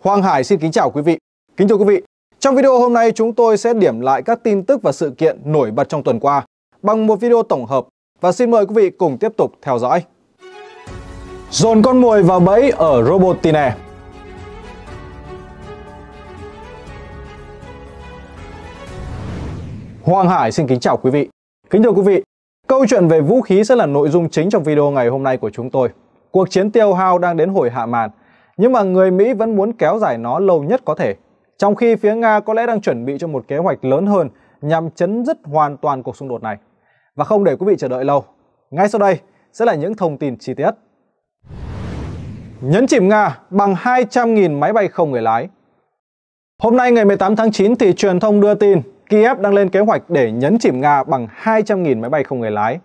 Hoàng Hải xin kính chào quý vị. Kính thưa quý vị, trong video hôm nay chúng tôi sẽ điểm lại các tin tức và sự kiện nổi bật trong tuần qua bằng một video tổng hợp và xin mời quý vị cùng tiếp tục theo dõi. Dồn con mồi vào bẫy ở Robotine Hoàng Hải xin kính chào quý vị. Kính thưa quý vị, câu chuyện về vũ khí sẽ là nội dung chính trong video ngày hôm nay của chúng tôi. Cuộc chiến tiêu hao đang đến hồi hạ màn nhưng mà người Mỹ vẫn muốn kéo dài nó lâu nhất có thể. Trong khi phía Nga có lẽ đang chuẩn bị cho một kế hoạch lớn hơn nhằm chấn dứt hoàn toàn cuộc xung đột này. Và không để quý vị chờ đợi lâu, ngay sau đây sẽ là những thông tin chi tiết. Nhấn chìm Nga bằng 200.000 máy bay không người lái Hôm nay ngày 18 tháng 9 thì truyền thông đưa tin Kiev đang lên kế hoạch để nhấn chìm Nga bằng 200.000 máy bay không người lái.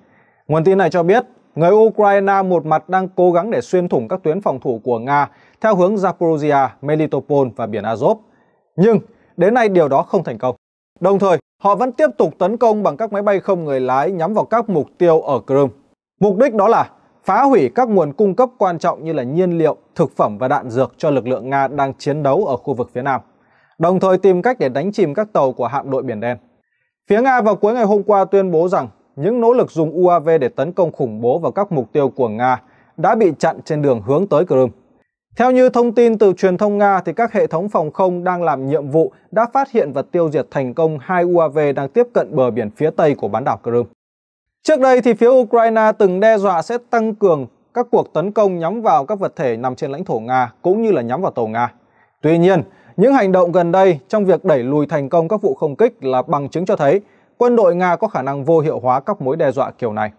Nguồn tin này cho biết, người Ukraine một mặt đang cố gắng để xuyên thủng các tuyến phòng thủ của Nga theo hướng Zaporozhia, Melitopol và biển Azov. Nhưng đến nay điều đó không thành công. Đồng thời, họ vẫn tiếp tục tấn công bằng các máy bay không người lái nhắm vào các mục tiêu ở Crimea. Mục đích đó là phá hủy các nguồn cung cấp quan trọng như là nhiên liệu, thực phẩm và đạn dược cho lực lượng Nga đang chiến đấu ở khu vực phía Nam, đồng thời tìm cách để đánh chìm các tàu của hạm đội Biển Đen. Phía Nga vào cuối ngày hôm qua tuyên bố rằng những nỗ lực dùng UAV để tấn công khủng bố vào các mục tiêu của Nga đã bị chặn trên đường hướng tới Crimea. Theo như thông tin từ truyền thông Nga thì các hệ thống phòng không đang làm nhiệm vụ đã phát hiện và tiêu diệt thành công hai UAV đang tiếp cận bờ biển phía tây của bán đảo Crimea. Trước đây thì phía Ukraine từng đe dọa sẽ tăng cường các cuộc tấn công nhắm vào các vật thể nằm trên lãnh thổ Nga cũng như là nhắm vào tàu Nga. Tuy nhiên, những hành động gần đây trong việc đẩy lùi thành công các vụ không kích là bằng chứng cho thấy quân đội Nga có khả năng vô hiệu hóa các mối đe dọa kiểu này.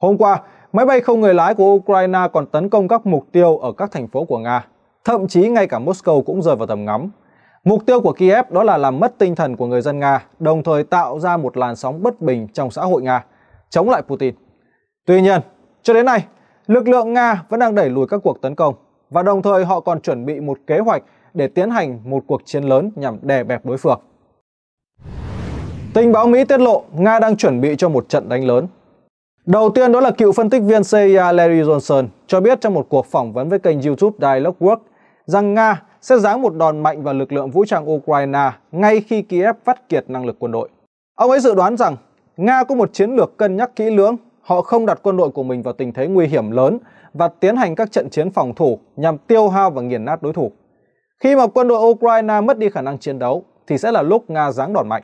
Hôm qua, máy bay không người lái của Ukraine còn tấn công các mục tiêu ở các thành phố của Nga. Thậm chí ngay cả Moscow cũng rơi vào tầm ngắm. Mục tiêu của Kiev đó là làm mất tinh thần của người dân Nga, đồng thời tạo ra một làn sóng bất bình trong xã hội Nga, chống lại Putin. Tuy nhiên, cho đến nay, lực lượng Nga vẫn đang đẩy lùi các cuộc tấn công và đồng thời họ còn chuẩn bị một kế hoạch để tiến hành một cuộc chiến lớn nhằm đè bẹp đối phương. Tình báo Mỹ tiết lộ Nga đang chuẩn bị cho một trận đánh lớn Đầu tiên đó là cựu phân tích viên CIA Larry Johnson cho biết trong một cuộc phỏng vấn với kênh YouTube Dialogue Work rằng Nga sẽ giáng một đòn mạnh vào lực lượng vũ trang Ukraine ngay khi Kiev vắt kiệt năng lực quân đội. Ông ấy dự đoán rằng Nga có một chiến lược cân nhắc kỹ lưỡng, họ không đặt quân đội của mình vào tình thế nguy hiểm lớn và tiến hành các trận chiến phòng thủ nhằm tiêu hao và nghiền nát đối thủ. Khi mà quân đội Ukraine mất đi khả năng chiến đấu thì sẽ là lúc Nga giáng đòn mạnh.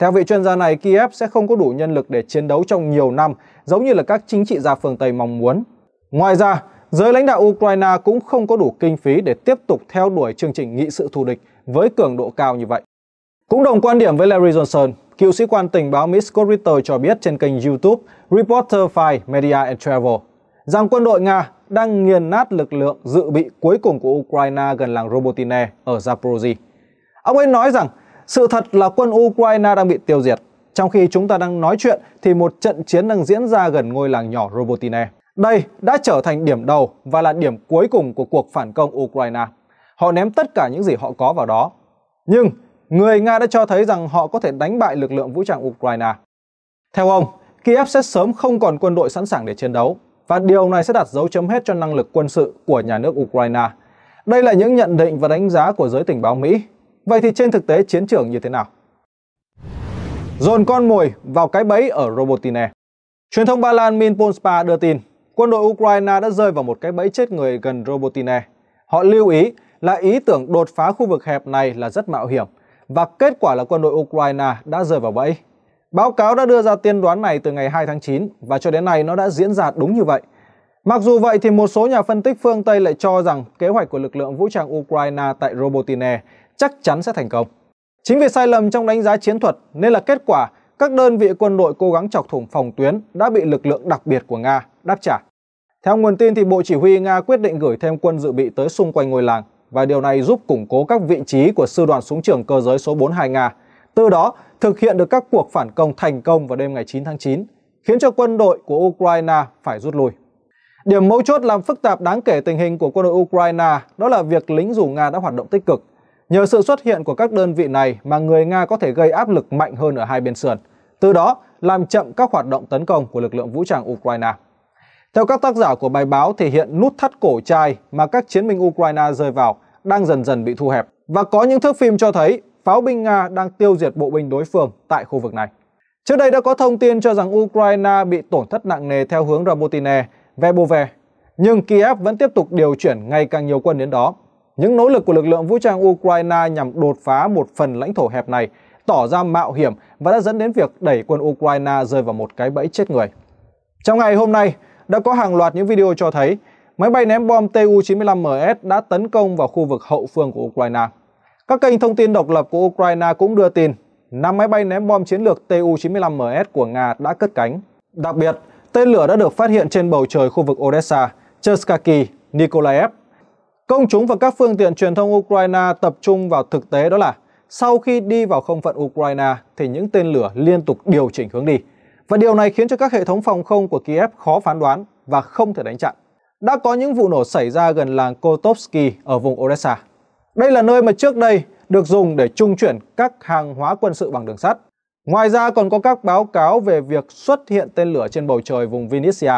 Theo vị chuyên gia này, Kiev sẽ không có đủ nhân lực để chiến đấu trong nhiều năm, giống như là các chính trị gia phương Tây mong muốn. Ngoài ra, giới lãnh đạo Ukraine cũng không có đủ kinh phí để tiếp tục theo đuổi chương trình nghị sự thù địch với cường độ cao như vậy. Cũng đồng quan điểm với Larry Johnson, cựu sĩ quan tình báo Mỹ Scott Ritter cho biết trên kênh YouTube Reporter File Media and Travel rằng quân đội Nga đang nghiền nát lực lượng dự bị cuối cùng của Ukraine gần làng Robotine ở Zaporozhye. Ông ấy nói rằng sự thật là quân Ukraine đang bị tiêu diệt. Trong khi chúng ta đang nói chuyện thì một trận chiến đang diễn ra gần ngôi làng nhỏ Robotine. Đây đã trở thành điểm đầu và là điểm cuối cùng của cuộc phản công Ukraine. Họ ném tất cả những gì họ có vào đó. Nhưng người Nga đã cho thấy rằng họ có thể đánh bại lực lượng vũ trang Ukraine. Theo ông, Kiev sẽ sớm không còn quân đội sẵn sàng để chiến đấu và điều này sẽ đặt dấu chấm hết cho năng lực quân sự của nhà nước Ukraine. Đây là những nhận định và đánh giá của giới tình báo Mỹ Vậy thì trên thực tế chiến trường như thế nào? Dồn con mồi vào cái bẫy ở Robotine Truyền thông Ba Lan Minponspa đưa tin quân đội Ukraine đã rơi vào một cái bẫy chết người gần Robotine. Họ lưu ý là ý tưởng đột phá khu vực hẹp này là rất mạo hiểm và kết quả là quân đội Ukraine đã rơi vào bẫy. Báo cáo đã đưa ra tiên đoán này từ ngày 2 tháng 9 và cho đến nay nó đã diễn ra đúng như vậy. Mặc dù vậy thì một số nhà phân tích phương Tây lại cho rằng kế hoạch của lực lượng vũ trang Ukraine tại Robotine chắc chắn sẽ thành công. Chính vì sai lầm trong đánh giá chiến thuật nên là kết quả các đơn vị quân đội cố gắng chọc thủng phòng tuyến đã bị lực lượng đặc biệt của Nga đáp trả. Theo nguồn tin thì Bộ Chỉ huy Nga quyết định gửi thêm quân dự bị tới xung quanh ngôi làng và điều này giúp củng cố các vị trí của sư đoàn súng trường cơ giới số 42 Nga. Từ đó thực hiện được các cuộc phản công thành công vào đêm ngày 9 tháng 9, khiến cho quân đội của Ukraine phải rút lui. Điểm mấu chốt làm phức tạp đáng kể tình hình của quân đội Ukraine đó là việc lính dù Nga đã hoạt động tích cực Nhờ sự xuất hiện của các đơn vị này mà người Nga có thể gây áp lực mạnh hơn ở hai bên sườn, từ đó làm chậm các hoạt động tấn công của lực lượng vũ trang Ukraine. Theo các tác giả của bài báo thì hiện nút thắt cổ chai mà các chiến binh Ukraine rơi vào đang dần dần bị thu hẹp và có những thước phim cho thấy pháo binh Nga đang tiêu diệt bộ binh đối phương tại khu vực này. Trước đây đã có thông tin cho rằng Ukraine bị tổn thất nặng nề theo hướng Rabotine, Vebove, nhưng Kiev vẫn tiếp tục điều chuyển ngày càng nhiều quân đến đó những nỗ lực của lực lượng vũ trang Ukraine nhằm đột phá một phần lãnh thổ hẹp này tỏ ra mạo hiểm và đã dẫn đến việc đẩy quân Ukraine rơi vào một cái bẫy chết người. Trong ngày hôm nay, đã có hàng loạt những video cho thấy máy bay ném bom Tu-95MS đã tấn công vào khu vực hậu phương của Ukraine. Các kênh thông tin độc lập của Ukraine cũng đưa tin 5 máy bay ném bom chiến lược Tu-95MS của Nga đã cất cánh. Đặc biệt, tên lửa đã được phát hiện trên bầu trời khu vực Odessa, Cherskaki, Nikolaev Công chúng và các phương tiện truyền thông Ukraine tập trung vào thực tế đó là sau khi đi vào không phận Ukraine thì những tên lửa liên tục điều chỉnh hướng đi. Và điều này khiến cho các hệ thống phòng không của Kiev khó phán đoán và không thể đánh chặn. Đã có những vụ nổ xảy ra gần làng Kotovsky ở vùng Odessa. Đây là nơi mà trước đây được dùng để trung chuyển các hàng hóa quân sự bằng đường sắt. Ngoài ra còn có các báo cáo về việc xuất hiện tên lửa trên bầu trời vùng Vinnytsia.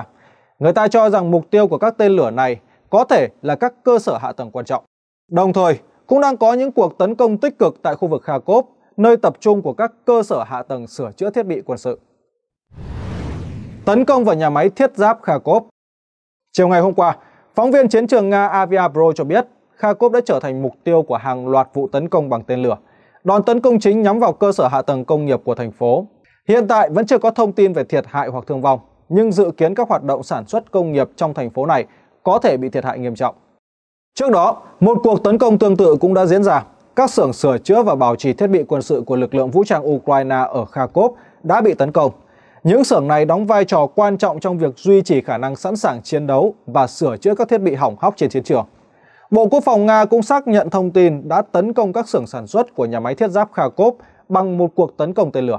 Người ta cho rằng mục tiêu của các tên lửa này có thể là các cơ sở hạ tầng quan trọng. Đồng thời, cũng đang có những cuộc tấn công tích cực tại khu vực Kharkov, nơi tập trung của các cơ sở hạ tầng sửa chữa thiết bị quân sự. Tấn công vào nhà máy thiết giáp Kharkov Chiều ngày hôm qua, phóng viên chiến trường Nga Avia Pro cho biết Kharkov đã trở thành mục tiêu của hàng loạt vụ tấn công bằng tên lửa. Đòn tấn công chính nhắm vào cơ sở hạ tầng công nghiệp của thành phố. Hiện tại vẫn chưa có thông tin về thiệt hại hoặc thương vong, nhưng dự kiến các hoạt động sản xuất công nghiệp trong thành phố này có thể bị thiệt hại nghiêm trọng. Trước đó, một cuộc tấn công tương tự cũng đã diễn ra. Các xưởng sửa chữa và bảo trì thiết bị quân sự của lực lượng vũ trang Ukraine ở Kharkov đã bị tấn công. Những xưởng này đóng vai trò quan trọng trong việc duy trì khả năng sẵn sàng chiến đấu và sửa chữa các thiết bị hỏng hóc trên chiến trường. Bộ Quốc phòng Nga cũng xác nhận thông tin đã tấn công các xưởng sản xuất của nhà máy thiết giáp Kharkov bằng một cuộc tấn công tên lửa.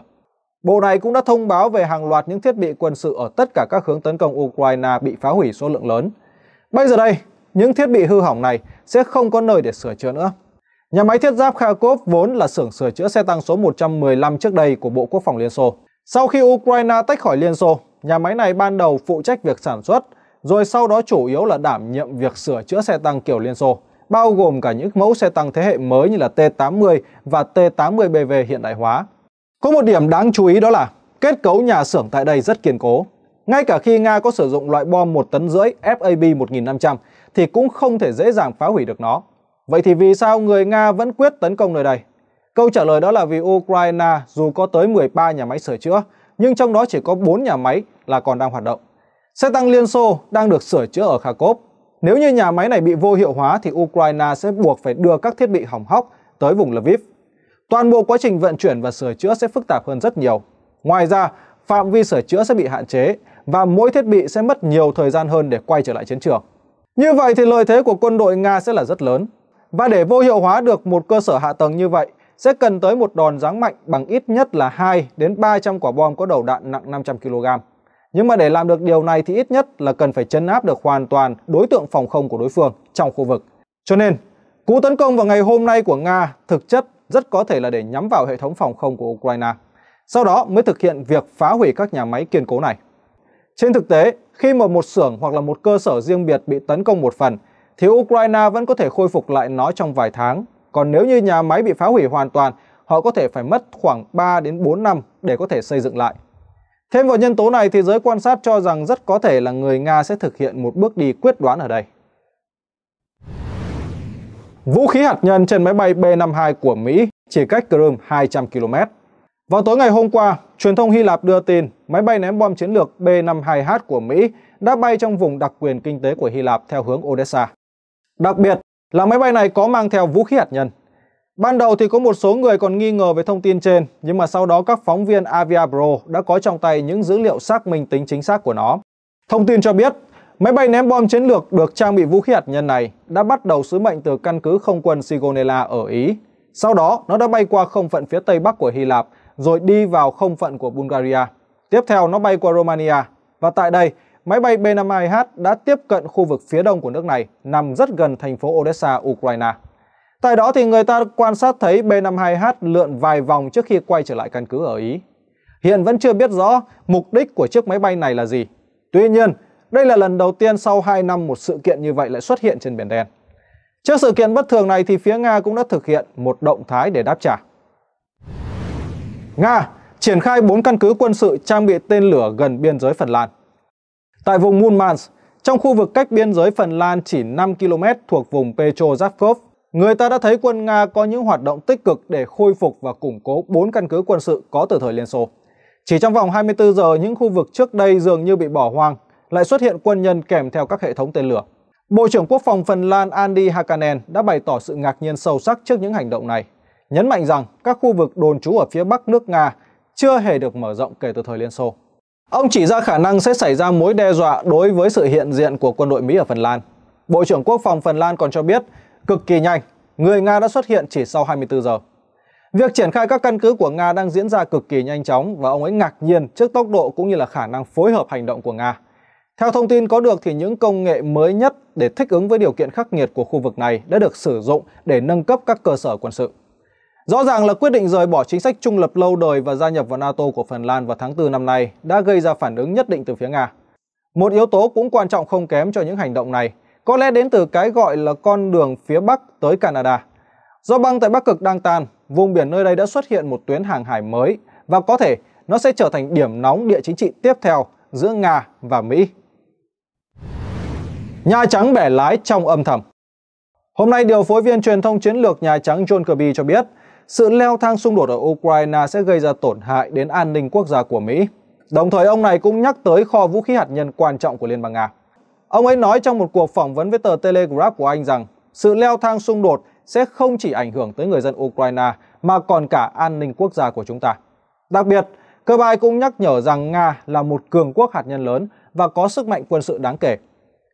Bộ này cũng đã thông báo về hàng loạt những thiết bị quân sự ở tất cả các hướng tấn công Ukraine bị phá hủy số lượng lớn. Bây giờ đây, những thiết bị hư hỏng này sẽ không có nơi để sửa chữa nữa. Nhà máy thiết giáp Kharkov vốn là xưởng sửa chữa xe tăng số 115 trước đây của Bộ Quốc phòng Liên Xô. Sau khi Ukraine tách khỏi Liên Xô, nhà máy này ban đầu phụ trách việc sản xuất, rồi sau đó chủ yếu là đảm nhiệm việc sửa chữa xe tăng kiểu Liên Xô, bao gồm cả những mẫu xe tăng thế hệ mới như là T-80 và T-80BV hiện đại hóa. Có một điểm đáng chú ý đó là kết cấu nhà xưởng tại đây rất kiên cố, ngay cả khi Nga có sử dụng loại bom 1 tấn rưỡi FAB-1500 thì cũng không thể dễ dàng phá hủy được nó. Vậy thì vì sao người Nga vẫn quyết tấn công nơi đây? Câu trả lời đó là vì Ukraine dù có tới 13 nhà máy sửa chữa, nhưng trong đó chỉ có 4 nhà máy là còn đang hoạt động. Xe tăng Liên Xô đang được sửa chữa ở Kharkov. Nếu như nhà máy này bị vô hiệu hóa thì Ukraine sẽ buộc phải đưa các thiết bị hỏng hóc tới vùng Lviv. Toàn bộ quá trình vận chuyển và sửa chữa sẽ phức tạp hơn rất nhiều. Ngoài ra, phạm vi sửa chữa sẽ bị hạn chế và mỗi thiết bị sẽ mất nhiều thời gian hơn để quay trở lại chiến trường. Như vậy thì lợi thế của quân đội Nga sẽ là rất lớn. Và để vô hiệu hóa được một cơ sở hạ tầng như vậy, sẽ cần tới một đòn giáng mạnh bằng ít nhất là 2 đến 300 quả bom có đầu đạn nặng 500 kg. Nhưng mà để làm được điều này thì ít nhất là cần phải chấn áp được hoàn toàn đối tượng phòng không của đối phương trong khu vực. Cho nên, cú tấn công vào ngày hôm nay của Nga thực chất rất có thể là để nhắm vào hệ thống phòng không của Ukraine. Sau đó mới thực hiện việc phá hủy các nhà máy kiên cố này. Trên thực tế, khi mà một xưởng hoặc là một cơ sở riêng biệt bị tấn công một phần, thì Ukraine vẫn có thể khôi phục lại nó trong vài tháng. Còn nếu như nhà máy bị phá hủy hoàn toàn, họ có thể phải mất khoảng 3 đến 4 năm để có thể xây dựng lại. Thêm vào nhân tố này thì giới quan sát cho rằng rất có thể là người Nga sẽ thực hiện một bước đi quyết đoán ở đây. Vũ khí hạt nhân trên máy bay B-52 của Mỹ chỉ cách Crimea 200 km. Vào tối ngày hôm qua, truyền thông Hy Lạp đưa tin máy bay ném bom chiến lược B-52H của Mỹ đã bay trong vùng đặc quyền kinh tế của Hy Lạp theo hướng Odessa. Đặc biệt là máy bay này có mang theo vũ khí hạt nhân. Ban đầu thì có một số người còn nghi ngờ về thông tin trên, nhưng mà sau đó các phóng viên Avia Pro đã có trong tay những dữ liệu xác minh tính chính xác của nó. Thông tin cho biết, máy bay ném bom chiến lược được trang bị vũ khí hạt nhân này đã bắt đầu sứ mệnh từ căn cứ không quân Sigonella ở Ý. Sau đó, nó đã bay qua không phận phía tây bắc của Hy Lạp rồi đi vào không phận của Bulgaria. Tiếp theo nó bay qua Romania và tại đây máy bay B-52H đã tiếp cận khu vực phía đông của nước này nằm rất gần thành phố Odessa, Ukraine. Tại đó thì người ta quan sát thấy B-52H lượn vài vòng trước khi quay trở lại căn cứ ở Ý. Hiện vẫn chưa biết rõ mục đích của chiếc máy bay này là gì. Tuy nhiên, đây là lần đầu tiên sau 2 năm một sự kiện như vậy lại xuất hiện trên Biển Đen. Trước sự kiện bất thường này thì phía Nga cũng đã thực hiện một động thái để đáp trả. Nga triển khai 4 căn cứ quân sự trang bị tên lửa gần biên giới Phần Lan. Tại vùng Murmansk, trong khu vực cách biên giới Phần Lan chỉ 5 km thuộc vùng Petrozavkov, người ta đã thấy quân Nga có những hoạt động tích cực để khôi phục và củng cố 4 căn cứ quân sự có từ thời Liên Xô. Chỉ trong vòng 24 giờ, những khu vực trước đây dường như bị bỏ hoang lại xuất hiện quân nhân kèm theo các hệ thống tên lửa. Bộ trưởng Quốc phòng Phần Lan Andy Hakanen đã bày tỏ sự ngạc nhiên sâu sắc trước những hành động này nhấn mạnh rằng các khu vực đồn trú ở phía bắc nước Nga chưa hề được mở rộng kể từ thời Liên Xô. Ông chỉ ra khả năng sẽ xảy ra mối đe dọa đối với sự hiện diện của quân đội Mỹ ở Phần Lan. Bộ trưởng Quốc phòng Phần Lan còn cho biết, cực kỳ nhanh, người Nga đã xuất hiện chỉ sau 24 giờ. Việc triển khai các căn cứ của Nga đang diễn ra cực kỳ nhanh chóng và ông ấy ngạc nhiên trước tốc độ cũng như là khả năng phối hợp hành động của Nga. Theo thông tin có được thì những công nghệ mới nhất để thích ứng với điều kiện khắc nghiệt của khu vực này đã được sử dụng để nâng cấp các cơ sở quân sự. Rõ ràng là quyết định rời bỏ chính sách trung lập lâu đời và gia nhập vào NATO của Phần Lan vào tháng 4 năm nay đã gây ra phản ứng nhất định từ phía Nga. Một yếu tố cũng quan trọng không kém cho những hành động này có lẽ đến từ cái gọi là con đường phía Bắc tới Canada. Do băng tại Bắc Cực đang tan, vùng biển nơi đây đã xuất hiện một tuyến hàng hải mới và có thể nó sẽ trở thành điểm nóng địa chính trị tiếp theo giữa Nga và Mỹ. Nhà Trắng bẻ lái trong âm thầm Hôm nay, điều phối viên truyền thông chiến lược Nhà Trắng John Kirby cho biết sự leo thang xung đột ở Ukraine sẽ gây ra tổn hại đến an ninh quốc gia của Mỹ. Đồng thời ông này cũng nhắc tới kho vũ khí hạt nhân quan trọng của Liên bang Nga. Ông ấy nói trong một cuộc phỏng vấn với tờ Telegraph của Anh rằng sự leo thang xung đột sẽ không chỉ ảnh hưởng tới người dân Ukraine mà còn cả an ninh quốc gia của chúng ta. Đặc biệt, Cơ bai cũng nhắc nhở rằng Nga là một cường quốc hạt nhân lớn và có sức mạnh quân sự đáng kể.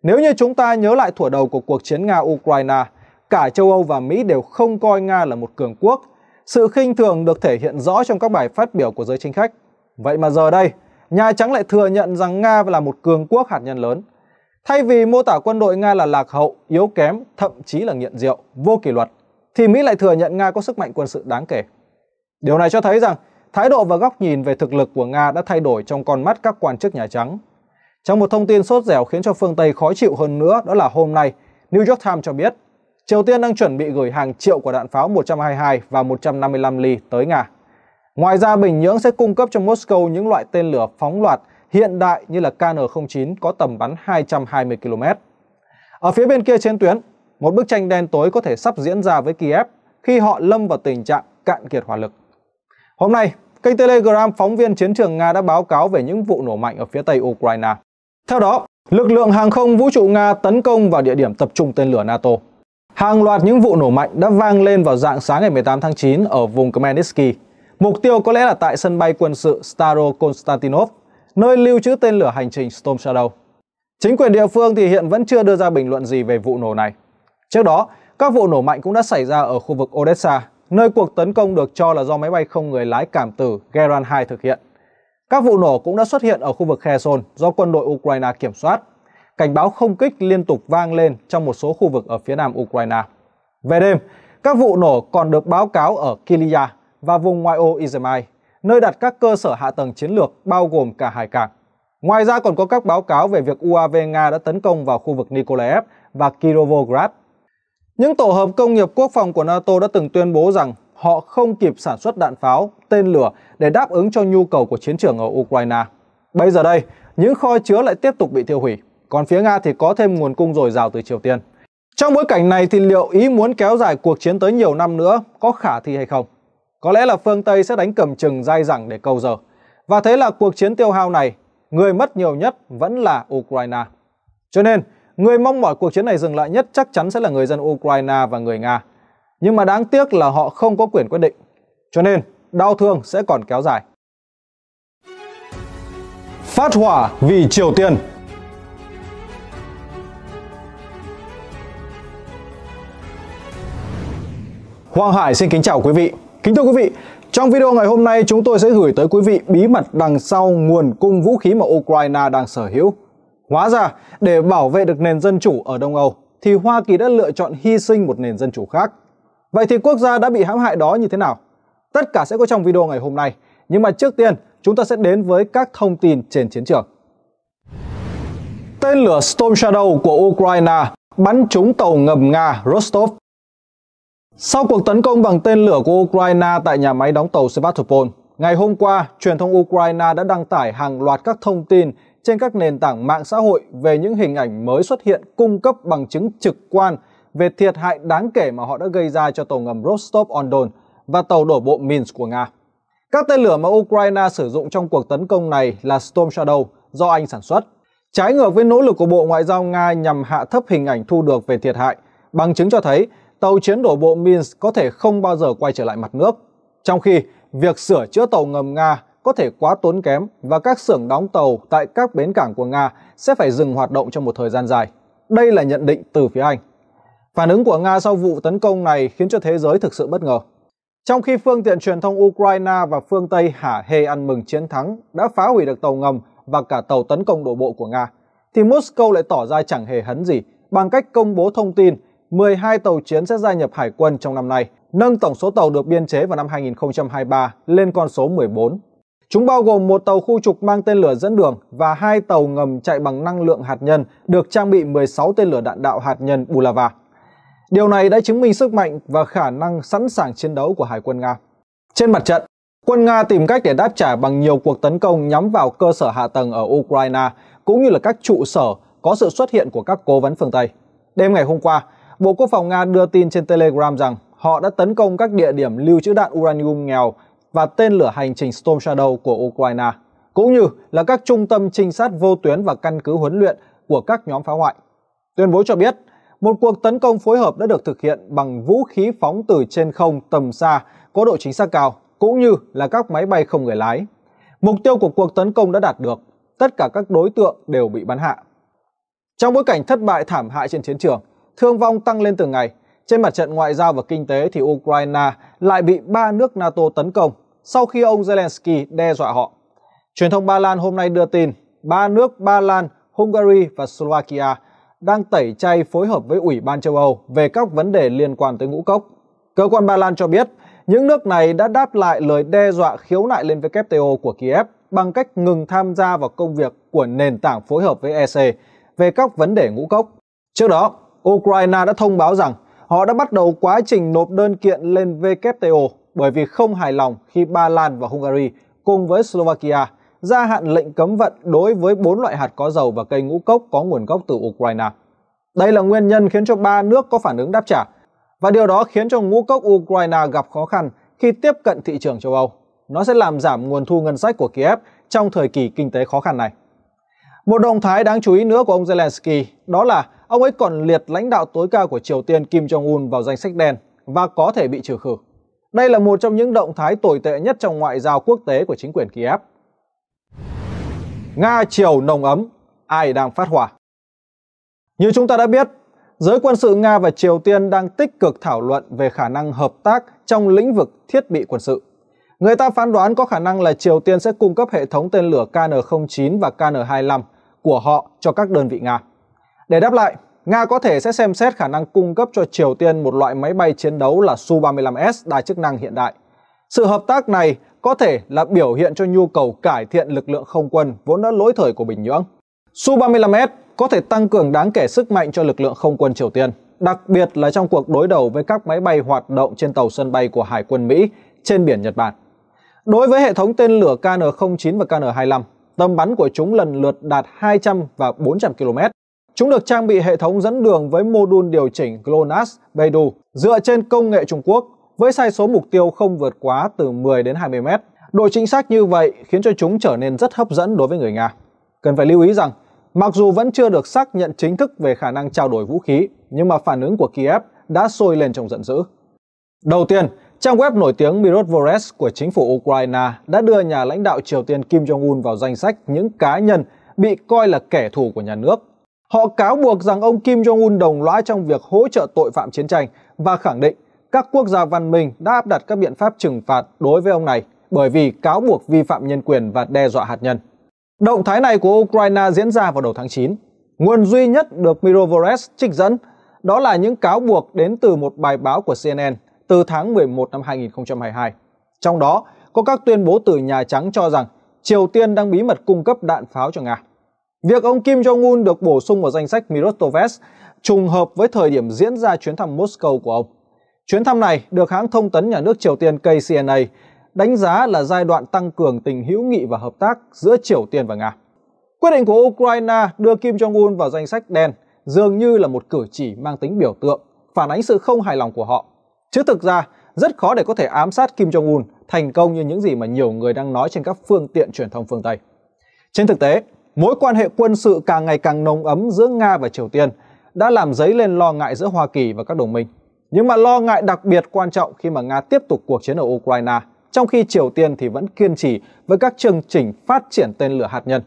Nếu như chúng ta nhớ lại thủa đầu của cuộc chiến Nga-Ukraine, cả châu Âu và Mỹ đều không coi Nga là một cường quốc sự khinh thường được thể hiện rõ trong các bài phát biểu của giới chính khách. Vậy mà giờ đây, Nhà Trắng lại thừa nhận rằng Nga là một cường quốc hạt nhân lớn. Thay vì mô tả quân đội Nga là lạc hậu, yếu kém, thậm chí là nghiện rượu, vô kỷ luật, thì Mỹ lại thừa nhận Nga có sức mạnh quân sự đáng kể. Điều này cho thấy rằng thái độ và góc nhìn về thực lực của Nga đã thay đổi trong con mắt các quan chức Nhà Trắng. Trong một thông tin sốt dẻo khiến cho phương Tây khó chịu hơn nữa đó là hôm nay, New York Times cho biết Triều Tiên đang chuẩn bị gửi hàng triệu quả đạn pháo 122 và 155 ly tới Nga. Ngoài ra, Bình Nhưỡng sẽ cung cấp cho Moscow những loại tên lửa phóng loạt hiện đại như là KN-09 có tầm bắn 220 km. Ở phía bên kia trên tuyến, một bức tranh đen tối có thể sắp diễn ra với Kiev khi họ lâm vào tình trạng cạn kiệt hỏa lực. Hôm nay, kênh Telegram phóng viên chiến trường Nga đã báo cáo về những vụ nổ mạnh ở phía tây Ukraine. Theo đó, lực lượng hàng không vũ trụ Nga tấn công vào địa điểm tập trung tên lửa NATO Hàng loạt những vụ nổ mạnh đã vang lên vào dạng sáng ngày 18 tháng 9 ở vùng Khmelnytsky. Mục tiêu có lẽ là tại sân bay quân sự Staro Konstantinov, nơi lưu trữ tên lửa hành trình Storm Shadow. Chính quyền địa phương thì hiện vẫn chưa đưa ra bình luận gì về vụ nổ này. Trước đó, các vụ nổ mạnh cũng đã xảy ra ở khu vực Odessa, nơi cuộc tấn công được cho là do máy bay không người lái cảm tử Geran 2 thực hiện. Các vụ nổ cũng đã xuất hiện ở khu vực Kherson do quân đội Ukraine kiểm soát cảnh báo không kích liên tục vang lên trong một số khu vực ở phía nam Ukraine. Về đêm, các vụ nổ còn được báo cáo ở Kilia và vùng ngoại ô Izmail, nơi đặt các cơ sở hạ tầng chiến lược bao gồm cả hải cảng. Ngoài ra còn có các báo cáo về việc UAV Nga đã tấn công vào khu vực Nikolaev và Kirovograd. Những tổ hợp công nghiệp quốc phòng của NATO đã từng tuyên bố rằng họ không kịp sản xuất đạn pháo, tên lửa để đáp ứng cho nhu cầu của chiến trường ở Ukraine. Bây giờ đây, những kho chứa lại tiếp tục bị tiêu hủy còn phía Nga thì có thêm nguồn cung dồi dào từ Triều Tiên. Trong bối cảnh này thì liệu Ý muốn kéo dài cuộc chiến tới nhiều năm nữa có khả thi hay không? Có lẽ là phương Tây sẽ đánh cầm chừng dai dẳng để câu giờ. Và thế là cuộc chiến tiêu hao này, người mất nhiều nhất vẫn là Ukraine. Cho nên, người mong mỏi cuộc chiến này dừng lại nhất chắc chắn sẽ là người dân Ukraine và người Nga. Nhưng mà đáng tiếc là họ không có quyền quyết định. Cho nên, đau thương sẽ còn kéo dài. Phát hỏa vì Triều Tiên Hoàng Hải xin kính chào quý vị. Kính thưa quý vị, trong video ngày hôm nay chúng tôi sẽ gửi tới quý vị bí mật đằng sau nguồn cung vũ khí mà Ukraine đang sở hữu. Hóa ra, để bảo vệ được nền dân chủ ở Đông Âu thì Hoa Kỳ đã lựa chọn hy sinh một nền dân chủ khác. Vậy thì quốc gia đã bị hãm hại đó như thế nào? Tất cả sẽ có trong video ngày hôm nay. Nhưng mà trước tiên, chúng ta sẽ đến với các thông tin trên chiến trường. Tên lửa Storm Shadow của Ukraine bắn trúng tàu ngầm Nga Rostov sau cuộc tấn công bằng tên lửa của Ukraine tại nhà máy đóng tàu Sevastopol, ngày hôm qua, truyền thông Ukraine đã đăng tải hàng loạt các thông tin trên các nền tảng mạng xã hội về những hình ảnh mới xuất hiện cung cấp bằng chứng trực quan về thiệt hại đáng kể mà họ đã gây ra cho tàu ngầm Rostov-on-Don và tàu đổ bộ Minsk của Nga. Các tên lửa mà Ukraine sử dụng trong cuộc tấn công này là Storm Shadow do Anh sản xuất. Trái ngược với nỗ lực của Bộ Ngoại giao Nga nhằm hạ thấp hình ảnh thu được về thiệt hại, bằng chứng cho thấy tàu chiến đổ bộ Minsk có thể không bao giờ quay trở lại mặt nước. Trong khi việc sửa chữa tàu ngầm Nga có thể quá tốn kém và các xưởng đóng tàu tại các bến cảng của Nga sẽ phải dừng hoạt động trong một thời gian dài. Đây là nhận định từ phía Anh. Phản ứng của Nga sau vụ tấn công này khiến cho thế giới thực sự bất ngờ. Trong khi phương tiện truyền thông Ukraine và phương Tây hả hê ăn mừng chiến thắng đã phá hủy được tàu ngầm và cả tàu tấn công đổ bộ của Nga, thì Moscow lại tỏ ra chẳng hề hấn gì bằng cách công bố thông tin 12 tàu chiến sẽ gia nhập hải quân trong năm nay, nâng tổng số tàu được biên chế vào năm 2023 lên con số 14. Chúng bao gồm một tàu khu trục mang tên lửa dẫn đường và hai tàu ngầm chạy bằng năng lượng hạt nhân được trang bị 16 tên lửa đạn đạo hạt nhân Bulava. Điều này đã chứng minh sức mạnh và khả năng sẵn sàng chiến đấu của Hải quân Nga. Trên mặt trận, quân Nga tìm cách để đáp trả bằng nhiều cuộc tấn công nhắm vào cơ sở hạ tầng ở Ukraine cũng như là các trụ sở có sự xuất hiện của các cố vấn phương Tây. Đêm ngày hôm qua, Bộ Quốc phòng Nga đưa tin trên Telegram rằng họ đã tấn công các địa điểm lưu trữ đạn uranium nghèo và tên lửa hành trình Storm Shadow của Ukraine, cũng như là các trung tâm trinh sát vô tuyến và căn cứ huấn luyện của các nhóm phá hoại. Tuyên bố cho biết, một cuộc tấn công phối hợp đã được thực hiện bằng vũ khí phóng từ trên không tầm xa có độ chính xác cao, cũng như là các máy bay không người lái. Mục tiêu của cuộc tấn công đã đạt được, tất cả các đối tượng đều bị bắn hạ. Trong bối cảnh thất bại thảm hại trên chiến trường, thương vong tăng lên từng ngày. Trên mặt trận ngoại giao và kinh tế thì Ukraine lại bị ba nước NATO tấn công sau khi ông Zelensky đe dọa họ. Truyền thông Ba Lan hôm nay đưa tin ba nước Ba Lan, Hungary và Slovakia đang tẩy chay phối hợp với Ủy ban châu Âu về các vấn đề liên quan tới ngũ cốc. Cơ quan Ba Lan cho biết những nước này đã đáp lại lời đe dọa khiếu nại lên WTO của Kiev bằng cách ngừng tham gia vào công việc của nền tảng phối hợp với EC về các vấn đề ngũ cốc. Trước đó, Ukraine đã thông báo rằng họ đã bắt đầu quá trình nộp đơn kiện lên WTO bởi vì không hài lòng khi Ba Lan và Hungary cùng với Slovakia gia hạn lệnh cấm vận đối với bốn loại hạt có dầu và cây ngũ cốc có nguồn gốc từ Ukraine. Đây là nguyên nhân khiến cho ba nước có phản ứng đáp trả và điều đó khiến cho ngũ cốc Ukraine gặp khó khăn khi tiếp cận thị trường châu Âu. Nó sẽ làm giảm nguồn thu ngân sách của Kiev trong thời kỳ kinh tế khó khăn này. Một động thái đáng chú ý nữa của ông Zelensky đó là ông ấy còn liệt lãnh đạo tối cao của Triều Tiên Kim Jong-un vào danh sách đen và có thể bị trừ khử. Đây là một trong những động thái tồi tệ nhất trong ngoại giao quốc tế của chính quyền Kiev. Nga Triều nồng ấm, ai đang phát hỏa? Như chúng ta đã biết, giới quân sự Nga và Triều Tiên đang tích cực thảo luận về khả năng hợp tác trong lĩnh vực thiết bị quân sự. Người ta phán đoán có khả năng là Triều Tiên sẽ cung cấp hệ thống tên lửa KN-09 và KN-25 của họ cho các đơn vị Nga. Để đáp lại, Nga có thể sẽ xem xét khả năng cung cấp cho Triều Tiên một loại máy bay chiến đấu là Su-35S đa chức năng hiện đại. Sự hợp tác này có thể là biểu hiện cho nhu cầu cải thiện lực lượng không quân vốn đã lỗi thời của Bình Nhưỡng. Su-35S có thể tăng cường đáng kể sức mạnh cho lực lượng không quân Triều Tiên, đặc biệt là trong cuộc đối đầu với các máy bay hoạt động trên tàu sân bay của Hải quân Mỹ trên biển Nhật Bản. Đối với hệ thống tên lửa KN-09 và KN-25, tầm bắn của chúng lần lượt đạt 200 và 400 km, Chúng được trang bị hệ thống dẫn đường với mô đun điều chỉnh GLONASS Beidou dựa trên công nghệ Trung Quốc với sai số mục tiêu không vượt quá từ 10 đến 20 mét. Độ chính xác như vậy khiến cho chúng trở nên rất hấp dẫn đối với người Nga. Cần phải lưu ý rằng, mặc dù vẫn chưa được xác nhận chính thức về khả năng trao đổi vũ khí, nhưng mà phản ứng của Kiev đã sôi lên trong giận dữ. Đầu tiên, trang web nổi tiếng Mirotvorets của chính phủ Ukraine đã đưa nhà lãnh đạo Triều Tiên Kim Jong-un vào danh sách những cá nhân bị coi là kẻ thù của nhà nước Họ cáo buộc rằng ông Kim Jong-un đồng lõa trong việc hỗ trợ tội phạm chiến tranh và khẳng định các quốc gia văn minh đã áp đặt các biện pháp trừng phạt đối với ông này bởi vì cáo buộc vi phạm nhân quyền và đe dọa hạt nhân. Động thái này của Ukraine diễn ra vào đầu tháng 9. Nguồn duy nhất được Mirovores trích dẫn đó là những cáo buộc đến từ một bài báo của CNN từ tháng 11 năm 2022. Trong đó có các tuyên bố từ Nhà Trắng cho rằng Triều Tiên đang bí mật cung cấp đạn pháo cho Nga. Việc ông Kim Jong-un được bổ sung vào danh sách Mirotovets trùng hợp với thời điểm diễn ra chuyến thăm Moscow của ông. Chuyến thăm này được hãng thông tấn nhà nước Triều Tiên KCNA đánh giá là giai đoạn tăng cường tình hữu nghị và hợp tác giữa Triều Tiên và Nga. Quyết định của Ukraine đưa Kim Jong-un vào danh sách đen dường như là một cử chỉ mang tính biểu tượng, phản ánh sự không hài lòng của họ. Chứ thực ra, rất khó để có thể ám sát Kim Jong-un thành công như những gì mà nhiều người đang nói trên các phương tiện truyền thông phương Tây. Trên thực tế, mối quan hệ quân sự càng ngày càng nồng ấm giữa Nga và Triều Tiên đã làm dấy lên lo ngại giữa Hoa Kỳ và các đồng minh. Nhưng mà lo ngại đặc biệt quan trọng khi mà Nga tiếp tục cuộc chiến ở Ukraine, trong khi Triều Tiên thì vẫn kiên trì với các chương trình phát triển tên lửa hạt nhân.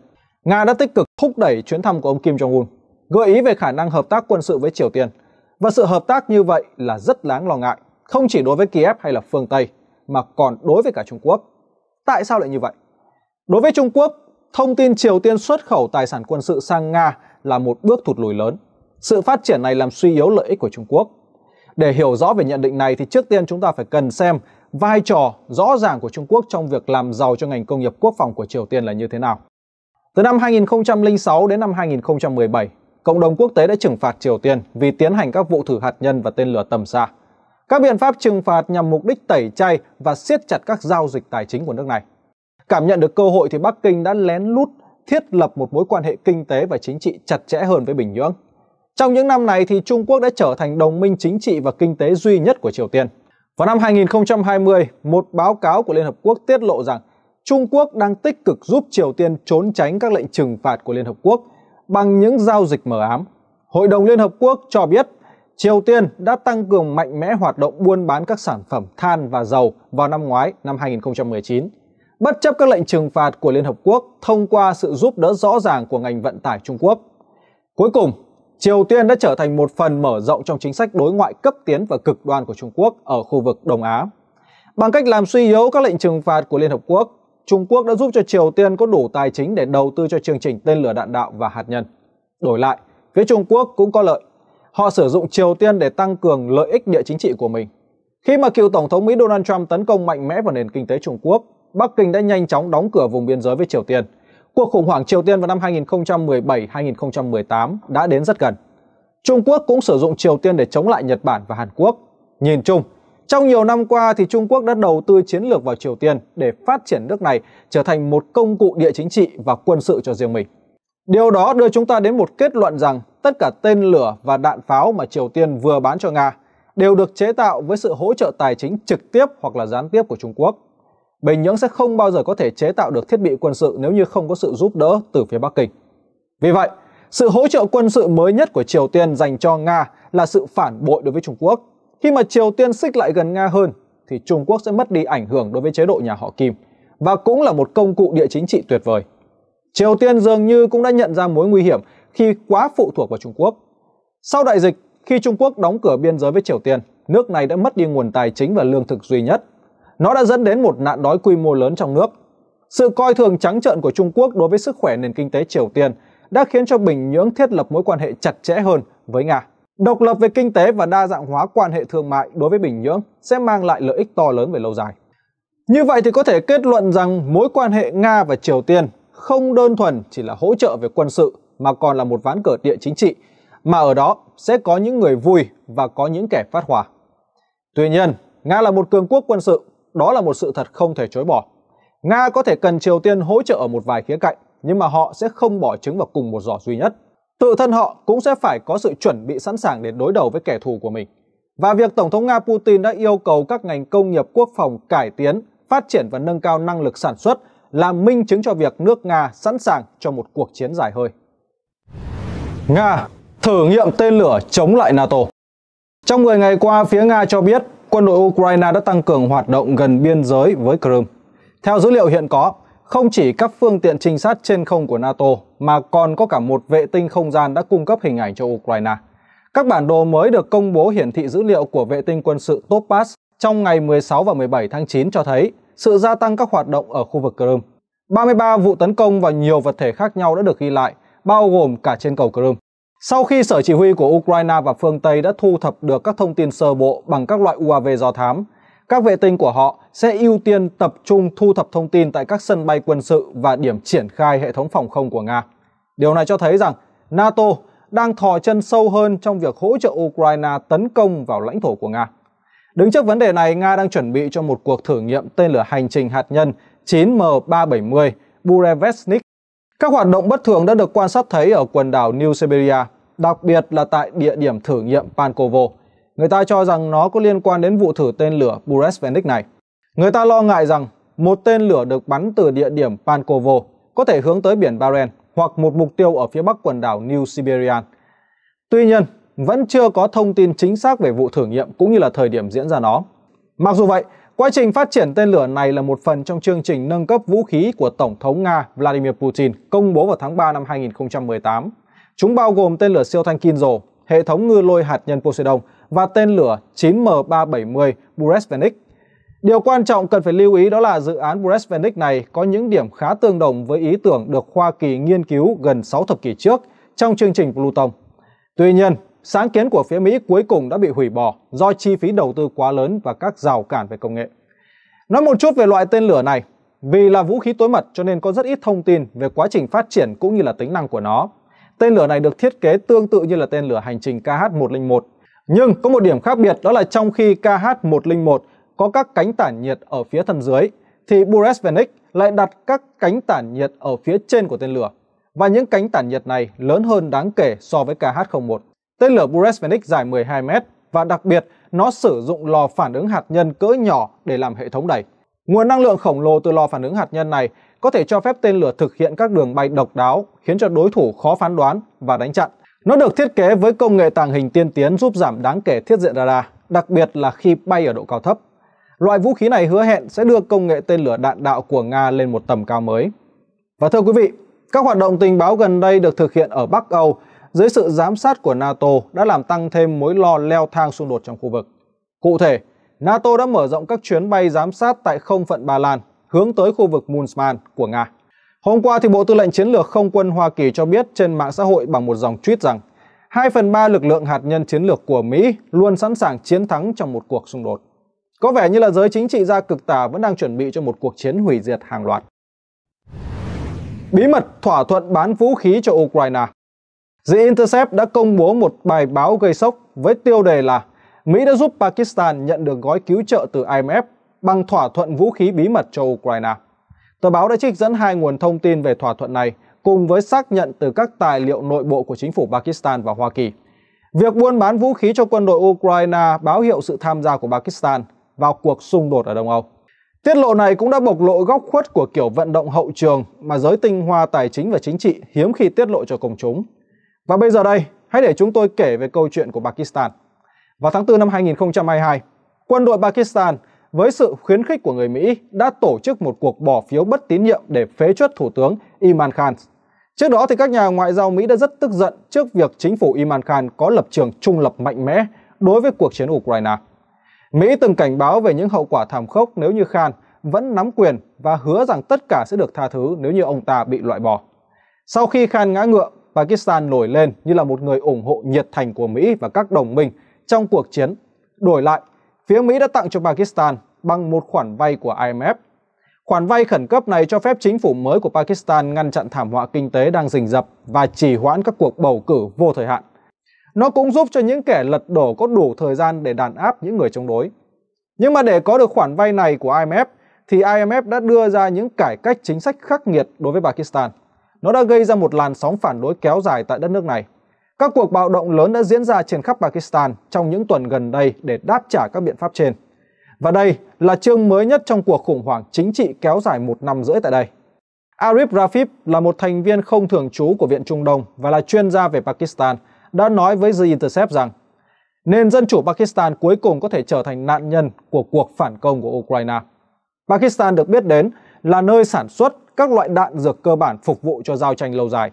Nga đã tích cực thúc đẩy chuyến thăm của ông Kim Jong-un, gợi ý về khả năng hợp tác quân sự với Triều Tiên. Và sự hợp tác như vậy là rất đáng lo ngại, không chỉ đối với Kiev hay là phương Tây, mà còn đối với cả Trung Quốc. Tại sao lại như vậy? Đối với Trung Quốc, thông tin Triều Tiên xuất khẩu tài sản quân sự sang Nga là một bước thụt lùi lớn. Sự phát triển này làm suy yếu lợi ích của Trung Quốc. Để hiểu rõ về nhận định này thì trước tiên chúng ta phải cần xem vai trò rõ ràng của Trung Quốc trong việc làm giàu cho ngành công nghiệp quốc phòng của Triều Tiên là như thế nào. Từ năm 2006 đến năm 2017, cộng đồng quốc tế đã trừng phạt Triều Tiên vì tiến hành các vụ thử hạt nhân và tên lửa tầm xa. Các biện pháp trừng phạt nhằm mục đích tẩy chay và siết chặt các giao dịch tài chính của nước này. Cảm nhận được cơ hội thì Bắc Kinh đã lén lút thiết lập một mối quan hệ kinh tế và chính trị chặt chẽ hơn với Bình Nhưỡng. Trong những năm này thì Trung Quốc đã trở thành đồng minh chính trị và kinh tế duy nhất của Triều Tiên. Vào năm 2020, một báo cáo của Liên Hợp Quốc tiết lộ rằng Trung Quốc đang tích cực giúp Triều Tiên trốn tránh các lệnh trừng phạt của Liên Hợp Quốc bằng những giao dịch mờ ám. Hội đồng Liên Hợp Quốc cho biết Triều Tiên đã tăng cường mạnh mẽ hoạt động buôn bán các sản phẩm than và dầu vào năm ngoái, năm 2019, bất chấp các lệnh trừng phạt của Liên Hợp Quốc thông qua sự giúp đỡ rõ ràng của ngành vận tải Trung Quốc. Cuối cùng, Triều Tiên đã trở thành một phần mở rộng trong chính sách đối ngoại cấp tiến và cực đoan của Trung Quốc ở khu vực Đông Á. Bằng cách làm suy yếu các lệnh trừng phạt của Liên Hợp Quốc, Trung Quốc đã giúp cho Triều Tiên có đủ tài chính để đầu tư cho chương trình tên lửa đạn đạo và hạt nhân. Đổi lại, phía Trung Quốc cũng có lợi. Họ sử dụng Triều Tiên để tăng cường lợi ích địa chính trị của mình. Khi mà cựu Tổng thống Mỹ Donald Trump tấn công mạnh mẽ vào nền kinh tế Trung Quốc, Bắc Kinh đã nhanh chóng đóng cửa vùng biên giới với Triều Tiên. Cuộc khủng hoảng Triều Tiên vào năm 2017-2018 đã đến rất gần. Trung Quốc cũng sử dụng Triều Tiên để chống lại Nhật Bản và Hàn Quốc. Nhìn chung, trong nhiều năm qua thì Trung Quốc đã đầu tư chiến lược vào Triều Tiên để phát triển nước này trở thành một công cụ địa chính trị và quân sự cho riêng mình. Điều đó đưa chúng ta đến một kết luận rằng tất cả tên lửa và đạn pháo mà Triều Tiên vừa bán cho Nga đều được chế tạo với sự hỗ trợ tài chính trực tiếp hoặc là gián tiếp của Trung Quốc. Bình Nhưỡng sẽ không bao giờ có thể chế tạo được thiết bị quân sự nếu như không có sự giúp đỡ từ phía Bắc Kinh. Vì vậy, sự hỗ trợ quân sự mới nhất của Triều Tiên dành cho Nga là sự phản bội đối với Trung Quốc. Khi mà Triều Tiên xích lại gần Nga hơn thì Trung Quốc sẽ mất đi ảnh hưởng đối với chế độ nhà họ Kim và cũng là một công cụ địa chính trị tuyệt vời. Triều Tiên dường như cũng đã nhận ra mối nguy hiểm khi quá phụ thuộc vào Trung Quốc. Sau đại dịch, khi Trung Quốc đóng cửa biên giới với Triều Tiên, nước này đã mất đi nguồn tài chính và lương thực duy nhất nó đã dẫn đến một nạn đói quy mô lớn trong nước. Sự coi thường trắng trợn của Trung Quốc đối với sức khỏe nền kinh tế Triều Tiên đã khiến cho Bình Nhưỡng thiết lập mối quan hệ chặt chẽ hơn với Nga. Độc lập về kinh tế và đa dạng hóa quan hệ thương mại đối với Bình Nhưỡng sẽ mang lại lợi ích to lớn về lâu dài. Như vậy thì có thể kết luận rằng mối quan hệ Nga và Triều Tiên không đơn thuần chỉ là hỗ trợ về quân sự mà còn là một ván cờ địa chính trị, mà ở đó sẽ có những người vui và có những kẻ phát hỏa. Tuy nhiên, Nga là một cường quốc quân sự đó là một sự thật không thể chối bỏ. Nga có thể cần Triều Tiên hỗ trợ ở một vài khía cạnh, nhưng mà họ sẽ không bỏ trứng vào cùng một giỏ duy nhất. Tự thân họ cũng sẽ phải có sự chuẩn bị sẵn sàng để đối đầu với kẻ thù của mình. Và việc Tổng thống Nga Putin đã yêu cầu các ngành công nghiệp quốc phòng cải tiến, phát triển và nâng cao năng lực sản xuất là minh chứng cho việc nước Nga sẵn sàng cho một cuộc chiến dài hơi. Nga thử nghiệm tên lửa chống lại NATO Trong 10 ngày qua, phía Nga cho biết quân đội Ukraine đã tăng cường hoạt động gần biên giới với Crimea. Theo dữ liệu hiện có, không chỉ các phương tiện trinh sát trên không của NATO mà còn có cả một vệ tinh không gian đã cung cấp hình ảnh cho Ukraine. Các bản đồ mới được công bố hiển thị dữ liệu của vệ tinh quân sự Topaz trong ngày 16 và 17 tháng 9 cho thấy sự gia tăng các hoạt động ở khu vực Crimea. 33 vụ tấn công và nhiều vật thể khác nhau đã được ghi lại, bao gồm cả trên cầu Crimea. Sau khi Sở Chỉ huy của Ukraine và phương Tây đã thu thập được các thông tin sơ bộ bằng các loại UAV do thám, các vệ tinh của họ sẽ ưu tiên tập trung thu thập thông tin tại các sân bay quân sự và điểm triển khai hệ thống phòng không của Nga. Điều này cho thấy rằng NATO đang thò chân sâu hơn trong việc hỗ trợ Ukraine tấn công vào lãnh thổ của Nga. Đứng trước vấn đề này, Nga đang chuẩn bị cho một cuộc thử nghiệm tên lửa hành trình hạt nhân 9M370 Burevestnik các hoạt động bất thường đã được quan sát thấy ở quần đảo New Siberia, đặc biệt là tại địa điểm thử nghiệm Pankovo. Người ta cho rằng nó có liên quan đến vụ thử tên lửa Burevestnik này. Người ta lo ngại rằng một tên lửa được bắn từ địa điểm Pankovo có thể hướng tới biển Barents hoặc một mục tiêu ở phía bắc quần đảo New Siberia. Tuy nhiên, vẫn chưa có thông tin chính xác về vụ thử nghiệm cũng như là thời điểm diễn ra nó. Mặc dù vậy, Quá trình phát triển tên lửa này là một phần trong chương trình nâng cấp vũ khí của Tổng thống Nga Vladimir Putin công bố vào tháng 3 năm 2018. Chúng bao gồm tên lửa siêu thanh Kinzhal, hệ thống ngư lôi hạt nhân Poseidon và tên lửa 9M370 Burevestnik. Điều quan trọng cần phải lưu ý đó là dự án Burevestnik này có những điểm khá tương đồng với ý tưởng được Hoa Kỳ nghiên cứu gần 6 thập kỷ trước trong chương trình Pluton. Tuy nhiên, sáng kiến của phía Mỹ cuối cùng đã bị hủy bỏ do chi phí đầu tư quá lớn và các rào cản về công nghệ. Nói một chút về loại tên lửa này, vì là vũ khí tối mật cho nên có rất ít thông tin về quá trình phát triển cũng như là tính năng của nó. Tên lửa này được thiết kế tương tự như là tên lửa hành trình KH-101. Nhưng có một điểm khác biệt đó là trong khi KH-101 có các cánh tản nhiệt ở phía thân dưới, thì Burevestnik lại đặt các cánh tản nhiệt ở phía trên của tên lửa. Và những cánh tản nhiệt này lớn hơn đáng kể so với KH-01. Tên lửa Burevestnik dài 12m và đặc biệt nó sử dụng lò phản ứng hạt nhân cỡ nhỏ để làm hệ thống đẩy. Nguồn năng lượng khổng lồ từ lò phản ứng hạt nhân này có thể cho phép tên lửa thực hiện các đường bay độc đáo khiến cho đối thủ khó phán đoán và đánh chặn. Nó được thiết kế với công nghệ tàng hình tiên tiến giúp giảm đáng kể thiết diện radar, đặc biệt là khi bay ở độ cao thấp. Loại vũ khí này hứa hẹn sẽ đưa công nghệ tên lửa đạn đạo của Nga lên một tầm cao mới. Và thưa quý vị, các hoạt động tình báo gần đây được thực hiện ở Bắc Âu dưới sự giám sát của NATO đã làm tăng thêm mối lo leo thang xung đột trong khu vực. Cụ thể, NATO đã mở rộng các chuyến bay giám sát tại không phận Ba Lan hướng tới khu vực Munzman của Nga. Hôm qua, thì Bộ Tư lệnh Chiến lược Không quân Hoa Kỳ cho biết trên mạng xã hội bằng một dòng tweet rằng 2 phần 3 lực lượng hạt nhân chiến lược của Mỹ luôn sẵn sàng chiến thắng trong một cuộc xung đột. Có vẻ như là giới chính trị gia cực tả vẫn đang chuẩn bị cho một cuộc chiến hủy diệt hàng loạt. Bí mật thỏa thuận bán vũ khí cho Ukraine The Intercept đã công bố một bài báo gây sốc với tiêu đề là Mỹ đã giúp Pakistan nhận được gói cứu trợ từ IMF bằng thỏa thuận vũ khí bí mật cho Ukraine. Tờ báo đã trích dẫn hai nguồn thông tin về thỏa thuận này cùng với xác nhận từ các tài liệu nội bộ của chính phủ Pakistan và Hoa Kỳ. Việc buôn bán vũ khí cho quân đội Ukraine báo hiệu sự tham gia của Pakistan vào cuộc xung đột ở Đông Âu. Tiết lộ này cũng đã bộc lộ góc khuất của kiểu vận động hậu trường mà giới tinh hoa tài chính và chính trị hiếm khi tiết lộ cho công chúng. Và bây giờ đây, hãy để chúng tôi kể về câu chuyện của Pakistan. Vào tháng 4 năm 2022, quân đội Pakistan với sự khuyến khích của người Mỹ đã tổ chức một cuộc bỏ phiếu bất tín nhiệm để phế chuất Thủ tướng Imran Khan. Trước đó thì các nhà ngoại giao Mỹ đã rất tức giận trước việc chính phủ Imran Khan có lập trường trung lập mạnh mẽ đối với cuộc chiến Ukraine. Mỹ từng cảnh báo về những hậu quả thảm khốc nếu như Khan vẫn nắm quyền và hứa rằng tất cả sẽ được tha thứ nếu như ông ta bị loại bỏ. Sau khi Khan ngã ngựa, Pakistan nổi lên như là một người ủng hộ nhiệt thành của Mỹ và các đồng minh trong cuộc chiến. Đổi lại, phía Mỹ đã tặng cho Pakistan bằng một khoản vay của IMF. Khoản vay khẩn cấp này cho phép chính phủ mới của Pakistan ngăn chặn thảm họa kinh tế đang rình rập và trì hoãn các cuộc bầu cử vô thời hạn. Nó cũng giúp cho những kẻ lật đổ có đủ thời gian để đàn áp những người chống đối. Nhưng mà để có được khoản vay này của IMF thì IMF đã đưa ra những cải cách chính sách khắc nghiệt đối với Pakistan nó đã gây ra một làn sóng phản đối kéo dài tại đất nước này. Các cuộc bạo động lớn đã diễn ra trên khắp Pakistan trong những tuần gần đây để đáp trả các biện pháp trên. Và đây là chương mới nhất trong cuộc khủng hoảng chính trị kéo dài một năm rưỡi tại đây. Arif Rafif là một thành viên không thường trú của Viện Trung Đông và là chuyên gia về Pakistan, đã nói với The Intercept rằng nền dân chủ Pakistan cuối cùng có thể trở thành nạn nhân của cuộc phản công của Ukraine. Pakistan được biết đến là nơi sản xuất các loại đạn dược cơ bản phục vụ cho giao tranh lâu dài.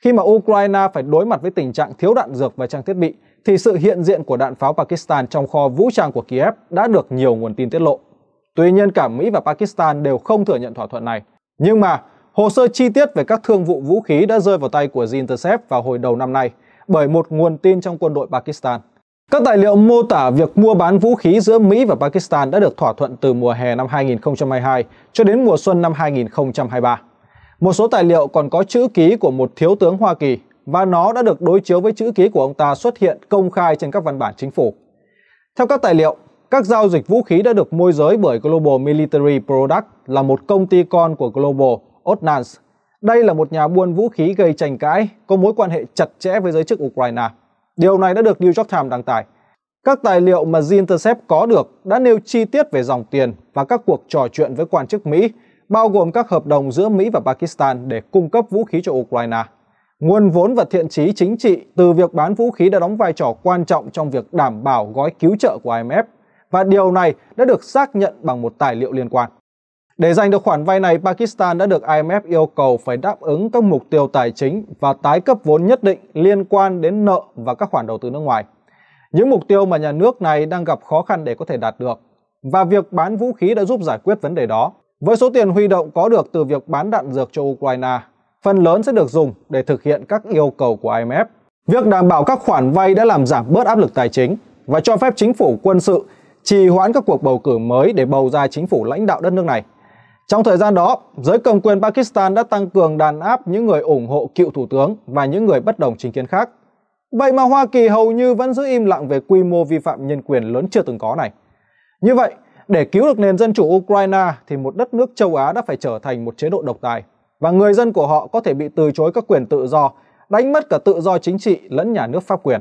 Khi mà Ukraine phải đối mặt với tình trạng thiếu đạn dược và trang thiết bị, thì sự hiện diện của đạn pháo Pakistan trong kho vũ trang của Kiev đã được nhiều nguồn tin tiết lộ. Tuy nhiên cả Mỹ và Pakistan đều không thừa nhận thỏa thuận này. Nhưng mà hồ sơ chi tiết về các thương vụ vũ khí đã rơi vào tay của The Intercept vào hồi đầu năm nay bởi một nguồn tin trong quân đội Pakistan. Các tài liệu mô tả việc mua bán vũ khí giữa Mỹ và Pakistan đã được thỏa thuận từ mùa hè năm 2022 cho đến mùa xuân năm 2023. Một số tài liệu còn có chữ ký của một thiếu tướng Hoa Kỳ và nó đã được đối chiếu với chữ ký của ông ta xuất hiện công khai trên các văn bản chính phủ. Theo các tài liệu, các giao dịch vũ khí đã được môi giới bởi Global Military Product là một công ty con của Global Ordnance. Đây là một nhà buôn vũ khí gây tranh cãi, có mối quan hệ chặt chẽ với giới chức Ukraine. Điều này đã được New York Times đăng tải. Các tài liệu mà The Intercept có được đã nêu chi tiết về dòng tiền và các cuộc trò chuyện với quan chức Mỹ, bao gồm các hợp đồng giữa Mỹ và Pakistan để cung cấp vũ khí cho Ukraine. Nguồn vốn và thiện trí chí chính trị từ việc bán vũ khí đã đóng vai trò quan trọng trong việc đảm bảo gói cứu trợ của IMF và điều này đã được xác nhận bằng một tài liệu liên quan. Để giành được khoản vay này, Pakistan đã được IMF yêu cầu phải đáp ứng các mục tiêu tài chính và tái cấp vốn nhất định liên quan đến nợ và các khoản đầu tư nước ngoài. Những mục tiêu mà nhà nước này đang gặp khó khăn để có thể đạt được. Và việc bán vũ khí đã giúp giải quyết vấn đề đó. Với số tiền huy động có được từ việc bán đạn dược cho Ukraine, phần lớn sẽ được dùng để thực hiện các yêu cầu của IMF. Việc đảm bảo các khoản vay đã làm giảm bớt áp lực tài chính và cho phép chính phủ quân sự trì hoãn các cuộc bầu cử mới để bầu ra chính phủ lãnh đạo đất nước này. Trong thời gian đó, giới cầm quyền Pakistan đã tăng cường đàn áp những người ủng hộ cựu thủ tướng và những người bất đồng chính kiến khác. Vậy mà Hoa Kỳ hầu như vẫn giữ im lặng về quy mô vi phạm nhân quyền lớn chưa từng có này. Như vậy, để cứu được nền dân chủ Ukraine thì một đất nước châu Á đã phải trở thành một chế độ độc tài và người dân của họ có thể bị từ chối các quyền tự do, đánh mất cả tự do chính trị lẫn nhà nước pháp quyền.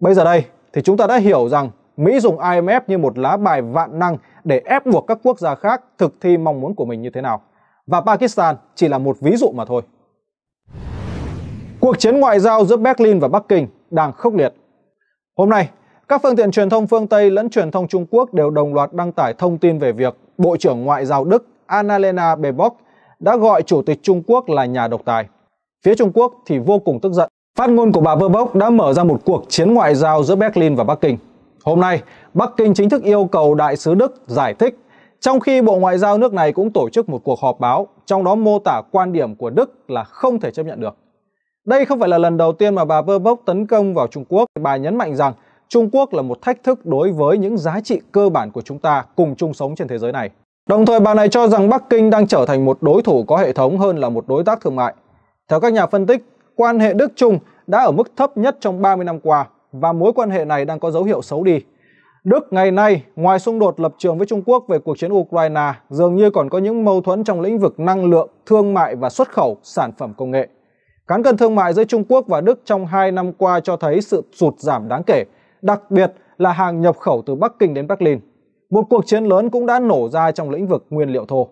Bây giờ đây thì chúng ta đã hiểu rằng Mỹ dùng IMF như một lá bài vạn năng để ép buộc các quốc gia khác thực thi mong muốn của mình như thế nào. Và Pakistan chỉ là một ví dụ mà thôi. Cuộc chiến ngoại giao giữa Berlin và Bắc Kinh đang khốc liệt. Hôm nay, các phương tiện truyền thông phương Tây lẫn truyền thông Trung Quốc đều đồng loạt đăng tải thông tin về việc Bộ trưởng Ngoại giao Đức Annalena Baerbock đã gọi Chủ tịch Trung Quốc là nhà độc tài. Phía Trung Quốc thì vô cùng tức giận. Phát ngôn của bà Baerbock đã mở ra một cuộc chiến ngoại giao giữa Berlin và Bắc Kinh. Hôm nay, Bắc Kinh chính thức yêu cầu đại sứ Đức giải thích, trong khi Bộ Ngoại giao nước này cũng tổ chức một cuộc họp báo, trong đó mô tả quan điểm của Đức là không thể chấp nhận được. Đây không phải là lần đầu tiên mà bà Verbock tấn công vào Trung Quốc. Bà nhấn mạnh rằng Trung Quốc là một thách thức đối với những giá trị cơ bản của chúng ta cùng chung sống trên thế giới này. Đồng thời bà này cho rằng Bắc Kinh đang trở thành một đối thủ có hệ thống hơn là một đối tác thương mại. Theo các nhà phân tích, quan hệ Đức-Trung đã ở mức thấp nhất trong 30 năm qua và mối quan hệ này đang có dấu hiệu xấu đi. Đức ngày nay, ngoài xung đột lập trường với Trung Quốc về cuộc chiến Ukraine, dường như còn có những mâu thuẫn trong lĩnh vực năng lượng, thương mại và xuất khẩu sản phẩm công nghệ. Cán cân thương mại giữa Trung Quốc và Đức trong 2 năm qua cho thấy sự sụt giảm đáng kể, đặc biệt là hàng nhập khẩu từ Bắc Kinh đến Berlin. Một cuộc chiến lớn cũng đã nổ ra trong lĩnh vực nguyên liệu thô.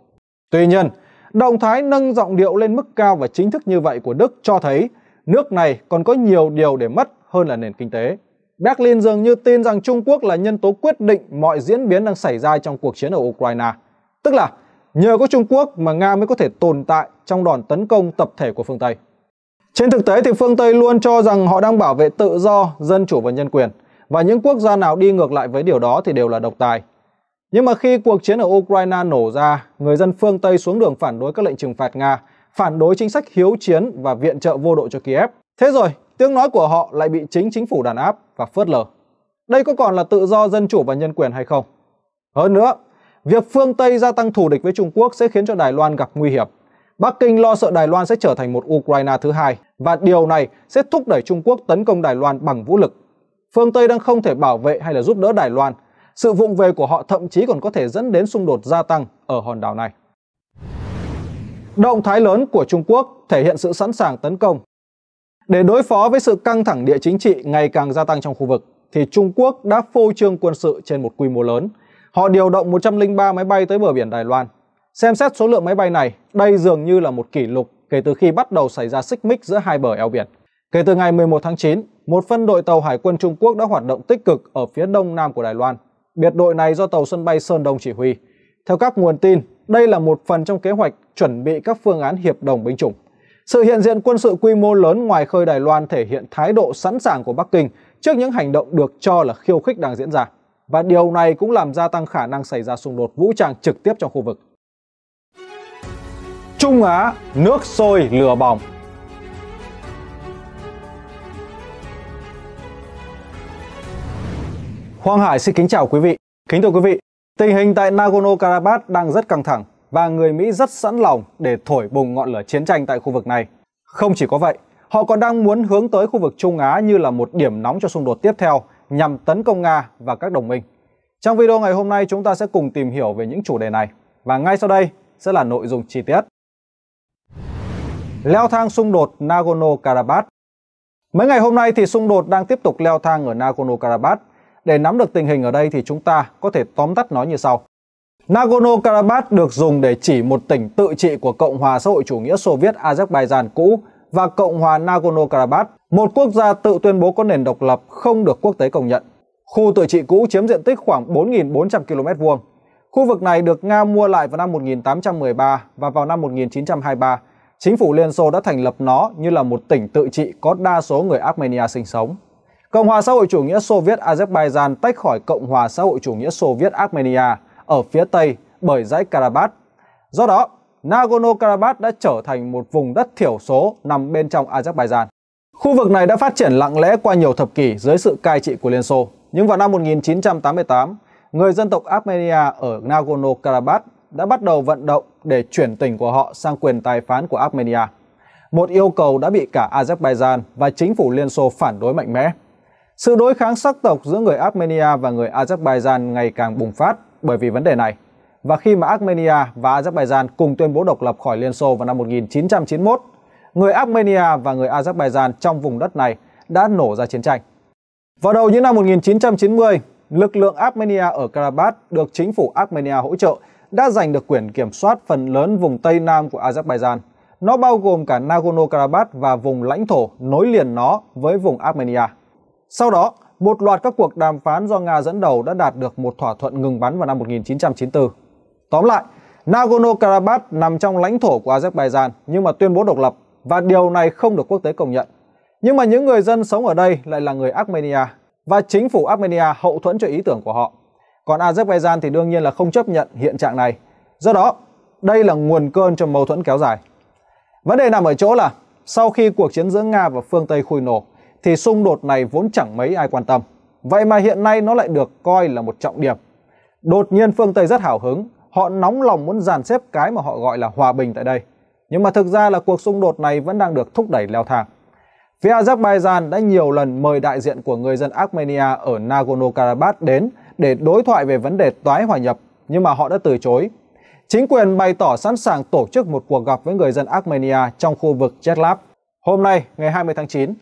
Tuy nhiên, động thái nâng giọng điệu lên mức cao và chính thức như vậy của Đức cho thấy nước này còn có nhiều điều để mất hơn là nền kinh tế. Berlin dường như tin rằng Trung Quốc là nhân tố quyết định mọi diễn biến đang xảy ra trong cuộc chiến ở Ukraine. Tức là nhờ có Trung Quốc mà Nga mới có thể tồn tại trong đòn tấn công tập thể của phương Tây. Trên thực tế thì phương Tây luôn cho rằng họ đang bảo vệ tự do, dân chủ và nhân quyền. Và những quốc gia nào đi ngược lại với điều đó thì đều là độc tài. Nhưng mà khi cuộc chiến ở Ukraine nổ ra, người dân phương Tây xuống đường phản đối các lệnh trừng phạt Nga, phản đối chính sách hiếu chiến và viện trợ vô độ cho Kiev. Thế rồi, tiếng nói của họ lại bị chính chính phủ đàn áp và phớt lờ. Đây có còn là tự do dân chủ và nhân quyền hay không? Hơn nữa, việc phương Tây gia tăng thù địch với Trung Quốc sẽ khiến cho Đài Loan gặp nguy hiểm. Bắc Kinh lo sợ Đài Loan sẽ trở thành một Ukraine thứ hai và điều này sẽ thúc đẩy Trung Quốc tấn công Đài Loan bằng vũ lực. Phương Tây đang không thể bảo vệ hay là giúp đỡ Đài Loan. Sự vụng về của họ thậm chí còn có thể dẫn đến xung đột gia tăng ở hòn đảo này. Động thái lớn của Trung Quốc thể hiện sự sẵn sàng tấn công để đối phó với sự căng thẳng địa chính trị ngày càng gia tăng trong khu vực, thì Trung Quốc đã phô trương quân sự trên một quy mô lớn. Họ điều động 103 máy bay tới bờ biển Đài Loan. Xem xét số lượng máy bay này, đây dường như là một kỷ lục kể từ khi bắt đầu xảy ra xích mích giữa hai bờ eo biển. Kể từ ngày 11 tháng 9, một phân đội tàu hải quân Trung Quốc đã hoạt động tích cực ở phía đông nam của Đài Loan. Biệt đội này do tàu sân bay Sơn Đông chỉ huy. Theo các nguồn tin, đây là một phần trong kế hoạch chuẩn bị các phương án hiệp đồng binh chủng. Sự hiện diện quân sự quy mô lớn ngoài khơi Đài Loan thể hiện thái độ sẵn sàng của Bắc Kinh trước những hành động được cho là khiêu khích đang diễn ra. Và điều này cũng làm gia tăng khả năng xảy ra xung đột vũ trang trực tiếp trong khu vực. Trung Á, nước sôi lửa bỏng Hoàng Hải xin kính chào quý vị. Kính thưa quý vị, tình hình tại Nagorno-Karabakh đang rất căng thẳng và người Mỹ rất sẵn lòng để thổi bùng ngọn lửa chiến tranh tại khu vực này. Không chỉ có vậy, họ còn đang muốn hướng tới khu vực Trung Á như là một điểm nóng cho xung đột tiếp theo nhằm tấn công Nga và các đồng minh. Trong video ngày hôm nay chúng ta sẽ cùng tìm hiểu về những chủ đề này và ngay sau đây sẽ là nội dung chi tiết. Leo thang xung đột Nagorno-Karabakh Mấy ngày hôm nay thì xung đột đang tiếp tục leo thang ở Nagorno-Karabakh. Để nắm được tình hình ở đây thì chúng ta có thể tóm tắt nó như sau. Nagorno-Karabakh được dùng để chỉ một tỉnh tự trị của Cộng hòa xã hội chủ nghĩa Xô Viết Azerbaijan cũ và Cộng hòa Nagorno-Karabakh, một quốc gia tự tuyên bố có nền độc lập không được quốc tế công nhận. Khu tự trị cũ chiếm diện tích khoảng 4.400 km vuông. Khu vực này được Nga mua lại vào năm 1813 và vào năm 1923, chính phủ Liên Xô đã thành lập nó như là một tỉnh tự trị có đa số người Armenia sinh sống. Cộng hòa xã hội chủ nghĩa Xô Viết Azerbaijan tách khỏi Cộng hòa xã hội chủ nghĩa Xô Viết Armenia – ở phía Tây bởi dãy Karabakh. Do đó, Nagorno-Karabakh đã trở thành một vùng đất thiểu số nằm bên trong Azerbaijan. Khu vực này đã phát triển lặng lẽ qua nhiều thập kỷ dưới sự cai trị của Liên Xô. Nhưng vào năm 1988, người dân tộc Armenia ở Nagorno-Karabakh đã bắt đầu vận động để chuyển tỉnh của họ sang quyền tài phán của Armenia. Một yêu cầu đã bị cả Azerbaijan và chính phủ Liên Xô phản đối mạnh mẽ. Sự đối kháng sắc tộc giữa người Armenia và người Azerbaijan ngày càng bùng phát bởi vì vấn đề này. Và khi mà Armenia và Azerbaijan cùng tuyên bố độc lập khỏi Liên Xô vào năm 1991, người Armenia và người Azerbaijan trong vùng đất này đã nổ ra chiến tranh. Vào đầu những năm 1990, lực lượng Armenia ở Karabakh được chính phủ Armenia hỗ trợ đã giành được quyền kiểm soát phần lớn vùng Tây Nam của Azerbaijan. Nó bao gồm cả Nagorno-Karabakh và vùng lãnh thổ nối liền nó với vùng Armenia. Sau đó, một loạt các cuộc đàm phán do Nga dẫn đầu đã đạt được một thỏa thuận ngừng bắn vào năm 1994. Tóm lại, Nagorno-Karabakh nằm trong lãnh thổ của Azerbaijan nhưng mà tuyên bố độc lập và điều này không được quốc tế công nhận. Nhưng mà những người dân sống ở đây lại là người Armenia và chính phủ Armenia hậu thuẫn cho ý tưởng của họ. Còn Azerbaijan thì đương nhiên là không chấp nhận hiện trạng này. Do đó, đây là nguồn cơn cho mâu thuẫn kéo dài. Vấn đề nằm ở chỗ là sau khi cuộc chiến giữa Nga và phương Tây khui nổ, thì xung đột này vốn chẳng mấy ai quan tâm. Vậy mà hiện nay nó lại được coi là một trọng điểm. Đột nhiên phương Tây rất hào hứng, họ nóng lòng muốn dàn xếp cái mà họ gọi là hòa bình tại đây. Nhưng mà thực ra là cuộc xung đột này vẫn đang được thúc đẩy leo thang. Phía Azerbaijan đã nhiều lần mời đại diện của người dân Armenia ở Nagorno-Karabakh đến để đối thoại về vấn đề tái hòa nhập, nhưng mà họ đã từ chối. Chính quyền bày tỏ sẵn sàng tổ chức một cuộc gặp với người dân Armenia trong khu vực Chetlab. Hôm nay, ngày 20 tháng 9,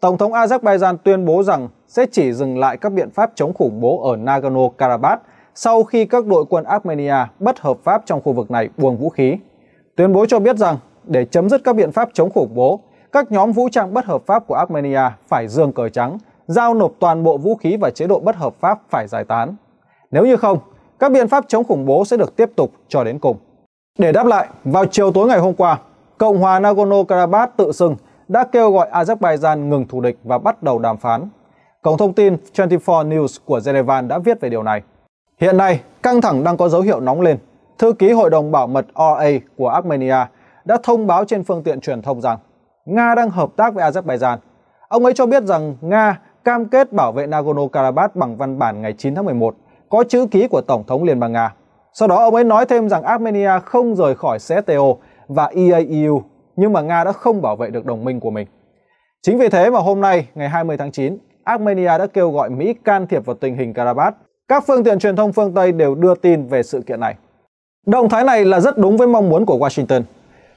Tổng thống Azerbaijan tuyên bố rằng sẽ chỉ dừng lại các biện pháp chống khủng bố ở Nagorno-Karabakh sau khi các đội quân Armenia bất hợp pháp trong khu vực này buông vũ khí. Tuyên bố cho biết rằng để chấm dứt các biện pháp chống khủng bố, các nhóm vũ trang bất hợp pháp của Armenia phải dương cờ trắng, giao nộp toàn bộ vũ khí và chế độ bất hợp pháp phải giải tán. Nếu như không, các biện pháp chống khủng bố sẽ được tiếp tục cho đến cùng. Để đáp lại, vào chiều tối ngày hôm qua, Cộng hòa Nagorno-Karabakh tự xưng đã kêu gọi Azerbaijan ngừng thù địch và bắt đầu đàm phán. Cổng thông tin 24 News của Geneva đã viết về điều này. Hiện nay, căng thẳng đang có dấu hiệu nóng lên. Thư ký Hội đồng Bảo mật OA của Armenia đã thông báo trên phương tiện truyền thông rằng Nga đang hợp tác với Azerbaijan. Ông ấy cho biết rằng Nga cam kết bảo vệ Nagorno-Karabakh bằng văn bản ngày 9 tháng 11 có chữ ký của Tổng thống Liên bang Nga. Sau đó ông ấy nói thêm rằng Armenia không rời khỏi CSTO và EAEU nhưng mà Nga đã không bảo vệ được đồng minh của mình. Chính vì thế mà hôm nay, ngày 20 tháng 9, Armenia đã kêu gọi Mỹ can thiệp vào tình hình Karabakh. Các phương tiện truyền thông phương Tây đều đưa tin về sự kiện này. Động thái này là rất đúng với mong muốn của Washington.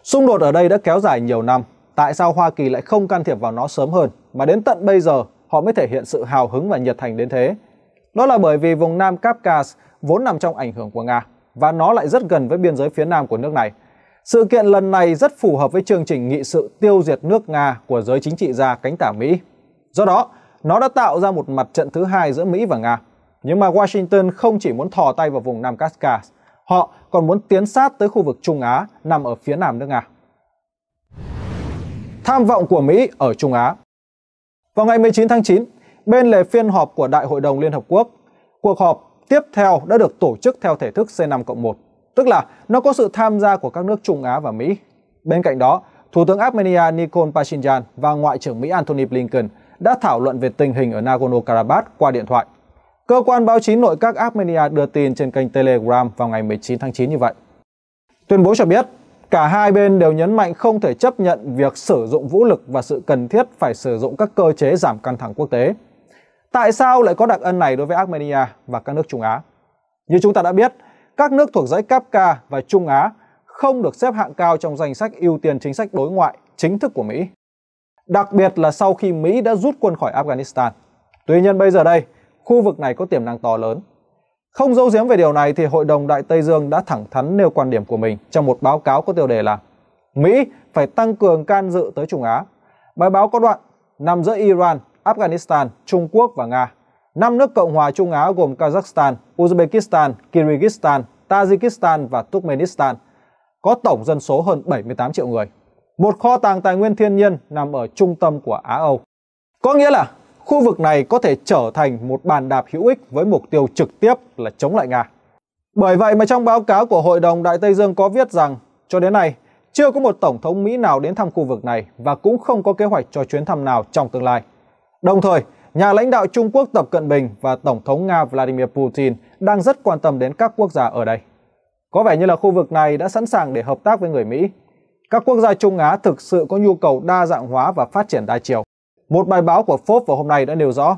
Xung đột ở đây đã kéo dài nhiều năm, tại sao Hoa Kỳ lại không can thiệp vào nó sớm hơn mà đến tận bây giờ họ mới thể hiện sự hào hứng và nhiệt thành đến thế? Đó là bởi vì vùng Nam Kafkas vốn nằm trong ảnh hưởng của Nga và nó lại rất gần với biên giới phía nam của nước này – sự kiện lần này rất phù hợp với chương trình nghị sự tiêu diệt nước Nga của giới chính trị gia cánh tả Mỹ. Do đó, nó đã tạo ra một mặt trận thứ hai giữa Mỹ và Nga. Nhưng mà Washington không chỉ muốn thò tay vào vùng Nam Kaskaz, họ còn muốn tiến sát tới khu vực Trung Á nằm ở phía nam nước Nga. Tham vọng của Mỹ ở Trung Á Vào ngày 19 tháng 9, bên lề phiên họp của Đại hội đồng Liên Hợp Quốc, cuộc họp tiếp theo đã được tổ chức theo thể thức C5 cộng 1 tức là nó có sự tham gia của các nước Trung Á và Mỹ. Bên cạnh đó, Thủ tướng Armenia Nikol Pashinyan và Ngoại trưởng Mỹ Antony Blinken đã thảo luận về tình hình ở Nagorno-Karabakh qua điện thoại. Cơ quan báo chí nội các Armenia đưa tin trên kênh Telegram vào ngày 19 tháng 9 như vậy. Tuyên bố cho biết, cả hai bên đều nhấn mạnh không thể chấp nhận việc sử dụng vũ lực và sự cần thiết phải sử dụng các cơ chế giảm căng thẳng quốc tế. Tại sao lại có đặc ân này đối với Armenia và các nước Trung Á? Như chúng ta đã biết, các nước thuộc dãy Cáp-ca và Trung Á không được xếp hạng cao trong danh sách ưu tiên chính sách đối ngoại chính thức của Mỹ. Đặc biệt là sau khi Mỹ đã rút quân khỏi Afghanistan. Tuy nhiên bây giờ đây, khu vực này có tiềm năng to lớn. Không giấu giếm về điều này thì Hội đồng Đại Tây Dương đã thẳng thắn nêu quan điểm của mình trong một báo cáo có tiêu đề là Mỹ phải tăng cường can dự tới Trung Á. Bài báo có đoạn nằm giữa Iran, Afghanistan, Trung Quốc và Nga Năm nước Cộng hòa Trung Á gồm Kazakhstan, Uzbekistan, Kyrgyzstan, Tajikistan và Turkmenistan, có tổng dân số hơn 78 triệu người. Một kho tàng tài nguyên thiên nhiên nằm ở trung tâm của Á-Âu. Có nghĩa là khu vực này có thể trở thành một bàn đạp hữu ích với mục tiêu trực tiếp là chống lại Nga. Bởi vậy mà trong báo cáo của Hội đồng Đại Tây Dương có viết rằng cho đến nay chưa có một tổng thống Mỹ nào đến thăm khu vực này và cũng không có kế hoạch cho chuyến thăm nào trong tương lai. Đồng thời, Nhà lãnh đạo Trung Quốc Tập Cận Bình và Tổng thống Nga Vladimir Putin đang rất quan tâm đến các quốc gia ở đây. Có vẻ như là khu vực này đã sẵn sàng để hợp tác với người Mỹ. Các quốc gia Trung Á thực sự có nhu cầu đa dạng hóa và phát triển đa chiều. Một bài báo của Forbes vào hôm nay đã nêu rõ,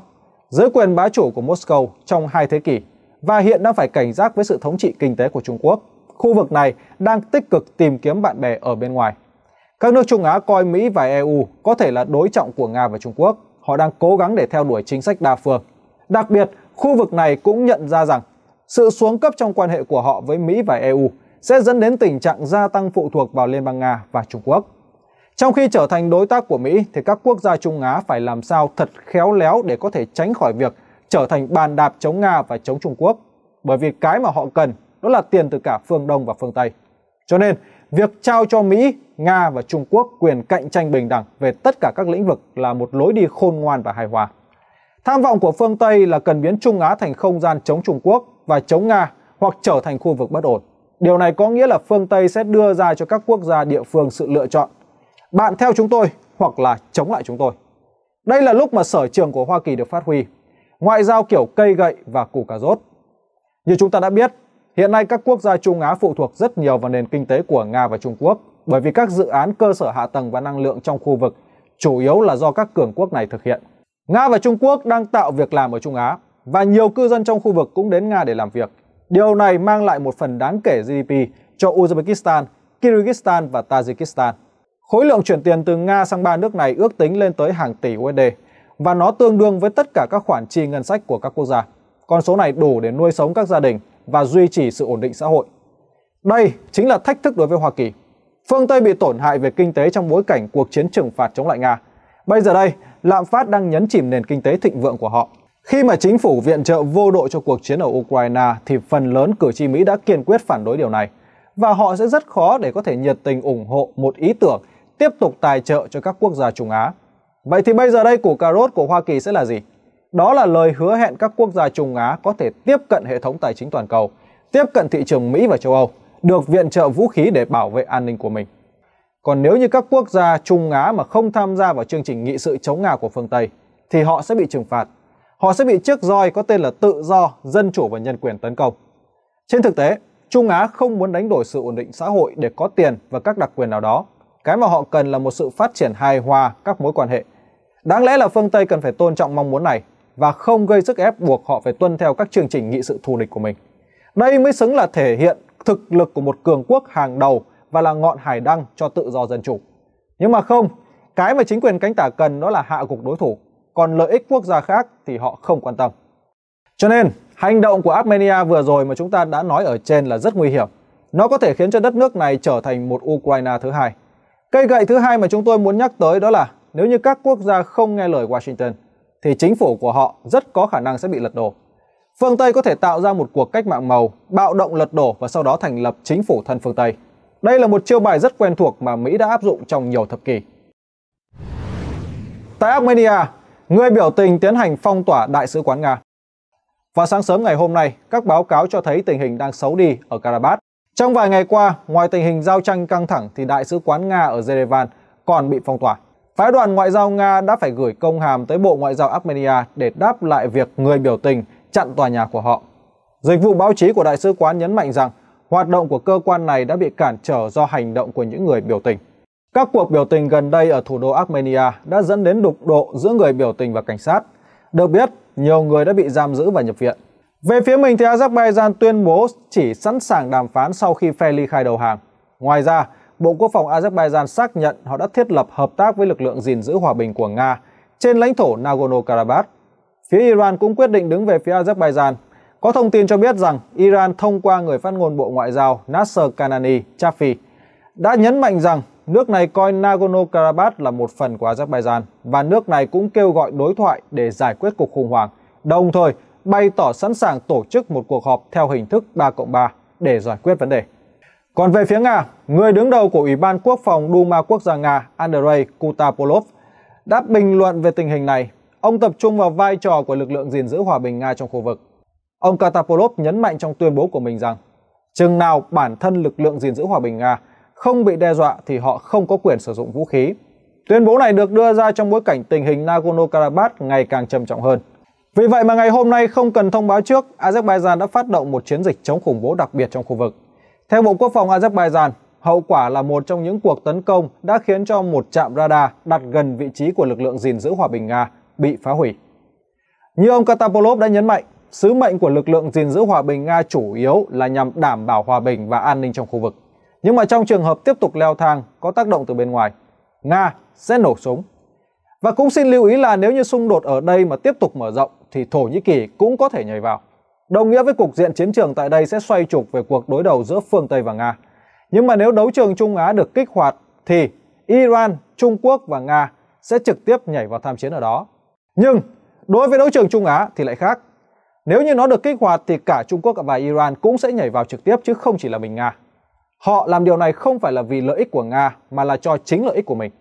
dưới quyền bá chủ của Moscow trong hai thế kỷ và hiện đang phải cảnh giác với sự thống trị kinh tế của Trung Quốc, khu vực này đang tích cực tìm kiếm bạn bè ở bên ngoài. Các nước Trung Á coi Mỹ và EU có thể là đối trọng của Nga và Trung Quốc họ đang cố gắng để theo đuổi chính sách đa phương. Đặc biệt, khu vực này cũng nhận ra rằng sự xuống cấp trong quan hệ của họ với Mỹ và EU sẽ dẫn đến tình trạng gia tăng phụ thuộc vào Liên bang Nga và Trung Quốc. Trong khi trở thành đối tác của Mỹ thì các quốc gia Trung Á phải làm sao thật khéo léo để có thể tránh khỏi việc trở thành bàn đạp chống Nga và chống Trung Quốc, bởi vì cái mà họ cần đó là tiền từ cả phương Đông và phương Tây. Cho nên, việc trao cho Mỹ, Nga và Trung Quốc quyền cạnh tranh bình đẳng về tất cả các lĩnh vực là một lối đi khôn ngoan và hài hòa. Tham vọng của phương Tây là cần biến Trung Á thành không gian chống Trung Quốc và chống Nga hoặc trở thành khu vực bất ổn. Điều này có nghĩa là phương Tây sẽ đưa ra cho các quốc gia địa phương sự lựa chọn. Bạn theo chúng tôi hoặc là chống lại chúng tôi. Đây là lúc mà sở trường của Hoa Kỳ được phát huy. Ngoại giao kiểu cây gậy và củ cà rốt. Như chúng ta đã biết, Hiện nay các quốc gia Trung Á phụ thuộc rất nhiều vào nền kinh tế của Nga và Trung Quốc bởi vì các dự án cơ sở hạ tầng và năng lượng trong khu vực chủ yếu là do các cường quốc này thực hiện. Nga và Trung Quốc đang tạo việc làm ở Trung Á và nhiều cư dân trong khu vực cũng đến Nga để làm việc. Điều này mang lại một phần đáng kể GDP cho Uzbekistan, Kyrgyzstan và Tajikistan. Khối lượng chuyển tiền từ Nga sang ba nước này ước tính lên tới hàng tỷ USD và nó tương đương với tất cả các khoản chi ngân sách của các quốc gia. Con số này đủ để nuôi sống các gia đình và duy trì sự ổn định xã hội. Đây chính là thách thức đối với Hoa Kỳ. Phương Tây bị tổn hại về kinh tế trong bối cảnh cuộc chiến trừng phạt chống lại Nga. Bây giờ đây, lạm phát đang nhấn chìm nền kinh tế thịnh vượng của họ. Khi mà chính phủ viện trợ vô độ cho cuộc chiến ở Ukraine thì phần lớn cử tri Mỹ đã kiên quyết phản đối điều này và họ sẽ rất khó để có thể nhiệt tình ủng hộ một ý tưởng tiếp tục tài trợ cho các quốc gia Trung Á. Vậy thì bây giờ đây củ cà rốt của Hoa Kỳ sẽ là gì? Đó là lời hứa hẹn các quốc gia Trung Á có thể tiếp cận hệ thống tài chính toàn cầu, tiếp cận thị trường Mỹ và châu Âu, được viện trợ vũ khí để bảo vệ an ninh của mình. Còn nếu như các quốc gia Trung Á mà không tham gia vào chương trình nghị sự chống Nga của phương Tây, thì họ sẽ bị trừng phạt. Họ sẽ bị chiếc roi có tên là tự do, dân chủ và nhân quyền tấn công. Trên thực tế, Trung Á không muốn đánh đổi sự ổn định xã hội để có tiền và các đặc quyền nào đó. Cái mà họ cần là một sự phát triển hài hòa các mối quan hệ. Đáng lẽ là phương Tây cần phải tôn trọng mong muốn này, và không gây sức ép buộc họ phải tuân theo các chương trình nghị sự thù địch của mình. Đây mới xứng là thể hiện thực lực của một cường quốc hàng đầu và là ngọn hải đăng cho tự do dân chủ. Nhưng mà không, cái mà chính quyền cánh tả cần đó là hạ gục đối thủ, còn lợi ích quốc gia khác thì họ không quan tâm. Cho nên, hành động của Armenia vừa rồi mà chúng ta đã nói ở trên là rất nguy hiểm. Nó có thể khiến cho đất nước này trở thành một Ukraine thứ hai. Cây gậy thứ hai mà chúng tôi muốn nhắc tới đó là nếu như các quốc gia không nghe lời Washington thì chính phủ của họ rất có khả năng sẽ bị lật đổ. Phương Tây có thể tạo ra một cuộc cách mạng màu, bạo động lật đổ và sau đó thành lập chính phủ thân phương Tây. Đây là một chiêu bài rất quen thuộc mà Mỹ đã áp dụng trong nhiều thập kỷ. Tại Armenia, người biểu tình tiến hành phong tỏa đại sứ quán Nga. Và sáng sớm ngày hôm nay, các báo cáo cho thấy tình hình đang xấu đi ở Karabakh. Trong vài ngày qua, ngoài tình hình giao tranh căng thẳng thì đại sứ quán Nga ở Yerevan còn bị phong tỏa. Phái đoàn ngoại giao Nga đã phải gửi công hàm tới Bộ Ngoại giao Armenia để đáp lại việc người biểu tình chặn tòa nhà của họ. Dịch vụ báo chí của đại sứ quán nhấn mạnh rằng hoạt động của cơ quan này đã bị cản trở do hành động của những người biểu tình. Các cuộc biểu tình gần đây ở thủ đô Armenia đã dẫn đến đụng độ giữa người biểu tình và cảnh sát. Được biết, nhiều người đã bị giam giữ và nhập viện. Về phía mình thì Azerbaijan tuyên bố chỉ sẵn sàng đàm phán sau khi phe ly khai đầu hàng. Ngoài ra, Bộ Quốc phòng Azerbaijan xác nhận họ đã thiết lập hợp tác với lực lượng gìn giữ hòa bình của Nga trên lãnh thổ Nagorno-Karabakh. Phía Iran cũng quyết định đứng về phía Azerbaijan. Có thông tin cho biết rằng Iran thông qua người phát ngôn Bộ Ngoại giao Nasser Kanani Chafi đã nhấn mạnh rằng nước này coi Nagorno-Karabakh là một phần của Azerbaijan và nước này cũng kêu gọi đối thoại để giải quyết cuộc khủng hoảng, đồng thời bày tỏ sẵn sàng tổ chức một cuộc họp theo hình thức 3 cộng 3 để giải quyết vấn đề. Còn về phía Nga, người đứng đầu của Ủy ban Quốc phòng Duma Quốc gia Nga Andrei Kutapolov đã bình luận về tình hình này. Ông tập trung vào vai trò của lực lượng gìn giữ hòa bình Nga trong khu vực. Ông Katapolov nhấn mạnh trong tuyên bố của mình rằng chừng nào bản thân lực lượng gìn giữ hòa bình Nga không bị đe dọa thì họ không có quyền sử dụng vũ khí. Tuyên bố này được đưa ra trong bối cảnh tình hình Nagorno-Karabakh ngày càng trầm trọng hơn. Vì vậy mà ngày hôm nay không cần thông báo trước, Azerbaijan đã phát động một chiến dịch chống khủng bố đặc biệt trong khu vực. Theo Bộ Quốc phòng Azerbaijan, hậu quả là một trong những cuộc tấn công đã khiến cho một trạm radar đặt gần vị trí của lực lượng gìn giữ hòa bình Nga bị phá hủy. Như ông Katapolov đã nhấn mạnh, sứ mệnh của lực lượng gìn giữ hòa bình Nga chủ yếu là nhằm đảm bảo hòa bình và an ninh trong khu vực. Nhưng mà trong trường hợp tiếp tục leo thang có tác động từ bên ngoài, Nga sẽ nổ súng. Và cũng xin lưu ý là nếu như xung đột ở đây mà tiếp tục mở rộng thì Thổ Nhĩ Kỳ cũng có thể nhảy vào đồng nghĩa với cục diện chiến trường tại đây sẽ xoay trục về cuộc đối đầu giữa phương Tây và Nga. Nhưng mà nếu đấu trường Trung Á được kích hoạt thì Iran, Trung Quốc và Nga sẽ trực tiếp nhảy vào tham chiến ở đó. Nhưng đối với đấu trường Trung Á thì lại khác. Nếu như nó được kích hoạt thì cả Trung Quốc và Iran cũng sẽ nhảy vào trực tiếp chứ không chỉ là mình Nga. Họ làm điều này không phải là vì lợi ích của Nga mà là cho chính lợi ích của mình.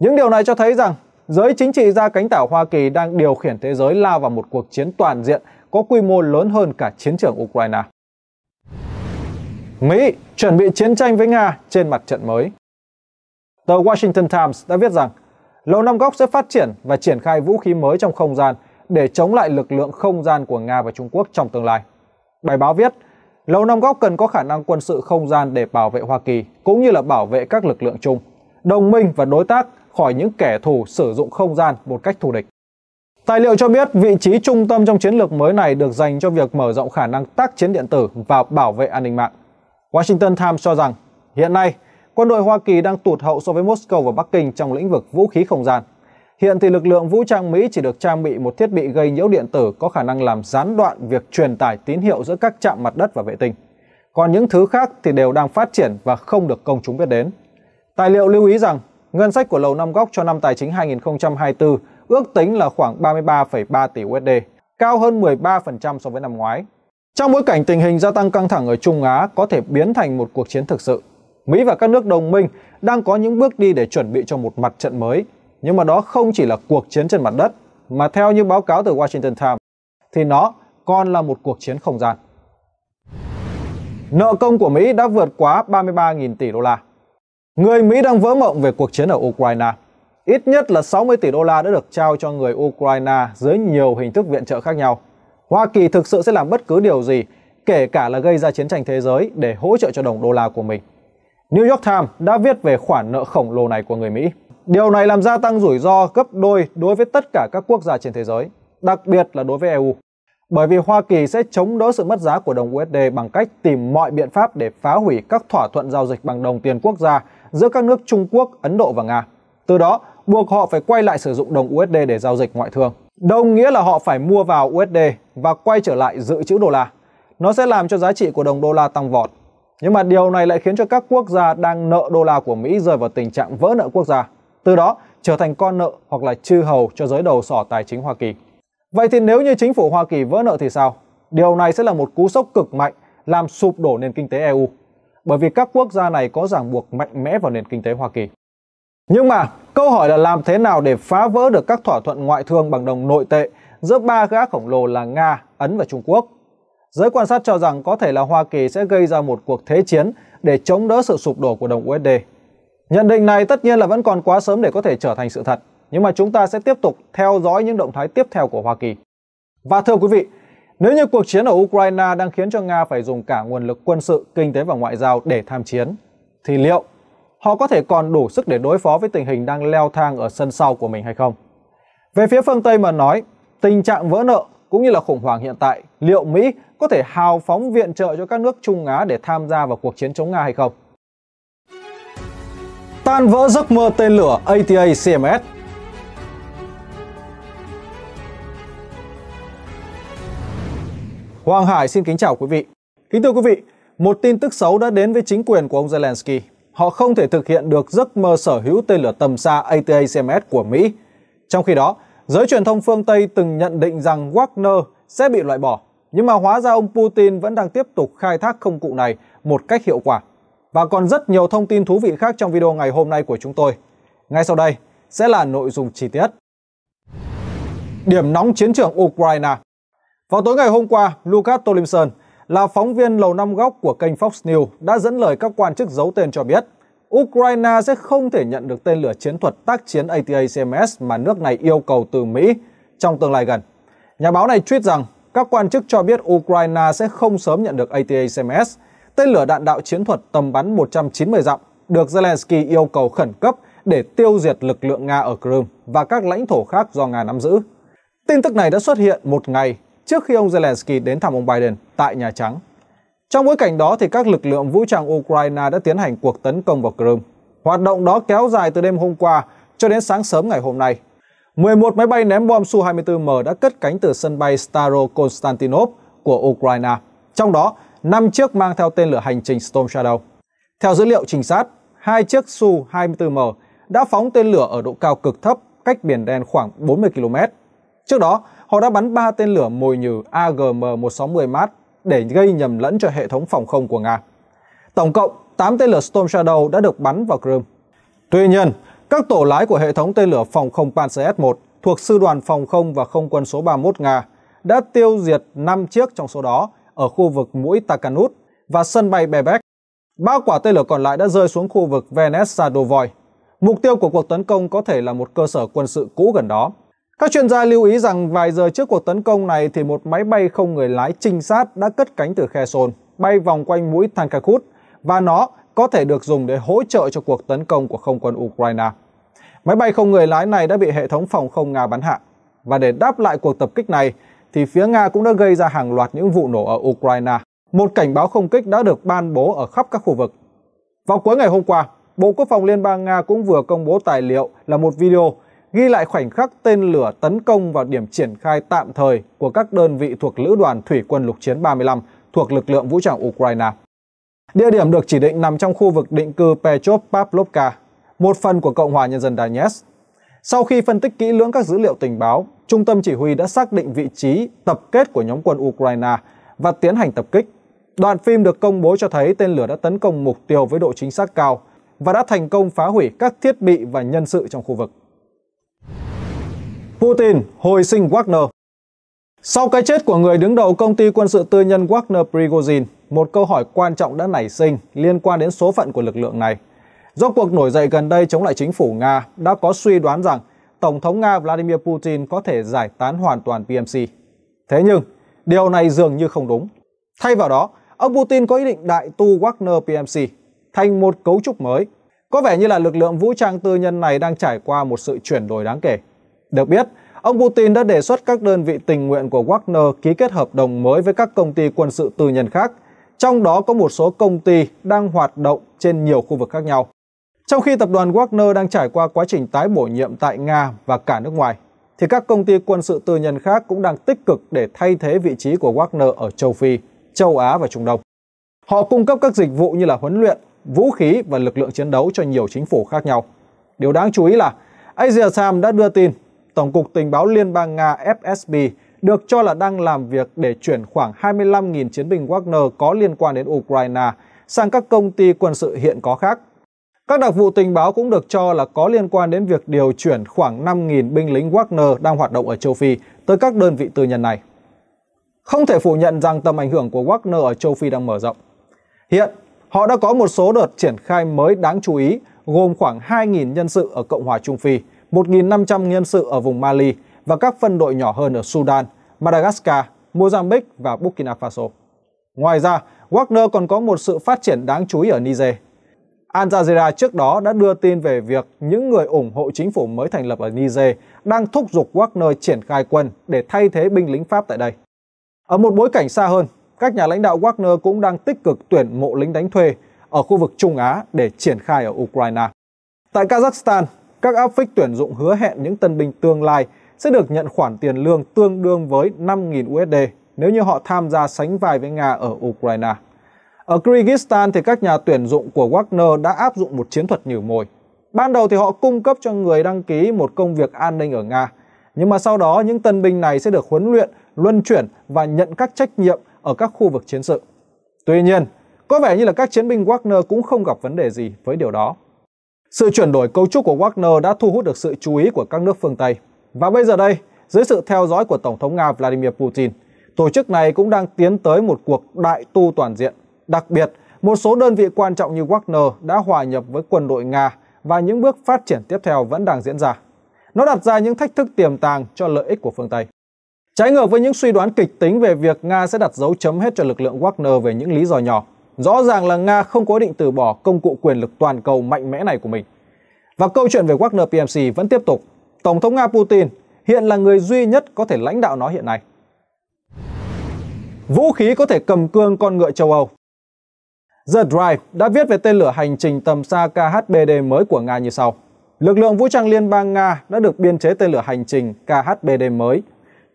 Những điều này cho thấy rằng giới chính trị gia cánh tả Hoa Kỳ đang điều khiển thế giới lao vào một cuộc chiến toàn diện có quy mô lớn hơn cả chiến trường Ukraine. Mỹ chuẩn bị chiến tranh với Nga trên mặt trận mới. Tờ Washington Times đã viết rằng Lầu Năm Góc sẽ phát triển và triển khai vũ khí mới trong không gian để chống lại lực lượng không gian của Nga và Trung Quốc trong tương lai. Bài báo viết, Lầu Năm Góc cần có khả năng quân sự không gian để bảo vệ Hoa Kỳ cũng như là bảo vệ các lực lượng chung, đồng minh và đối tác khỏi những kẻ thù sử dụng không gian một cách thù địch. Tài liệu cho biết vị trí trung tâm trong chiến lược mới này được dành cho việc mở rộng khả năng tác chiến điện tử và bảo vệ an ninh mạng. Washington Times cho rằng hiện nay quân đội Hoa Kỳ đang tụt hậu so với Moscow và Bắc Kinh trong lĩnh vực vũ khí không gian. Hiện thì lực lượng vũ trang Mỹ chỉ được trang bị một thiết bị gây nhiễu điện tử có khả năng làm gián đoạn việc truyền tải tín hiệu giữa các trạm mặt đất và vệ tinh. Còn những thứ khác thì đều đang phát triển và không được công chúng biết đến. Tài liệu lưu ý rằng ngân sách của Lầu Năm Góc cho năm tài chính 2024 ước tính là khoảng 33,3 tỷ USD, cao hơn 13% so với năm ngoái. Trong bối cảnh tình hình gia tăng căng thẳng ở Trung Á có thể biến thành một cuộc chiến thực sự, Mỹ và các nước đồng minh đang có những bước đi để chuẩn bị cho một mặt trận mới, nhưng mà đó không chỉ là cuộc chiến trên mặt đất, mà theo như báo cáo từ Washington Times, thì nó còn là một cuộc chiến không gian. Nợ công của Mỹ đã vượt quá 33.000 tỷ đô la. Người Mỹ đang vỡ mộng về cuộc chiến ở Ukraine ít nhất là 60 tỷ đô la đã được trao cho người Ukraine dưới nhiều hình thức viện trợ khác nhau. Hoa Kỳ thực sự sẽ làm bất cứ điều gì, kể cả là gây ra chiến tranh thế giới để hỗ trợ cho đồng đô la của mình. New York Times đã viết về khoản nợ khổng lồ này của người Mỹ. Điều này làm gia tăng rủi ro gấp đôi đối với tất cả các quốc gia trên thế giới, đặc biệt là đối với EU. Bởi vì Hoa Kỳ sẽ chống đỡ sự mất giá của đồng USD bằng cách tìm mọi biện pháp để phá hủy các thỏa thuận giao dịch bằng đồng tiền quốc gia giữa các nước Trung Quốc, Ấn Độ và Nga. Từ đó, buộc họ phải quay lại sử dụng đồng USD để giao dịch ngoại thương. Đồng nghĩa là họ phải mua vào USD và quay trở lại dự trữ đô la. Nó sẽ làm cho giá trị của đồng đô la tăng vọt. Nhưng mà điều này lại khiến cho các quốc gia đang nợ đô la của Mỹ rơi vào tình trạng vỡ nợ quốc gia. Từ đó trở thành con nợ hoặc là chư hầu cho giới đầu sỏ tài chính Hoa Kỳ. Vậy thì nếu như chính phủ Hoa Kỳ vỡ nợ thì sao? Điều này sẽ là một cú sốc cực mạnh làm sụp đổ nền kinh tế EU bởi vì các quốc gia này có ràng buộc mạnh mẽ vào nền kinh tế Hoa Kỳ. Nhưng mà câu hỏi là làm thế nào để phá vỡ được các thỏa thuận ngoại thương bằng đồng nội tệ giữa ba gã khổng lồ là Nga, Ấn và Trung Quốc? Giới quan sát cho rằng có thể là Hoa Kỳ sẽ gây ra một cuộc thế chiến để chống đỡ sự sụp đổ của đồng USD. Nhận định này tất nhiên là vẫn còn quá sớm để có thể trở thành sự thật, nhưng mà chúng ta sẽ tiếp tục theo dõi những động thái tiếp theo của Hoa Kỳ. Và thưa quý vị, nếu như cuộc chiến ở Ukraine đang khiến cho Nga phải dùng cả nguồn lực quân sự, kinh tế và ngoại giao để tham chiến, thì liệu họ có thể còn đủ sức để đối phó với tình hình đang leo thang ở sân sau của mình hay không. Về phía phương Tây mà nói, tình trạng vỡ nợ cũng như là khủng hoảng hiện tại, liệu Mỹ có thể hào phóng viện trợ cho các nước Trung Á để tham gia vào cuộc chiến chống Nga hay không? Tan vỡ giấc mơ tên lửa ATA-CMS Hoàng Hải xin kính chào quý vị. Kính thưa quý vị, một tin tức xấu đã đến với chính quyền của ông Zelensky họ không thể thực hiện được giấc mơ sở hữu tên lửa tầm xa ATACMS của Mỹ. Trong khi đó, giới truyền thông phương Tây từng nhận định rằng Wagner sẽ bị loại bỏ, nhưng mà hóa ra ông Putin vẫn đang tiếp tục khai thác công cụ này một cách hiệu quả. Và còn rất nhiều thông tin thú vị khác trong video ngày hôm nay của chúng tôi. Ngay sau đây sẽ là nội dung chi tiết. Điểm nóng chiến trường Ukraine Vào tối ngày hôm qua, Lukas Tolimson, là phóng viên Lầu Năm Góc của kênh Fox News đã dẫn lời các quan chức giấu tên cho biết Ukraine sẽ không thể nhận được tên lửa chiến thuật tác chiến ATACMS mà nước này yêu cầu từ Mỹ trong tương lai gần. Nhà báo này tweet rằng các quan chức cho biết Ukraine sẽ không sớm nhận được ATACMS, tên lửa đạn đạo chiến thuật tầm bắn 190 dặm được Zelensky yêu cầu khẩn cấp để tiêu diệt lực lượng Nga ở Crimea và các lãnh thổ khác do Nga nắm giữ. Tin tức này đã xuất hiện một ngày trước khi ông Zelensky đến thăm ông Biden tại Nhà Trắng. Trong bối cảnh đó, thì các lực lượng vũ trang Ukraine đã tiến hành cuộc tấn công vào Crimea. Hoạt động đó kéo dài từ đêm hôm qua cho đến sáng sớm ngày hôm nay. 11 máy bay ném bom Su-24M đã cất cánh từ sân bay Staro Konstantinov của Ukraine, trong đó 5 chiếc mang theo tên lửa hành trình Storm Shadow. Theo dữ liệu trinh sát, hai chiếc Su-24M đã phóng tên lửa ở độ cao cực thấp cách Biển Đen khoảng 40 km. Trước đó, họ đã bắn 3 tên lửa mồi nhử AGM-160M để gây nhầm lẫn cho hệ thống phòng không của Nga. Tổng cộng, 8 tên lửa Storm Shadow đã được bắn vào Crimea. Tuy nhiên, các tổ lái của hệ thống tên lửa phòng không Panzer S-1 thuộc Sư đoàn Phòng không và Không quân số 31 Nga đã tiêu diệt 5 chiếc trong số đó ở khu vực mũi Takanut và sân bay Bebek. Ba quả tên lửa còn lại đã rơi xuống khu vực Venesadovoy. Mục tiêu của cuộc tấn công có thể là một cơ sở quân sự cũ gần đó. Các chuyên gia lưu ý rằng vài giờ trước cuộc tấn công này thì một máy bay không người lái trinh sát đã cất cánh từ Kherson, bay vòng quanh mũi Tankakut và nó có thể được dùng để hỗ trợ cho cuộc tấn công của không quân Ukraine. Máy bay không người lái này đã bị hệ thống phòng không Nga bắn hạ. Và để đáp lại cuộc tập kích này, thì phía Nga cũng đã gây ra hàng loạt những vụ nổ ở Ukraine. Một cảnh báo không kích đã được ban bố ở khắp các khu vực. Vào cuối ngày hôm qua, Bộ Quốc phòng Liên bang Nga cũng vừa công bố tài liệu là một video ghi lại khoảnh khắc tên lửa tấn công vào điểm triển khai tạm thời của các đơn vị thuộc Lữ đoàn Thủy quân Lục chiến 35 thuộc lực lượng vũ trang Ukraine. Địa điểm được chỉ định nằm trong khu vực định cư Petrov Pavlovka, một phần của Cộng hòa Nhân dân Donetsk. Sau khi phân tích kỹ lưỡng các dữ liệu tình báo, Trung tâm Chỉ huy đã xác định vị trí tập kết của nhóm quân Ukraine và tiến hành tập kích. Đoạn phim được công bố cho thấy tên lửa đã tấn công mục tiêu với độ chính xác cao và đã thành công phá hủy các thiết bị và nhân sự trong khu vực. Putin hồi sinh Wagner Sau cái chết của người đứng đầu công ty quân sự tư nhân Wagner Prigozhin, một câu hỏi quan trọng đã nảy sinh liên quan đến số phận của lực lượng này. Do cuộc nổi dậy gần đây chống lại chính phủ Nga đã có suy đoán rằng Tổng thống Nga Vladimir Putin có thể giải tán hoàn toàn PMC. Thế nhưng, điều này dường như không đúng. Thay vào đó, ông Putin có ý định đại tu Wagner PMC thành một cấu trúc mới. Có vẻ như là lực lượng vũ trang tư nhân này đang trải qua một sự chuyển đổi đáng kể. Được biết, ông Putin đã đề xuất các đơn vị tình nguyện của Wagner ký kết hợp đồng mới với các công ty quân sự tư nhân khác, trong đó có một số công ty đang hoạt động trên nhiều khu vực khác nhau. Trong khi tập đoàn Wagner đang trải qua quá trình tái bổ nhiệm tại Nga và cả nước ngoài, thì các công ty quân sự tư nhân khác cũng đang tích cực để thay thế vị trí của Wagner ở châu Phi, châu Á và Trung Đông. Họ cung cấp các dịch vụ như là huấn luyện, vũ khí và lực lượng chiến đấu cho nhiều chính phủ khác nhau. Điều đáng chú ý là Asia Sam đã đưa tin Tổng cục Tình báo Liên bang Nga FSB được cho là đang làm việc để chuyển khoảng 25.000 chiến binh Wagner có liên quan đến Ukraine sang các công ty quân sự hiện có khác. Các đặc vụ tình báo cũng được cho là có liên quan đến việc điều chuyển khoảng 5.000 binh lính Wagner đang hoạt động ở châu Phi tới các đơn vị tư nhân này. Không thể phủ nhận rằng tầm ảnh hưởng của Wagner ở châu Phi đang mở rộng. Hiện, họ đã có một số đợt triển khai mới đáng chú ý, gồm khoảng 2.000 nhân sự ở Cộng hòa Trung Phi – 1.500 nhân sự ở vùng Mali và các phân đội nhỏ hơn ở Sudan, Madagascar, Mozambique và Burkina Faso. Ngoài ra, Wagner còn có một sự phát triển đáng chú ý ở Niger. Al Jazeera trước đó đã đưa tin về việc những người ủng hộ chính phủ mới thành lập ở Niger đang thúc giục Wagner triển khai quân để thay thế binh lính Pháp tại đây. Ở một bối cảnh xa hơn, các nhà lãnh đạo Wagner cũng đang tích cực tuyển mộ lính đánh thuê ở khu vực Trung Á để triển khai ở Ukraine. Tại Kazakhstan, các áp phích tuyển dụng hứa hẹn những tân binh tương lai sẽ được nhận khoản tiền lương tương đương với 5.000 USD nếu như họ tham gia sánh vai với Nga ở Ukraine. Ở Kyrgyzstan thì các nhà tuyển dụng của Wagner đã áp dụng một chiến thuật nhử mồi. Ban đầu thì họ cung cấp cho người đăng ký một công việc an ninh ở Nga, nhưng mà sau đó những tân binh này sẽ được huấn luyện, luân chuyển và nhận các trách nhiệm ở các khu vực chiến sự. Tuy nhiên, có vẻ như là các chiến binh Wagner cũng không gặp vấn đề gì với điều đó. Sự chuyển đổi cấu trúc của Wagner đã thu hút được sự chú ý của các nước phương Tây. Và bây giờ đây, dưới sự theo dõi của Tổng thống Nga Vladimir Putin, tổ chức này cũng đang tiến tới một cuộc đại tu toàn diện. Đặc biệt, một số đơn vị quan trọng như Wagner đã hòa nhập với quân đội Nga và những bước phát triển tiếp theo vẫn đang diễn ra. Nó đặt ra những thách thức tiềm tàng cho lợi ích của phương Tây. Trái ngược với những suy đoán kịch tính về việc Nga sẽ đặt dấu chấm hết cho lực lượng Wagner về những lý do nhỏ, Rõ ràng là Nga không có định từ bỏ công cụ quyền lực toàn cầu mạnh mẽ này của mình. Và câu chuyện về Wagner PMC vẫn tiếp tục. Tổng thống Nga Putin hiện là người duy nhất có thể lãnh đạo nó hiện nay. Vũ khí có thể cầm cương con ngựa châu Âu The Drive đã viết về tên lửa hành trình tầm xa KHBD mới của Nga như sau. Lực lượng vũ trang liên bang Nga đã được biên chế tên lửa hành trình KHBD mới.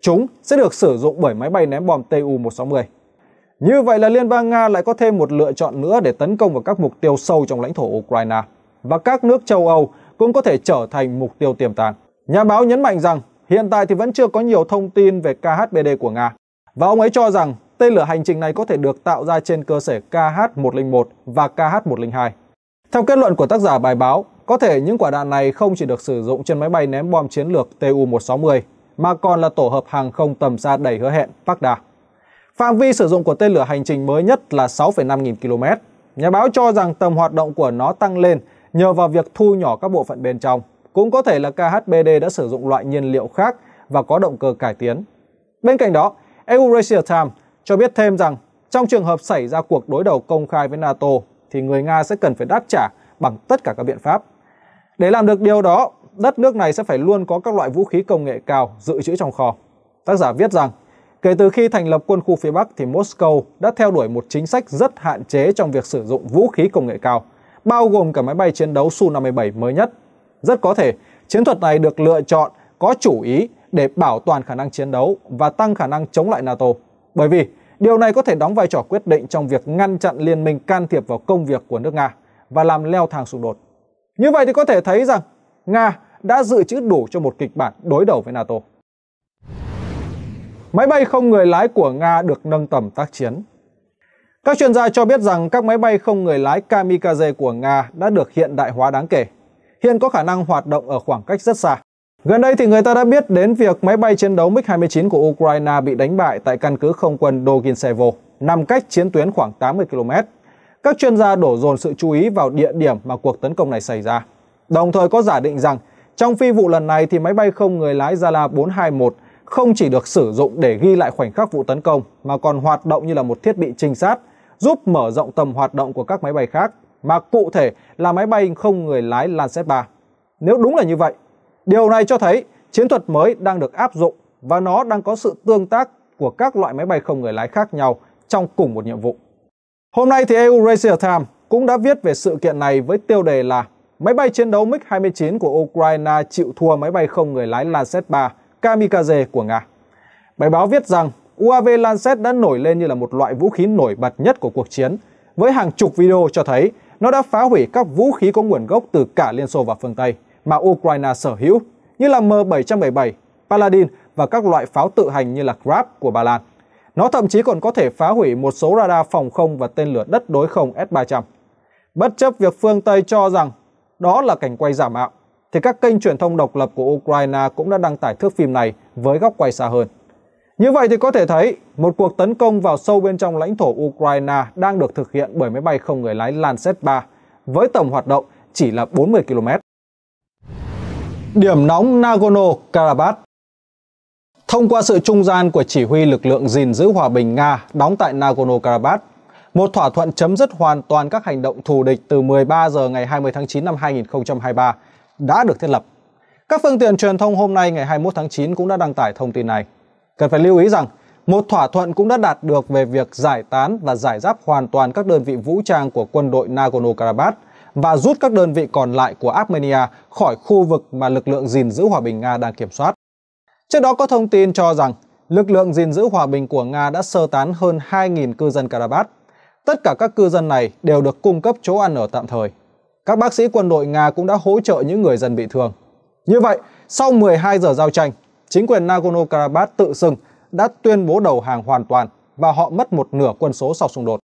Chúng sẽ được sử dụng bởi máy bay ném bom Tu-160. Như vậy là Liên bang Nga lại có thêm một lựa chọn nữa để tấn công vào các mục tiêu sâu trong lãnh thổ Ukraine. Và các nước châu Âu cũng có thể trở thành mục tiêu tiềm tàng. Nhà báo nhấn mạnh rằng hiện tại thì vẫn chưa có nhiều thông tin về KHBD của Nga. Và ông ấy cho rằng tên lửa hành trình này có thể được tạo ra trên cơ sở KH-101 và KH-102. Theo kết luận của tác giả bài báo, có thể những quả đạn này không chỉ được sử dụng trên máy bay ném bom chiến lược Tu-160 mà còn là tổ hợp hàng không tầm xa đầy hứa hẹn Baghdad. Phạm vi sử dụng của tên lửa hành trình mới nhất là 6,5 nghìn km. Nhà báo cho rằng tầm hoạt động của nó tăng lên nhờ vào việc thu nhỏ các bộ phận bên trong. Cũng có thể là KHBD đã sử dụng loại nhiên liệu khác và có động cơ cải tiến. Bên cạnh đó, Eurasia Times cho biết thêm rằng trong trường hợp xảy ra cuộc đối đầu công khai với NATO thì người Nga sẽ cần phải đáp trả bằng tất cả các biện pháp. Để làm được điều đó, đất nước này sẽ phải luôn có các loại vũ khí công nghệ cao dự trữ trong kho. Tác giả viết rằng Kể từ khi thành lập quân khu phía Bắc thì Moscow đã theo đuổi một chính sách rất hạn chế trong việc sử dụng vũ khí công nghệ cao, bao gồm cả máy bay chiến đấu Su-57 mới nhất. Rất có thể, chiến thuật này được lựa chọn có chủ ý để bảo toàn khả năng chiến đấu và tăng khả năng chống lại NATO. Bởi vì điều này có thể đóng vai trò quyết định trong việc ngăn chặn liên minh can thiệp vào công việc của nước Nga và làm leo thang xung đột. Như vậy thì có thể thấy rằng Nga đã dự trữ đủ cho một kịch bản đối đầu với NATO máy bay không người lái của Nga được nâng tầm tác chiến. Các chuyên gia cho biết rằng các máy bay không người lái kamikaze của Nga đã được hiện đại hóa đáng kể, hiện có khả năng hoạt động ở khoảng cách rất xa. Gần đây thì người ta đã biết đến việc máy bay chiến đấu MiG-29 của Ukraine bị đánh bại tại căn cứ không quân Doginsevo, nằm cách chiến tuyến khoảng 80 km. Các chuyên gia đổ dồn sự chú ý vào địa điểm mà cuộc tấn công này xảy ra. Đồng thời có giả định rằng trong phi vụ lần này thì máy bay không người lái Zala 421 không chỉ được sử dụng để ghi lại khoảnh khắc vụ tấn công mà còn hoạt động như là một thiết bị trinh sát giúp mở rộng tầm hoạt động của các máy bay khác mà cụ thể là máy bay không người lái Lancet 3. Nếu đúng là như vậy, điều này cho thấy chiến thuật mới đang được áp dụng và nó đang có sự tương tác của các loại máy bay không người lái khác nhau trong cùng một nhiệm vụ. Hôm nay thì Eu Eurasia Times cũng đã viết về sự kiện này với tiêu đề là Máy bay chiến đấu MiG-29 của Ukraine chịu thua máy bay không người lái Lancet 3 kamikaze của Nga. Bài báo viết rằng UAV Lancet đã nổi lên như là một loại vũ khí nổi bật nhất của cuộc chiến, với hàng chục video cho thấy nó đã phá hủy các vũ khí có nguồn gốc từ cả Liên Xô và phương Tây mà Ukraine sở hữu, như là M777, Paladin và các loại pháo tự hành như là Grab của Ba Lan. Nó thậm chí còn có thể phá hủy một số radar phòng không và tên lửa đất đối không S-300. Bất chấp việc phương Tây cho rằng đó là cảnh quay giả mạo, thì các kênh truyền thông độc lập của Ukraine cũng đã đăng tải thước phim này với góc quay xa hơn. Như vậy thì có thể thấy, một cuộc tấn công vào sâu bên trong lãnh thổ Ukraine đang được thực hiện bởi máy bay không người lái Lancet 3 với tổng hoạt động chỉ là 40 km. Điểm nóng Nagorno-Karabakh Thông qua sự trung gian của chỉ huy lực lượng gìn giữ hòa bình Nga đóng tại Nagorno-Karabakh, một thỏa thuận chấm dứt hoàn toàn các hành động thù địch từ 13 giờ ngày 20 tháng 9 năm 2023 đã được thiết lập. Các phương tiện truyền thông hôm nay ngày 21 tháng 9 cũng đã đăng tải thông tin này. Cần phải lưu ý rằng, một thỏa thuận cũng đã đạt được về việc giải tán và giải giáp hoàn toàn các đơn vị vũ trang của quân đội Nagorno-Karabakh và rút các đơn vị còn lại của Armenia khỏi khu vực mà lực lượng gìn giữ hòa bình Nga đang kiểm soát. Trước đó có thông tin cho rằng lực lượng gìn giữ hòa bình của Nga đã sơ tán hơn 2.000 cư dân Karabakh. Tất cả các cư dân này đều được cung cấp chỗ ăn ở tạm thời các bác sĩ quân đội Nga cũng đã hỗ trợ những người dân bị thương. Như vậy, sau 12 giờ giao tranh, chính quyền Nagorno-Karabakh tự xưng đã tuyên bố đầu hàng hoàn toàn và họ mất một nửa quân số sau xung đột.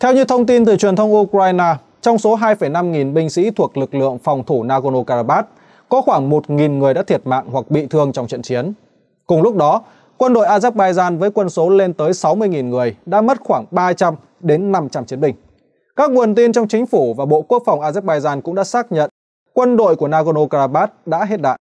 Theo như thông tin từ truyền thông Ukraine, trong số 2,5 nghìn binh sĩ thuộc lực lượng phòng thủ Nagorno-Karabakh, có khoảng 1 nghìn người đã thiệt mạng hoặc bị thương trong trận chiến. Cùng lúc đó, quân đội Azerbaijan với quân số lên tới 60.000 người đã mất khoảng 300 đến 500 chiến binh. Các nguồn tin trong chính phủ và Bộ Quốc phòng Azerbaijan cũng đã xác nhận quân đội của Nagorno-Karabakh đã hết đạn.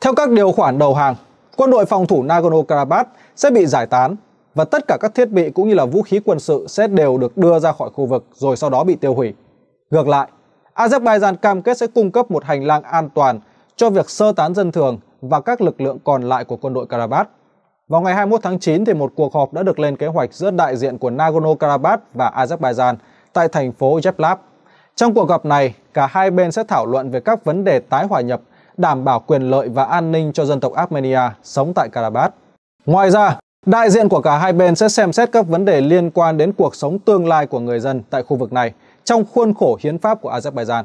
Theo các điều khoản đầu hàng, quân đội phòng thủ Nagorno-Karabakh sẽ bị giải tán và tất cả các thiết bị cũng như là vũ khí quân sự sẽ đều được đưa ra khỏi khu vực rồi sau đó bị tiêu hủy. Ngược lại, Azerbaijan cam kết sẽ cung cấp một hành lang an toàn cho việc sơ tán dân thường và các lực lượng còn lại của quân đội Karabakh. Vào ngày 21 tháng 9 thì một cuộc họp đã được lên kế hoạch giữa đại diện của Nagorno-Karabakh và Azerbaijan tại thành phố Jeblab. Trong cuộc gặp này, cả hai bên sẽ thảo luận về các vấn đề tái hòa nhập, đảm bảo quyền lợi và an ninh cho dân tộc Armenia sống tại Karabakh. Ngoài ra, đại diện của cả hai bên sẽ xem xét các vấn đề liên quan đến cuộc sống tương lai của người dân tại khu vực này trong khuôn khổ hiến pháp của Azerbaijan.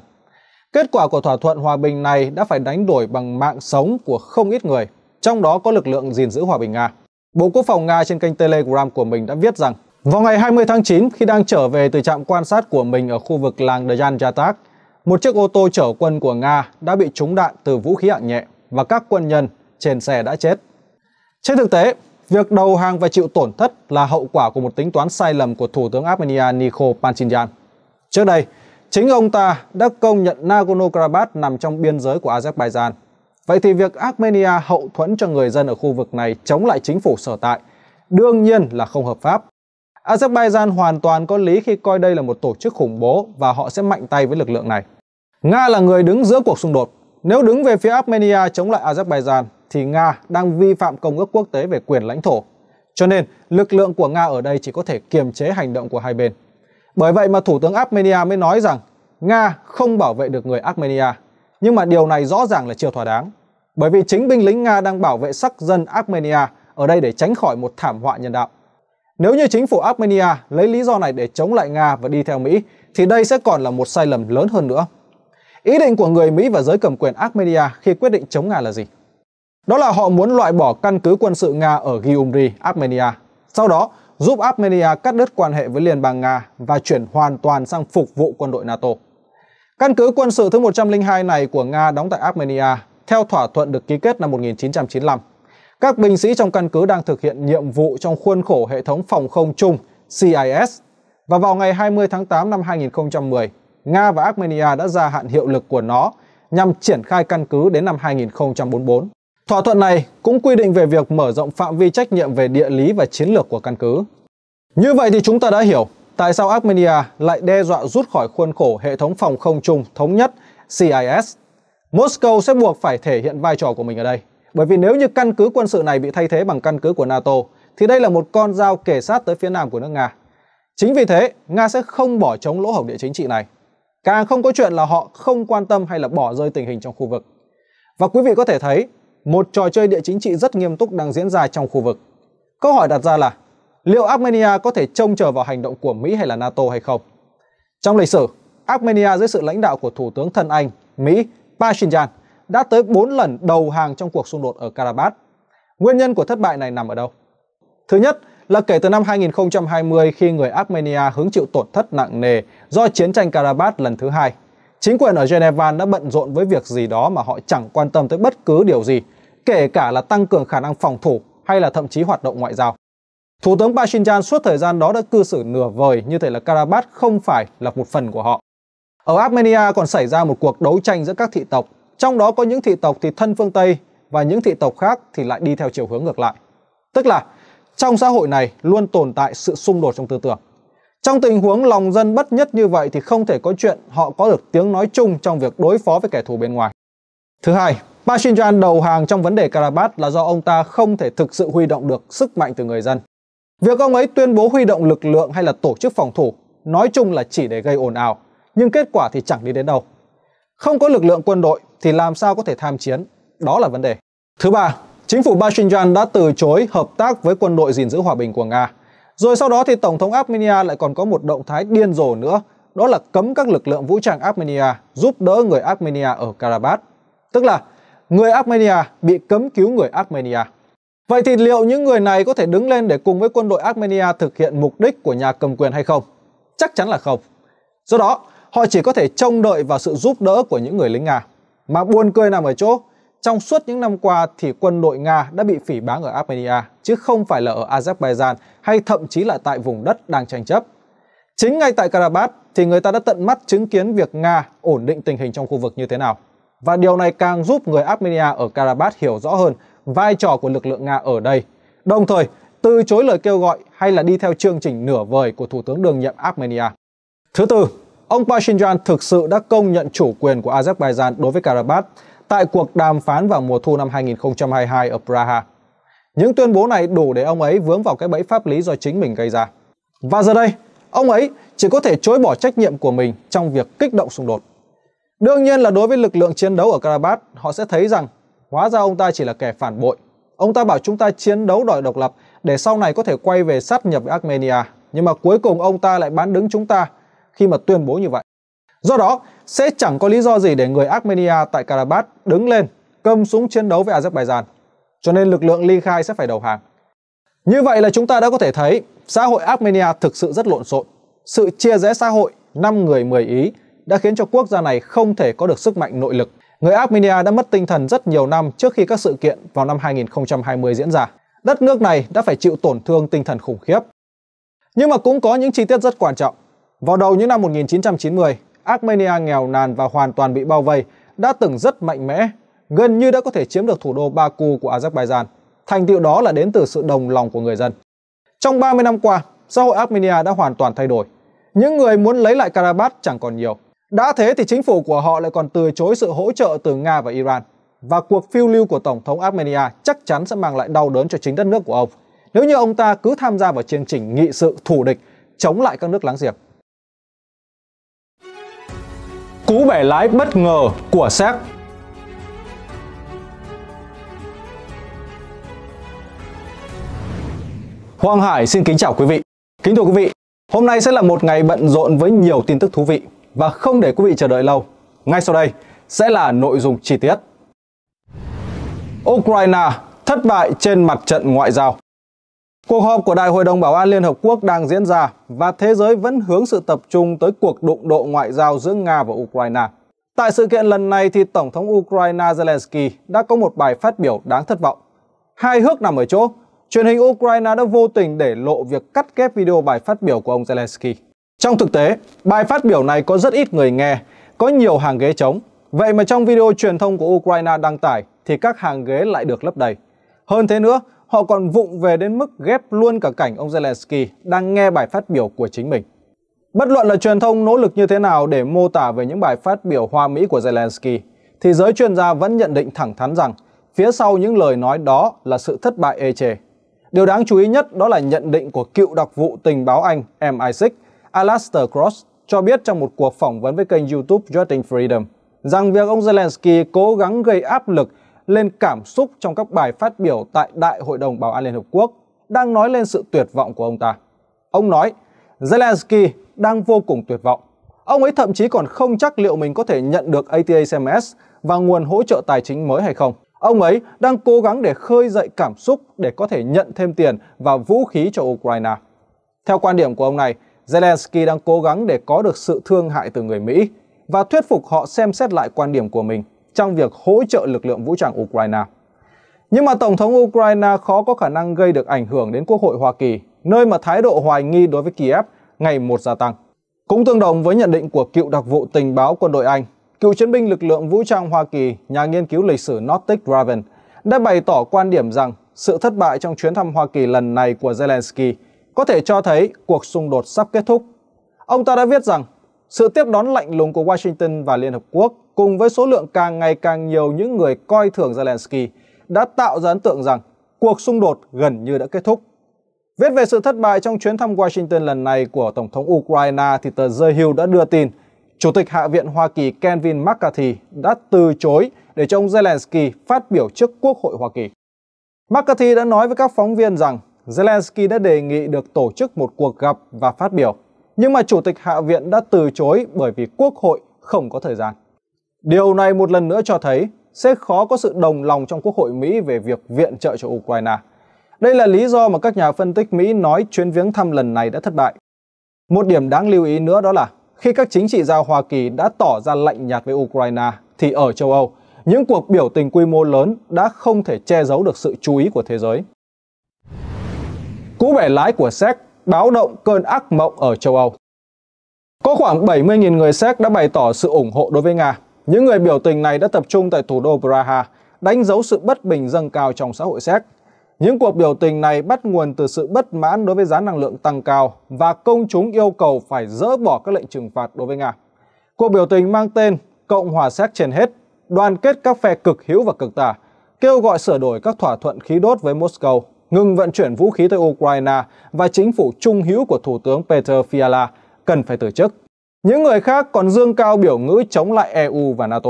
Kết quả của thỏa thuận hòa bình này đã phải đánh đổi bằng mạng sống của không ít người, trong đó có lực lượng gìn giữ hòa bình Nga. Bộ Quốc phòng Nga trên kênh Telegram của mình đã viết rằng vào ngày 20 tháng 9, khi đang trở về từ trạm quan sát của mình ở khu vực làng Dayan Yatak, một chiếc ô tô chở quân của Nga đã bị trúng đạn từ vũ khí hạng nhẹ và các quân nhân trên xe đã chết. Trên thực tế, việc đầu hàng và chịu tổn thất là hậu quả của một tính toán sai lầm của Thủ tướng Armenia Nikol Pashinyan. Trước đây, chính ông ta đã công nhận Nagorno-Karabakh nằm trong biên giới của Azerbaijan. Vậy thì việc Armenia hậu thuẫn cho người dân ở khu vực này chống lại chính phủ sở tại đương nhiên là không hợp pháp Azerbaijan hoàn toàn có lý khi coi đây là một tổ chức khủng bố và họ sẽ mạnh tay với lực lượng này. Nga là người đứng giữa cuộc xung đột. Nếu đứng về phía Armenia chống lại Azerbaijan thì Nga đang vi phạm công ước quốc tế về quyền lãnh thổ. Cho nên, lực lượng của Nga ở đây chỉ có thể kiềm chế hành động của hai bên. Bởi vậy mà Thủ tướng Armenia mới nói rằng Nga không bảo vệ được người Armenia. Nhưng mà điều này rõ ràng là chưa thỏa đáng. Bởi vì chính binh lính Nga đang bảo vệ sắc dân Armenia ở đây để tránh khỏi một thảm họa nhân đạo. Nếu như chính phủ Armenia lấy lý do này để chống lại Nga và đi theo Mỹ, thì đây sẽ còn là một sai lầm lớn hơn nữa. Ý định của người Mỹ và giới cầm quyền Armenia khi quyết định chống Nga là gì? Đó là họ muốn loại bỏ căn cứ quân sự Nga ở Gyumri, Armenia. Sau đó, giúp Armenia cắt đứt quan hệ với Liên bang Nga và chuyển hoàn toàn sang phục vụ quân đội NATO. Căn cứ quân sự thứ 102 này của Nga đóng tại Armenia theo thỏa thuận được ký kết năm 1995. Các binh sĩ trong căn cứ đang thực hiện nhiệm vụ trong khuôn khổ hệ thống phòng không chung CIS. Và vào ngày 20 tháng 8 năm 2010, Nga và Armenia đã gia hạn hiệu lực của nó nhằm triển khai căn cứ đến năm 2044. Thỏa thuận này cũng quy định về việc mở rộng phạm vi trách nhiệm về địa lý và chiến lược của căn cứ. Như vậy thì chúng ta đã hiểu tại sao Armenia lại đe dọa rút khỏi khuôn khổ hệ thống phòng không chung thống nhất CIS. Moscow sẽ buộc phải thể hiện vai trò của mình ở đây. Bởi vì nếu như căn cứ quân sự này bị thay thế bằng căn cứ của NATO thì đây là một con dao kề sát tới phía nam của nước Nga. Chính vì thế, Nga sẽ không bỏ trống lỗ hổng địa chính trị này. Càng không có chuyện là họ không quan tâm hay là bỏ rơi tình hình trong khu vực. Và quý vị có thể thấy, một trò chơi địa chính trị rất nghiêm túc đang diễn ra trong khu vực. Câu hỏi đặt ra là, liệu Armenia có thể trông chờ vào hành động của Mỹ hay là NATO hay không? Trong lịch sử, Armenia dưới sự lãnh đạo của Thủ tướng thân Anh, Mỹ Pashinyan đã tới 4 lần đầu hàng trong cuộc xung đột ở Karabakh. Nguyên nhân của thất bại này nằm ở đâu? Thứ nhất là kể từ năm 2020 khi người Armenia hứng chịu tổn thất nặng nề do chiến tranh Karabakh lần thứ hai. Chính quyền ở Geneva đã bận rộn với việc gì đó mà họ chẳng quan tâm tới bất cứ điều gì, kể cả là tăng cường khả năng phòng thủ hay là thậm chí hoạt động ngoại giao. Thủ tướng Pashinyan suốt thời gian đó đã cư xử nửa vời như thể là Karabakh không phải là một phần của họ. Ở Armenia còn xảy ra một cuộc đấu tranh giữa các thị tộc trong đó có những thị tộc thì thân phương Tây và những thị tộc khác thì lại đi theo chiều hướng ngược lại. Tức là trong xã hội này luôn tồn tại sự xung đột trong tư tưởng. Trong tình huống lòng dân bất nhất như vậy thì không thể có chuyện họ có được tiếng nói chung trong việc đối phó với kẻ thù bên ngoài. Thứ hai, pashinjan đầu hàng trong vấn đề Karabakh là do ông ta không thể thực sự huy động được sức mạnh từ người dân. Việc ông ấy tuyên bố huy động lực lượng hay là tổ chức phòng thủ nói chung là chỉ để gây ồn ào, nhưng kết quả thì chẳng đi đến đâu. Không có lực lượng quân đội thì làm sao có thể tham chiến? Đó là vấn đề. Thứ ba, chính phủ Pashinyan đã từ chối hợp tác với quân đội gìn giữ hòa bình của Nga. Rồi sau đó thì Tổng thống Armenia lại còn có một động thái điên rồ nữa, đó là cấm các lực lượng vũ trang Armenia giúp đỡ người Armenia ở Karabakh. Tức là người Armenia bị cấm cứu người Armenia. Vậy thì liệu những người này có thể đứng lên để cùng với quân đội Armenia thực hiện mục đích của nhà cầm quyền hay không? Chắc chắn là không. Do đó, Họ chỉ có thể trông đợi vào sự giúp đỡ của những người lính Nga. Mà buồn cười nằm ở chỗ, trong suốt những năm qua thì quân đội Nga đã bị phỉ báng ở Armenia, chứ không phải là ở Azerbaijan hay thậm chí là tại vùng đất đang tranh chấp. Chính ngay tại Karabakh thì người ta đã tận mắt chứng kiến việc Nga ổn định tình hình trong khu vực như thế nào. Và điều này càng giúp người Armenia ở Karabakh hiểu rõ hơn vai trò của lực lượng Nga ở đây. Đồng thời, từ chối lời kêu gọi hay là đi theo chương trình nửa vời của Thủ tướng đường nhiệm Armenia. Thứ tư, ông Pashinyan thực sự đã công nhận chủ quyền của Azerbaijan đối với Karabakh tại cuộc đàm phán vào mùa thu năm 2022 ở Praha. Những tuyên bố này đủ để ông ấy vướng vào cái bẫy pháp lý do chính mình gây ra. Và giờ đây, ông ấy chỉ có thể chối bỏ trách nhiệm của mình trong việc kích động xung đột. Đương nhiên là đối với lực lượng chiến đấu ở Karabakh, họ sẽ thấy rằng hóa ra ông ta chỉ là kẻ phản bội. Ông ta bảo chúng ta chiến đấu đòi độc lập để sau này có thể quay về sát nhập với Armenia. Nhưng mà cuối cùng ông ta lại bán đứng chúng ta khi mà tuyên bố như vậy. Do đó, sẽ chẳng có lý do gì để người Armenia tại Karabakh đứng lên cầm súng chiến đấu với Azerbaijan, cho nên lực lượng ly khai sẽ phải đầu hàng. Như vậy là chúng ta đã có thể thấy xã hội Armenia thực sự rất lộn xộn. Sự chia rẽ xã hội 5 người 10 ý đã khiến cho quốc gia này không thể có được sức mạnh nội lực. Người Armenia đã mất tinh thần rất nhiều năm trước khi các sự kiện vào năm 2020 diễn ra. Đất nước này đã phải chịu tổn thương tinh thần khủng khiếp. Nhưng mà cũng có những chi tiết rất quan trọng. Vào đầu những năm 1990, Armenia nghèo nàn và hoàn toàn bị bao vây đã từng rất mạnh mẽ, gần như đã có thể chiếm được thủ đô Baku của Azerbaijan. Thành tựu đó là đến từ sự đồng lòng của người dân. Trong 30 năm qua, xã hội Armenia đã hoàn toàn thay đổi. Những người muốn lấy lại Karabakh chẳng còn nhiều. Đã thế thì chính phủ của họ lại còn từ chối sự hỗ trợ từ Nga và Iran. Và cuộc phiêu lưu của Tổng thống Armenia chắc chắn sẽ mang lại đau đớn cho chính đất nước của ông nếu như ông ta cứ tham gia vào chương trình nghị sự thù địch chống lại các nước láng giềng. Cú bẻ lái bất ngờ của Séc Hoàng Hải xin kính chào quý vị. Kính thưa quý vị, hôm nay sẽ là một ngày bận rộn với nhiều tin tức thú vị và không để quý vị chờ đợi lâu. Ngay sau đây sẽ là nội dung chi tiết. Ukraine thất bại trên mặt trận ngoại giao. Cuộc họp của Đại hội đồng Bảo an Liên Hợp Quốc đang diễn ra và thế giới vẫn hướng sự tập trung tới cuộc đụng độ ngoại giao giữa Nga và Ukraine. Tại sự kiện lần này thì Tổng thống Ukraine Zelensky đã có một bài phát biểu đáng thất vọng. Hai hước nằm ở chỗ, truyền hình Ukraine đã vô tình để lộ việc cắt ghép video bài phát biểu của ông Zelensky. Trong thực tế, bài phát biểu này có rất ít người nghe, có nhiều hàng ghế trống. Vậy mà trong video truyền thông của Ukraine đăng tải thì các hàng ghế lại được lấp đầy. Hơn thế nữa, họ còn vụng về đến mức ghép luôn cả cảnh ông Zelensky đang nghe bài phát biểu của chính mình. Bất luận là truyền thông nỗ lực như thế nào để mô tả về những bài phát biểu hoa mỹ của Zelensky, thì giới chuyên gia vẫn nhận định thẳng thắn rằng phía sau những lời nói đó là sự thất bại ê chề. Điều đáng chú ý nhất đó là nhận định của cựu đặc vụ tình báo Anh MI6 Alastair Cross cho biết trong một cuộc phỏng vấn với kênh YouTube Justin Freedom rằng việc ông Zelensky cố gắng gây áp lực lên cảm xúc trong các bài phát biểu tại Đại hội đồng Bảo an Liên Hợp Quốc đang nói lên sự tuyệt vọng của ông ta. Ông nói, Zelensky đang vô cùng tuyệt vọng. Ông ấy thậm chí còn không chắc liệu mình có thể nhận được ATACMS và nguồn hỗ trợ tài chính mới hay không. Ông ấy đang cố gắng để khơi dậy cảm xúc để có thể nhận thêm tiền và vũ khí cho Ukraine. Theo quan điểm của ông này, Zelensky đang cố gắng để có được sự thương hại từ người Mỹ và thuyết phục họ xem xét lại quan điểm của mình trong việc hỗ trợ lực lượng vũ trang Ukraine. Nhưng mà Tổng thống Ukraine khó có khả năng gây được ảnh hưởng đến Quốc hội Hoa Kỳ, nơi mà thái độ hoài nghi đối với Kiev ngày một gia tăng. Cũng tương đồng với nhận định của cựu đặc vụ tình báo quân đội Anh, cựu chiến binh lực lượng vũ trang Hoa Kỳ, nhà nghiên cứu lịch sử Nordic Raven đã bày tỏ quan điểm rằng sự thất bại trong chuyến thăm Hoa Kỳ lần này của Zelensky có thể cho thấy cuộc xung đột sắp kết thúc. Ông ta đã viết rằng sự tiếp đón lạnh lùng của Washington và Liên Hợp Quốc cùng với số lượng càng ngày càng nhiều những người coi thường Zelensky đã tạo ra ấn tượng rằng cuộc xung đột gần như đã kết thúc. Viết về sự thất bại trong chuyến thăm Washington lần này của Tổng thống Ukraine thì tờ The Hill đã đưa tin Chủ tịch Hạ viện Hoa Kỳ Kevin McCarthy đã từ chối để cho ông Zelensky phát biểu trước Quốc hội Hoa Kỳ. McCarthy đã nói với các phóng viên rằng Zelensky đã đề nghị được tổ chức một cuộc gặp và phát biểu, nhưng mà Chủ tịch Hạ viện đã từ chối bởi vì Quốc hội không có thời gian. Điều này một lần nữa cho thấy sẽ khó có sự đồng lòng trong Quốc hội Mỹ về việc viện trợ cho Ukraine. Đây là lý do mà các nhà phân tích Mỹ nói chuyến viếng thăm lần này đã thất bại. Một điểm đáng lưu ý nữa đó là khi các chính trị gia Hoa Kỳ đã tỏ ra lạnh nhạt với Ukraine thì ở châu Âu, những cuộc biểu tình quy mô lớn đã không thể che giấu được sự chú ý của thế giới. Cú bẻ lái của Séc báo động cơn ác mộng ở châu Âu. Có khoảng 70.000 người Séc đã bày tỏ sự ủng hộ đối với Nga, những người biểu tình này đã tập trung tại thủ đô Praha, đánh dấu sự bất bình dâng cao trong xã hội Séc. Những cuộc biểu tình này bắt nguồn từ sự bất mãn đối với giá năng lượng tăng cao và công chúng yêu cầu phải dỡ bỏ các lệnh trừng phạt đối với Nga. Cuộc biểu tình mang tên Cộng hòa Séc trên hết, đoàn kết các phe cực hữu và cực tả, kêu gọi sửa đổi các thỏa thuận khí đốt với Moscow, ngừng vận chuyển vũ khí tới Ukraine và chính phủ trung hữu của Thủ tướng Peter Fiala cần phải từ chức. Những người khác còn dương cao biểu ngữ chống lại EU và NATO.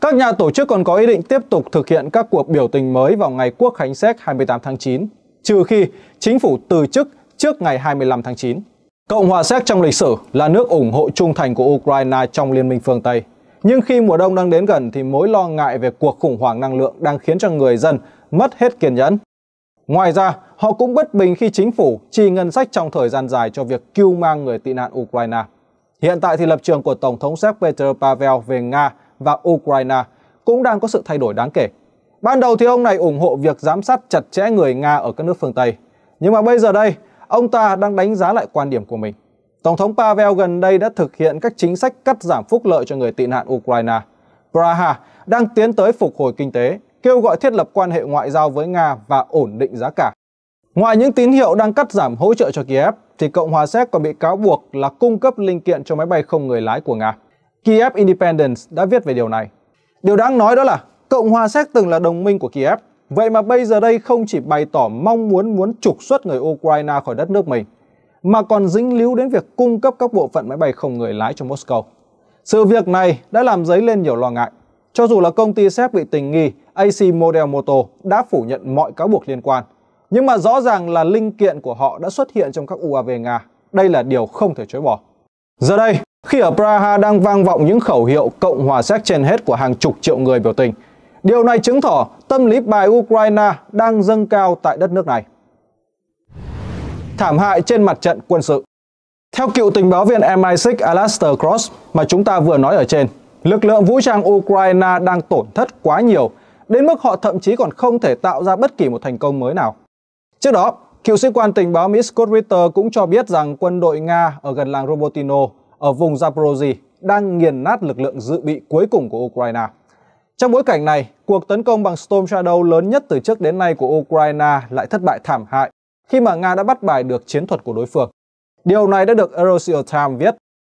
Các nhà tổ chức còn có ý định tiếp tục thực hiện các cuộc biểu tình mới vào ngày Quốc khánh Séc 28 tháng 9, trừ khi chính phủ từ chức trước ngày 25 tháng 9. Cộng hòa Séc trong lịch sử là nước ủng hộ trung thành của Ukraine trong Liên minh phương Tây. Nhưng khi mùa đông đang đến gần thì mối lo ngại về cuộc khủng hoảng năng lượng đang khiến cho người dân mất hết kiên nhẫn. Ngoài ra, họ cũng bất bình khi chính phủ chi ngân sách trong thời gian dài cho việc cứu mang người tị nạn Ukraine. Hiện tại thì lập trường của Tổng thống Séc Peter Pavel về Nga và Ukraine cũng đang có sự thay đổi đáng kể. Ban đầu thì ông này ủng hộ việc giám sát chặt chẽ người Nga ở các nước phương Tây. Nhưng mà bây giờ đây, ông ta đang đánh giá lại quan điểm của mình. Tổng thống Pavel gần đây đã thực hiện các chính sách cắt giảm phúc lợi cho người tị nạn Ukraine. Praha đang tiến tới phục hồi kinh tế, kêu gọi thiết lập quan hệ ngoại giao với Nga và ổn định giá cả. Ngoài những tín hiệu đang cắt giảm hỗ trợ cho Kiev, thì Cộng hòa Séc còn bị cáo buộc là cung cấp linh kiện cho máy bay không người lái của Nga. Kiev Independence đã viết về điều này. Điều đáng nói đó là Cộng hòa Séc từng là đồng minh của Kiev, vậy mà bây giờ đây không chỉ bày tỏ mong muốn muốn trục xuất người Ukraine khỏi đất nước mình, mà còn dính líu đến việc cung cấp các bộ phận máy bay không người lái cho Moscow. Sự việc này đã làm dấy lên nhiều lo ngại. Cho dù là công ty Séc bị tình nghi, AC Model Moto đã phủ nhận mọi cáo buộc liên quan, nhưng mà rõ ràng là linh kiện của họ đã xuất hiện trong các UAV Nga. Đây là điều không thể chối bỏ. Giờ đây, khi ở Praha đang vang vọng những khẩu hiệu Cộng hòa Séc trên hết của hàng chục triệu người biểu tình, điều này chứng tỏ tâm lý bài Ukraine đang dâng cao tại đất nước này. Thảm hại trên mặt trận quân sự Theo cựu tình báo viên MI6 Alastair Cross mà chúng ta vừa nói ở trên, lực lượng vũ trang Ukraine đang tổn thất quá nhiều, đến mức họ thậm chí còn không thể tạo ra bất kỳ một thành công mới nào. Trước đó, cựu sĩ quan tình báo Mỹ Scott Ritter cũng cho biết rằng quân đội Nga ở gần làng Robotino ở vùng Zaporozhye đang nghiền nát lực lượng dự bị cuối cùng của Ukraine. Trong bối cảnh này, cuộc tấn công bằng Storm Shadow lớn nhất từ trước đến nay của Ukraine lại thất bại thảm hại khi mà Nga đã bắt bài được chiến thuật của đối phương. Điều này đã được Erosia Time viết.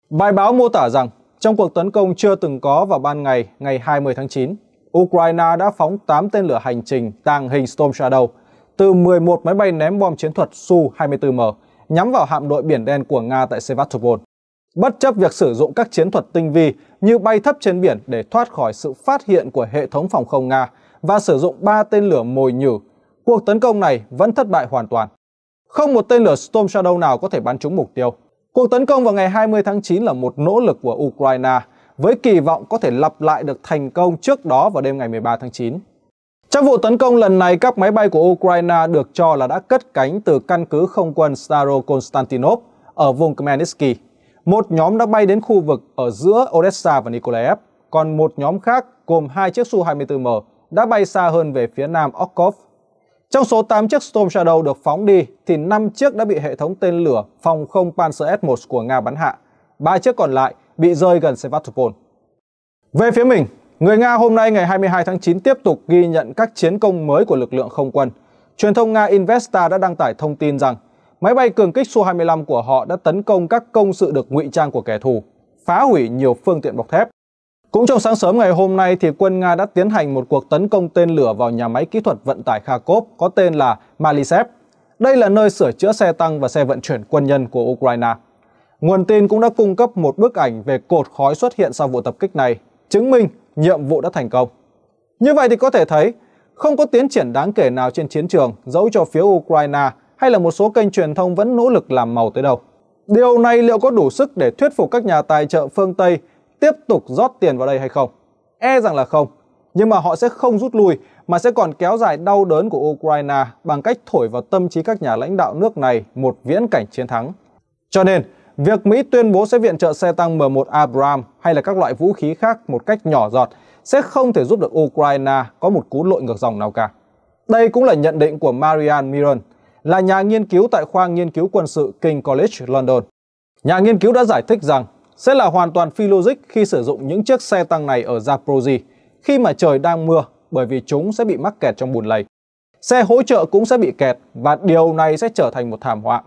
Bài báo mô tả rằng trong cuộc tấn công chưa từng có vào ban ngày ngày 20 tháng 9, Ukraine đã phóng 8 tên lửa hành trình tàng hình Storm Shadow từ 11 máy bay ném bom chiến thuật Su-24M nhắm vào hạm đội Biển Đen của Nga tại Sevastopol. Bất chấp việc sử dụng các chiến thuật tinh vi như bay thấp trên biển để thoát khỏi sự phát hiện của hệ thống phòng không Nga và sử dụng 3 tên lửa mồi nhử, cuộc tấn công này vẫn thất bại hoàn toàn. Không một tên lửa Storm Shadow nào có thể bắn trúng mục tiêu. Cuộc tấn công vào ngày 20 tháng 9 là một nỗ lực của Ukraine với kỳ vọng có thể lặp lại được thành công trước đó vào đêm ngày 13 tháng 9. Trong vụ tấn công lần này, các máy bay của Ukraine được cho là đã cất cánh từ căn cứ không quân Starokonstantinov ở vùng Khmelnytsky. Một nhóm đã bay đến khu vực ở giữa Odessa và Nikolaev, còn một nhóm khác gồm hai chiếc Su-24M đã bay xa hơn về phía nam Okhov. Trong số 8 chiếc Storm Shadow được phóng đi thì 5 chiếc đã bị hệ thống tên lửa phòng không Panzer S-1 của Nga bắn hạ, 3 chiếc còn lại bị rơi gần Sevastopol. Về phía mình, Người Nga hôm nay ngày 22 tháng 9 tiếp tục ghi nhận các chiến công mới của lực lượng không quân. Truyền thông Nga Investa đã đăng tải thông tin rằng máy bay cường kích Su-25 của họ đã tấn công các công sự được ngụy trang của kẻ thù, phá hủy nhiều phương tiện bọc thép. Cũng trong sáng sớm ngày hôm nay thì quân Nga đã tiến hành một cuộc tấn công tên lửa vào nhà máy kỹ thuật vận tải Kharkov có tên là Malisev. Đây là nơi sửa chữa xe tăng và xe vận chuyển quân nhân của Ukraine. Nguồn tin cũng đã cung cấp một bức ảnh về cột khói xuất hiện sau vụ tập kích này chứng minh nhiệm vụ đã thành công. Như vậy thì có thể thấy, không có tiến triển đáng kể nào trên chiến trường dẫu cho phía Ukraine hay là một số kênh truyền thông vẫn nỗ lực làm màu tới đâu. Điều này liệu có đủ sức để thuyết phục các nhà tài trợ phương Tây tiếp tục rót tiền vào đây hay không? E rằng là không, nhưng mà họ sẽ không rút lui mà sẽ còn kéo dài đau đớn của Ukraine bằng cách thổi vào tâm trí các nhà lãnh đạo nước này một viễn cảnh chiến thắng. Cho nên, Việc Mỹ tuyên bố sẽ viện trợ xe tăng M1 Abrams hay là các loại vũ khí khác một cách nhỏ giọt sẽ không thể giúp được Ukraine có một cú lội ngược dòng nào cả. Đây cũng là nhận định của Marian Miron, là nhà nghiên cứu tại khoa nghiên cứu quân sự King College London. Nhà nghiên cứu đã giải thích rằng sẽ là hoàn toàn phi logic khi sử dụng những chiếc xe tăng này ở Zaporozhye khi mà trời đang mưa bởi vì chúng sẽ bị mắc kẹt trong bùn lầy. Xe hỗ trợ cũng sẽ bị kẹt và điều này sẽ trở thành một thảm họa.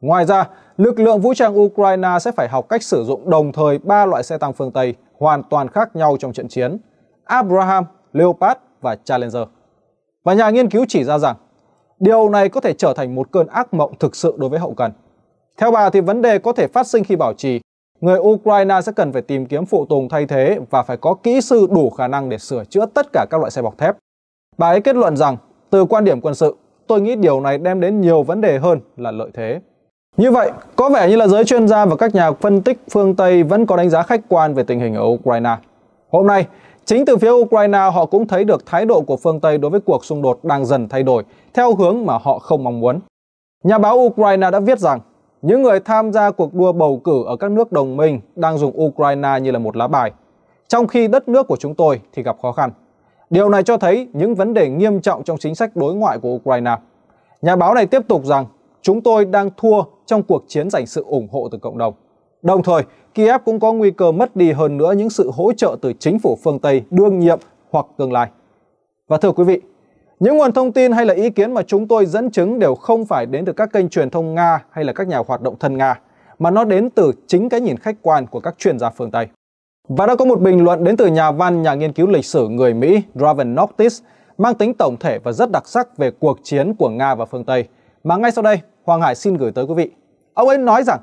Ngoài ra, lực lượng vũ trang Ukraine sẽ phải học cách sử dụng đồng thời ba loại xe tăng phương Tây hoàn toàn khác nhau trong trận chiến, Abraham, Leopard và Challenger. Và nhà nghiên cứu chỉ ra rằng, điều này có thể trở thành một cơn ác mộng thực sự đối với hậu cần. Theo bà thì vấn đề có thể phát sinh khi bảo trì, người Ukraine sẽ cần phải tìm kiếm phụ tùng thay thế và phải có kỹ sư đủ khả năng để sửa chữa tất cả các loại xe bọc thép. Bà ấy kết luận rằng, từ quan điểm quân sự, tôi nghĩ điều này đem đến nhiều vấn đề hơn là lợi thế. Như vậy, có vẻ như là giới chuyên gia và các nhà phân tích phương Tây vẫn có đánh giá khách quan về tình hình ở Ukraine. Hôm nay, chính từ phía Ukraine họ cũng thấy được thái độ của phương Tây đối với cuộc xung đột đang dần thay đổi theo hướng mà họ không mong muốn. Nhà báo Ukraine đã viết rằng những người tham gia cuộc đua bầu cử ở các nước đồng minh đang dùng Ukraine như là một lá bài, trong khi đất nước của chúng tôi thì gặp khó khăn. Điều này cho thấy những vấn đề nghiêm trọng trong chính sách đối ngoại của Ukraine. Nhà báo này tiếp tục rằng chúng tôi đang thua trong cuộc chiến giành sự ủng hộ từ cộng đồng. Đồng thời, Kiev cũng có nguy cơ mất đi hơn nữa những sự hỗ trợ từ chính phủ phương Tây đương nhiệm hoặc tương lai. Và thưa quý vị, những nguồn thông tin hay là ý kiến mà chúng tôi dẫn chứng đều không phải đến từ các kênh truyền thông Nga hay là các nhà hoạt động thân Nga, mà nó đến từ chính cái nhìn khách quan của các chuyên gia phương Tây. Và đã có một bình luận đến từ nhà văn, nhà nghiên cứu lịch sử người Mỹ Draven Noctis mang tính tổng thể và rất đặc sắc về cuộc chiến của Nga và phương Tây – mà ngay sau đây Hoàng Hải xin gửi tới quý vị. Ông ấy nói rằng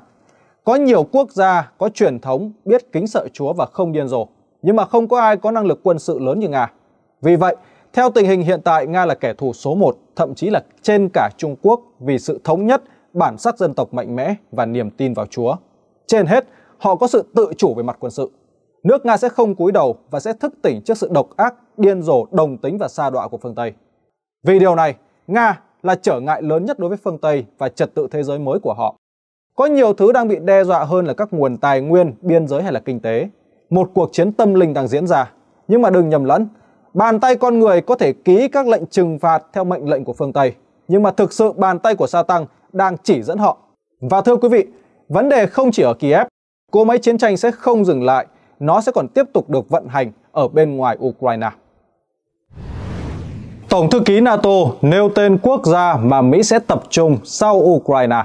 có nhiều quốc gia có truyền thống biết kính sợ Chúa và không điên rồ, nhưng mà không có ai có năng lực quân sự lớn như Nga. Vì vậy, theo tình hình hiện tại, Nga là kẻ thù số một thậm chí là trên cả Trung Quốc vì sự thống nhất, bản sắc dân tộc mạnh mẽ và niềm tin vào Chúa. Trên hết, họ có sự tự chủ về mặt quân sự. Nước Nga sẽ không cúi đầu và sẽ thức tỉnh trước sự độc ác, điên rồ, đồng tính và xa đọa của phương Tây. Vì điều này, Nga là trở ngại lớn nhất đối với phương Tây và trật tự thế giới mới của họ. Có nhiều thứ đang bị đe dọa hơn là các nguồn tài nguyên, biên giới hay là kinh tế. Một cuộc chiến tâm linh đang diễn ra, nhưng mà đừng nhầm lẫn, bàn tay con người có thể ký các lệnh trừng phạt theo mệnh lệnh của phương Tây, nhưng mà thực sự bàn tay của Satan đang chỉ dẫn họ. Và thưa quý vị, vấn đề không chỉ ở Kiev, cỗ máy chiến tranh sẽ không dừng lại, nó sẽ còn tiếp tục được vận hành ở bên ngoài Ukraine. Tổng thư ký NATO nêu tên quốc gia mà Mỹ sẽ tập trung sau Ukraine.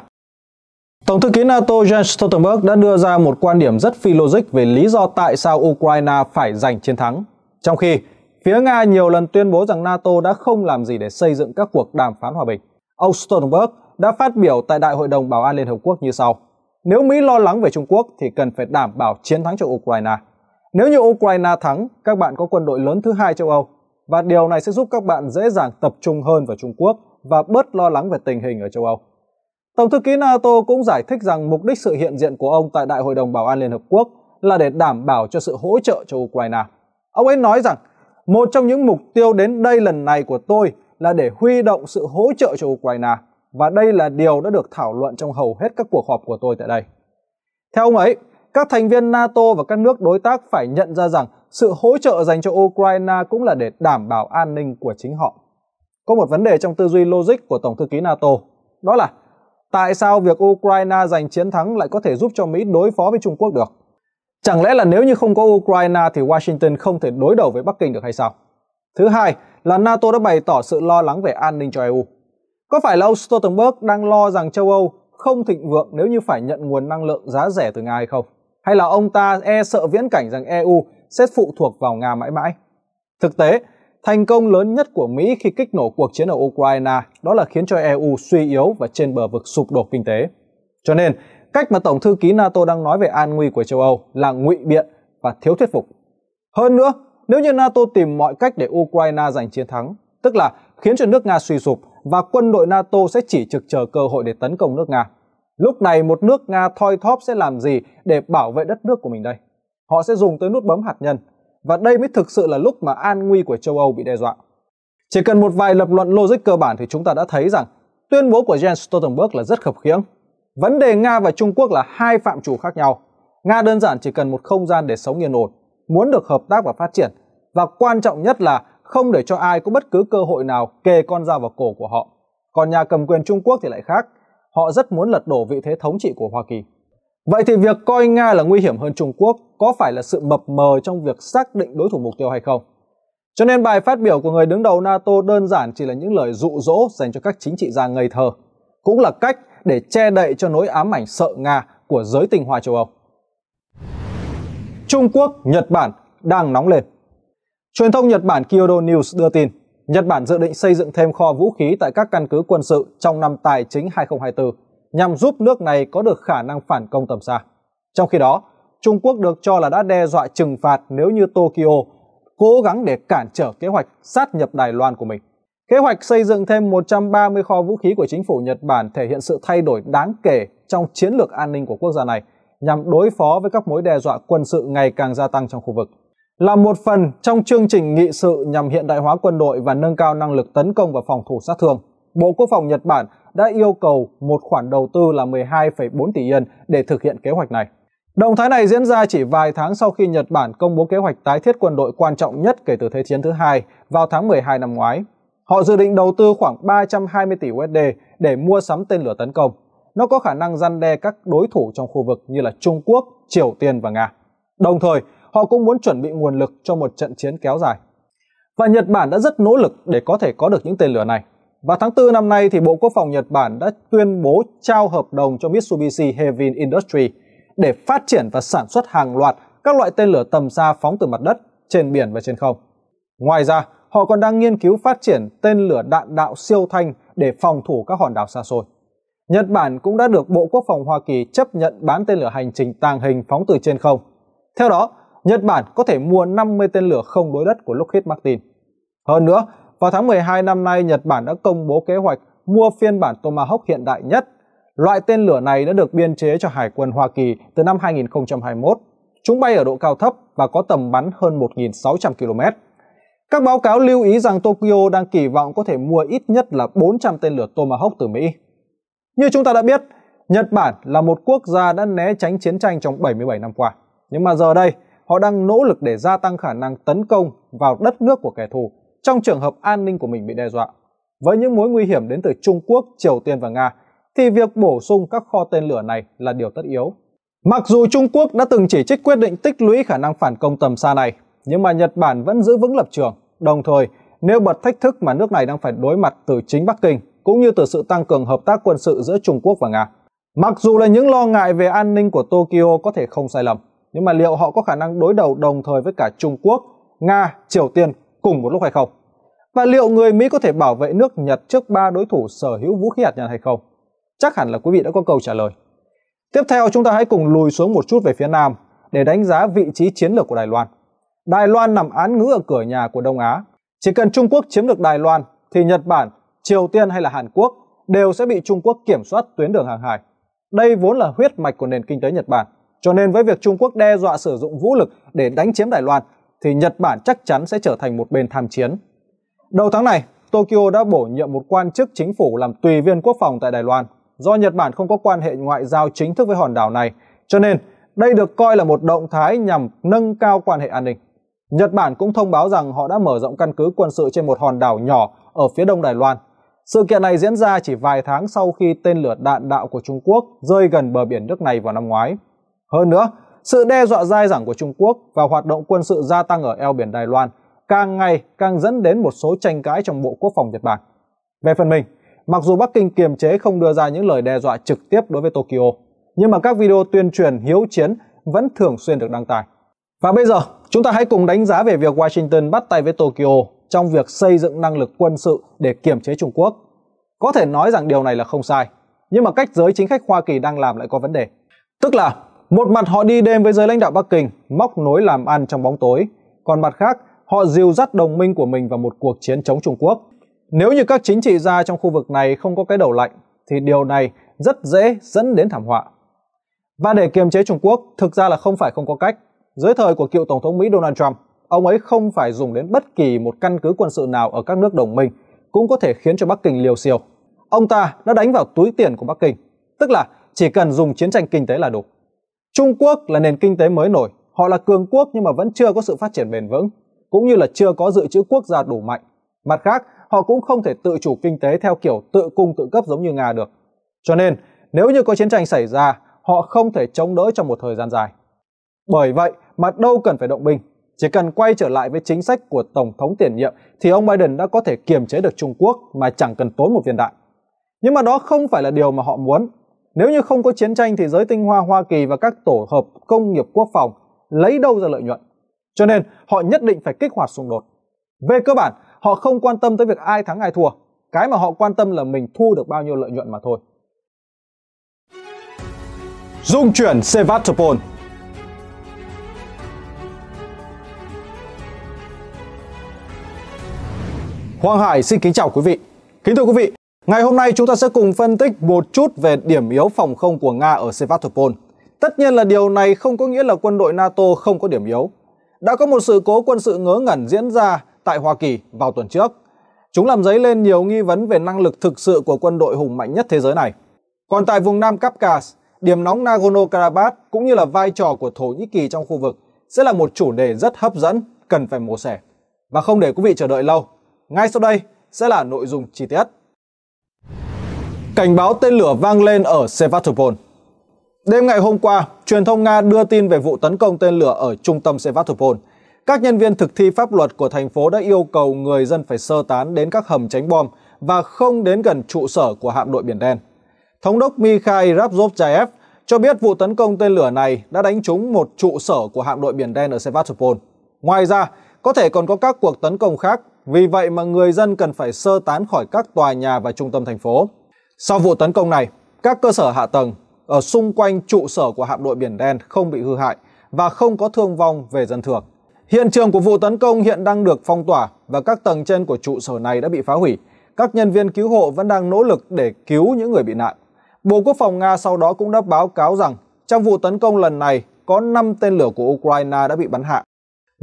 Tổng thư ký NATO Jens Stoltenberg đã đưa ra một quan điểm rất phi logic về lý do tại sao Ukraine phải giành chiến thắng, trong khi phía Nga nhiều lần tuyên bố rằng NATO đã không làm gì để xây dựng các cuộc đàm phán hòa bình. Ông Stoltenberg đã phát biểu tại Đại hội đồng Bảo an Liên Hợp Quốc như sau. Nếu Mỹ lo lắng về Trung Quốc thì cần phải đảm bảo chiến thắng cho Ukraine. Nếu như Ukraine thắng, các bạn có quân đội lớn thứ hai châu Âu và điều này sẽ giúp các bạn dễ dàng tập trung hơn vào Trung Quốc và bớt lo lắng về tình hình ở châu Âu. Tổng thư ký NATO cũng giải thích rằng mục đích sự hiện diện của ông tại Đại hội đồng Bảo an Liên Hợp Quốc là để đảm bảo cho sự hỗ trợ cho Ukraine. Ông ấy nói rằng, một trong những mục tiêu đến đây lần này của tôi là để huy động sự hỗ trợ cho Ukraine và đây là điều đã được thảo luận trong hầu hết các cuộc họp của tôi tại đây. Theo ông ấy, các thành viên NATO và các nước đối tác phải nhận ra rằng sự hỗ trợ dành cho Ukraine cũng là để đảm bảo an ninh của chính họ. Có một vấn đề trong tư duy logic của Tổng thư ký NATO, đó là tại sao việc Ukraine giành chiến thắng lại có thể giúp cho Mỹ đối phó với Trung Quốc được? Chẳng lẽ là nếu như không có Ukraine thì Washington không thể đối đầu với Bắc Kinh được hay sao? Thứ hai là NATO đã bày tỏ sự lo lắng về an ninh cho EU. Có phải là ông Stoltenberg đang lo rằng châu Âu không thịnh vượng nếu như phải nhận nguồn năng lượng giá rẻ từ Nga hay không? Hay là ông ta e sợ viễn cảnh rằng EU sẽ phụ thuộc vào Nga mãi mãi. Thực tế, thành công lớn nhất của Mỹ khi kích nổ cuộc chiến ở Ukraine đó là khiến cho EU suy yếu và trên bờ vực sụp đổ kinh tế. Cho nên, cách mà Tổng thư ký NATO đang nói về an nguy của châu Âu là ngụy biện và thiếu thuyết phục. Hơn nữa, nếu như NATO tìm mọi cách để Ukraine giành chiến thắng, tức là khiến cho nước Nga suy sụp và quân đội NATO sẽ chỉ trực chờ cơ hội để tấn công nước Nga. Lúc này một nước Nga thoi thóp sẽ làm gì để bảo vệ đất nước của mình đây? họ sẽ dùng tới nút bấm hạt nhân. Và đây mới thực sự là lúc mà an nguy của châu Âu bị đe dọa. Chỉ cần một vài lập luận logic cơ bản thì chúng ta đã thấy rằng tuyên bố của Jens Stoltenberg là rất khập khiễng. Vấn đề Nga và Trung Quốc là hai phạm chủ khác nhau. Nga đơn giản chỉ cần một không gian để sống yên ổn, muốn được hợp tác và phát triển. Và quan trọng nhất là không để cho ai có bất cứ cơ hội nào kề con dao vào cổ của họ. Còn nhà cầm quyền Trung Quốc thì lại khác, họ rất muốn lật đổ vị thế thống trị của Hoa Kỳ. Vậy thì việc coi Nga là nguy hiểm hơn Trung Quốc có phải là sự mập mờ trong việc xác định đối thủ mục tiêu hay không? Cho nên bài phát biểu của người đứng đầu NATO đơn giản chỉ là những lời dụ dỗ dành cho các chính trị gia ngây thơ, cũng là cách để che đậy cho nỗi ám ảnh sợ Nga của giới tinh hoa châu Âu. Trung Quốc, Nhật Bản đang nóng lên. Truyền thông Nhật Bản Kyodo News đưa tin, Nhật Bản dự định xây dựng thêm kho vũ khí tại các căn cứ quân sự trong năm tài chính 2024 nhằm giúp nước này có được khả năng phản công tầm xa. Trong khi đó, Trung Quốc được cho là đã đe dọa trừng phạt nếu như Tokyo cố gắng để cản trở kế hoạch sát nhập Đài Loan của mình. Kế hoạch xây dựng thêm 130 kho vũ khí của chính phủ Nhật Bản thể hiện sự thay đổi đáng kể trong chiến lược an ninh của quốc gia này nhằm đối phó với các mối đe dọa quân sự ngày càng gia tăng trong khu vực. Là một phần trong chương trình nghị sự nhằm hiện đại hóa quân đội và nâng cao năng lực tấn công và phòng thủ sát thương, Bộ Quốc phòng Nhật Bản đã yêu cầu một khoản đầu tư là 12,4 tỷ yên để thực hiện kế hoạch này. Động thái này diễn ra chỉ vài tháng sau khi Nhật Bản công bố kế hoạch tái thiết quân đội quan trọng nhất kể từ Thế chiến thứ hai vào tháng 12 năm ngoái. Họ dự định đầu tư khoảng 320 tỷ USD để mua sắm tên lửa tấn công. Nó có khả năng răn đe các đối thủ trong khu vực như là Trung Quốc, Triều Tiên và Nga. Đồng thời, họ cũng muốn chuẩn bị nguồn lực cho một trận chiến kéo dài. Và Nhật Bản đã rất nỗ lực để có thể có được những tên lửa này vào tháng 4 năm nay thì Bộ Quốc phòng Nhật Bản đã tuyên bố trao hợp đồng cho Mitsubishi Heavy Industry để phát triển và sản xuất hàng loạt các loại tên lửa tầm xa phóng từ mặt đất, trên biển và trên không. Ngoài ra, họ còn đang nghiên cứu phát triển tên lửa đạn đạo siêu thanh để phòng thủ các hòn đảo xa xôi. Nhật Bản cũng đã được Bộ Quốc phòng Hoa Kỳ chấp nhận bán tên lửa hành trình tàng hình phóng từ trên không. Theo đó, Nhật Bản có thể mua 50 tên lửa không đối đất của Lockheed Martin. Hơn nữa, vào tháng 12 năm nay, Nhật Bản đã công bố kế hoạch mua phiên bản Tomahawk hiện đại nhất. Loại tên lửa này đã được biên chế cho Hải quân Hoa Kỳ từ năm 2021. Chúng bay ở độ cao thấp và có tầm bắn hơn 1.600 km. Các báo cáo lưu ý rằng Tokyo đang kỳ vọng có thể mua ít nhất là 400 tên lửa Tomahawk từ Mỹ. Như chúng ta đã biết, Nhật Bản là một quốc gia đã né tránh chiến tranh trong 77 năm qua. Nhưng mà giờ đây, họ đang nỗ lực để gia tăng khả năng tấn công vào đất nước của kẻ thù trong trường hợp an ninh của mình bị đe dọa. Với những mối nguy hiểm đến từ Trung Quốc, Triều Tiên và Nga, thì việc bổ sung các kho tên lửa này là điều tất yếu. Mặc dù Trung Quốc đã từng chỉ trích quyết định tích lũy khả năng phản công tầm xa này, nhưng mà Nhật Bản vẫn giữ vững lập trường, đồng thời nêu bật thách thức mà nước này đang phải đối mặt từ chính Bắc Kinh, cũng như từ sự tăng cường hợp tác quân sự giữa Trung Quốc và Nga. Mặc dù là những lo ngại về an ninh của Tokyo có thể không sai lầm, nhưng mà liệu họ có khả năng đối đầu đồng thời với cả Trung Quốc, Nga, Triều Tiên cùng một lúc hay không? Và liệu người Mỹ có thể bảo vệ nước Nhật trước ba đối thủ sở hữu vũ khí hạt nhân hay không? Chắc hẳn là quý vị đã có câu trả lời. Tiếp theo chúng ta hãy cùng lùi xuống một chút về phía Nam để đánh giá vị trí chiến lược của Đài Loan. Đài Loan nằm án ngữ ở cửa nhà của Đông Á. Chỉ cần Trung Quốc chiếm được Đài Loan thì Nhật Bản, Triều Tiên hay là Hàn Quốc đều sẽ bị Trung Quốc kiểm soát tuyến đường hàng hải. Đây vốn là huyết mạch của nền kinh tế Nhật Bản. Cho nên với việc Trung Quốc đe dọa sử dụng vũ lực để đánh chiếm Đài Loan thì Nhật Bản chắc chắn sẽ trở thành một bên tham chiến. Đầu tháng này, Tokyo đã bổ nhiệm một quan chức chính phủ làm tùy viên quốc phòng tại Đài Loan. Do Nhật Bản không có quan hệ ngoại giao chính thức với hòn đảo này, cho nên đây được coi là một động thái nhằm nâng cao quan hệ an ninh. Nhật Bản cũng thông báo rằng họ đã mở rộng căn cứ quân sự trên một hòn đảo nhỏ ở phía đông Đài Loan. Sự kiện này diễn ra chỉ vài tháng sau khi tên lửa đạn đạo của Trung Quốc rơi gần bờ biển nước này vào năm ngoái. Hơn nữa, sự đe dọa dai dẳng của Trung Quốc và hoạt động quân sự gia tăng ở eo biển Đài Loan càng ngày càng dẫn đến một số tranh cãi trong Bộ Quốc phòng Nhật Bản. Về phần mình, mặc dù Bắc Kinh kiềm chế không đưa ra những lời đe dọa trực tiếp đối với Tokyo, nhưng mà các video tuyên truyền hiếu chiến vẫn thường xuyên được đăng tải. Và bây giờ, chúng ta hãy cùng đánh giá về việc Washington bắt tay với Tokyo trong việc xây dựng năng lực quân sự để kiềm chế Trung Quốc. Có thể nói rằng điều này là không sai, nhưng mà cách giới chính khách Hoa Kỳ đang làm lại có vấn đề. Tức là một mặt họ đi đêm với giới lãnh đạo Bắc Kinh, móc nối làm ăn trong bóng tối, còn mặt khác họ dìu dắt đồng minh của mình vào một cuộc chiến chống Trung Quốc. Nếu như các chính trị gia trong khu vực này không có cái đầu lạnh, thì điều này rất dễ dẫn đến thảm họa. Và để kiềm chế Trung Quốc thực ra là không phải không có cách. Dưới thời của cựu Tổng thống Mỹ Donald Trump, ông ấy không phải dùng đến bất kỳ một căn cứ quân sự nào ở các nước đồng minh cũng có thể khiến cho Bắc Kinh liều siêu. Ông ta đã đánh vào túi tiền của Bắc Kinh, tức là chỉ cần dùng chiến tranh kinh tế là đủ. Trung Quốc là nền kinh tế mới nổi, họ là cường quốc nhưng mà vẫn chưa có sự phát triển bền vững, cũng như là chưa có dự trữ quốc gia đủ mạnh. Mặt khác, họ cũng không thể tự chủ kinh tế theo kiểu tự cung tự cấp giống như Nga được. Cho nên, nếu như có chiến tranh xảy ra, họ không thể chống đỡ trong một thời gian dài. Bởi vậy mà đâu cần phải động binh, chỉ cần quay trở lại với chính sách của Tổng thống tiền nhiệm thì ông Biden đã có thể kiềm chế được Trung Quốc mà chẳng cần tốn một viên đạn. Nhưng mà đó không phải là điều mà họ muốn nếu như không có chiến tranh thì giới tinh hoa Hoa Kỳ và các tổ hợp công nghiệp quốc phòng lấy đâu ra lợi nhuận. Cho nên họ nhất định phải kích hoạt xung đột. Về cơ bản, họ không quan tâm tới việc ai thắng ai thua. Cái mà họ quan tâm là mình thu được bao nhiêu lợi nhuận mà thôi. Dung chuyển Sevastopol Hoàng Hải xin kính chào quý vị. Kính thưa quý vị, Ngày hôm nay chúng ta sẽ cùng phân tích một chút về điểm yếu phòng không của Nga ở Sevastopol. Tất nhiên là điều này không có nghĩa là quân đội NATO không có điểm yếu. Đã có một sự cố quân sự ngớ ngẩn diễn ra tại Hoa Kỳ vào tuần trước. Chúng làm dấy lên nhiều nghi vấn về năng lực thực sự của quân đội hùng mạnh nhất thế giới này. Còn tại vùng Nam Kavkaz, điểm nóng Nagorno-Karabakh cũng như là vai trò của Thổ Nhĩ Kỳ trong khu vực sẽ là một chủ đề rất hấp dẫn cần phải mổ xẻ. Và không để quý vị chờ đợi lâu, ngay sau đây sẽ là nội dung chi tiết. Cảnh báo tên lửa vang lên ở Sevastopol. Đêm ngày hôm qua, truyền thông Nga đưa tin về vụ tấn công tên lửa ở trung tâm Sevastopol. Các nhân viên thực thi pháp luật của thành phố đã yêu cầu người dân phải sơ tán đến các hầm tránh bom và không đến gần trụ sở của hạm đội Biển Đen. Thống đốc Mikhail Rapzovchayev cho biết vụ tấn công tên lửa này đã đánh trúng một trụ sở của hạm đội Biển Đen ở Sevastopol. Ngoài ra, có thể còn có các cuộc tấn công khác, vì vậy mà người dân cần phải sơ tán khỏi các tòa nhà và trung tâm thành phố. Sau vụ tấn công này, các cơ sở hạ tầng ở xung quanh trụ sở của hạm đội Biển Đen không bị hư hại và không có thương vong về dân thường. Hiện trường của vụ tấn công hiện đang được phong tỏa và các tầng trên của trụ sở này đã bị phá hủy. Các nhân viên cứu hộ vẫn đang nỗ lực để cứu những người bị nạn. Bộ Quốc phòng Nga sau đó cũng đã báo cáo rằng trong vụ tấn công lần này có 5 tên lửa của Ukraine đã bị bắn hạ.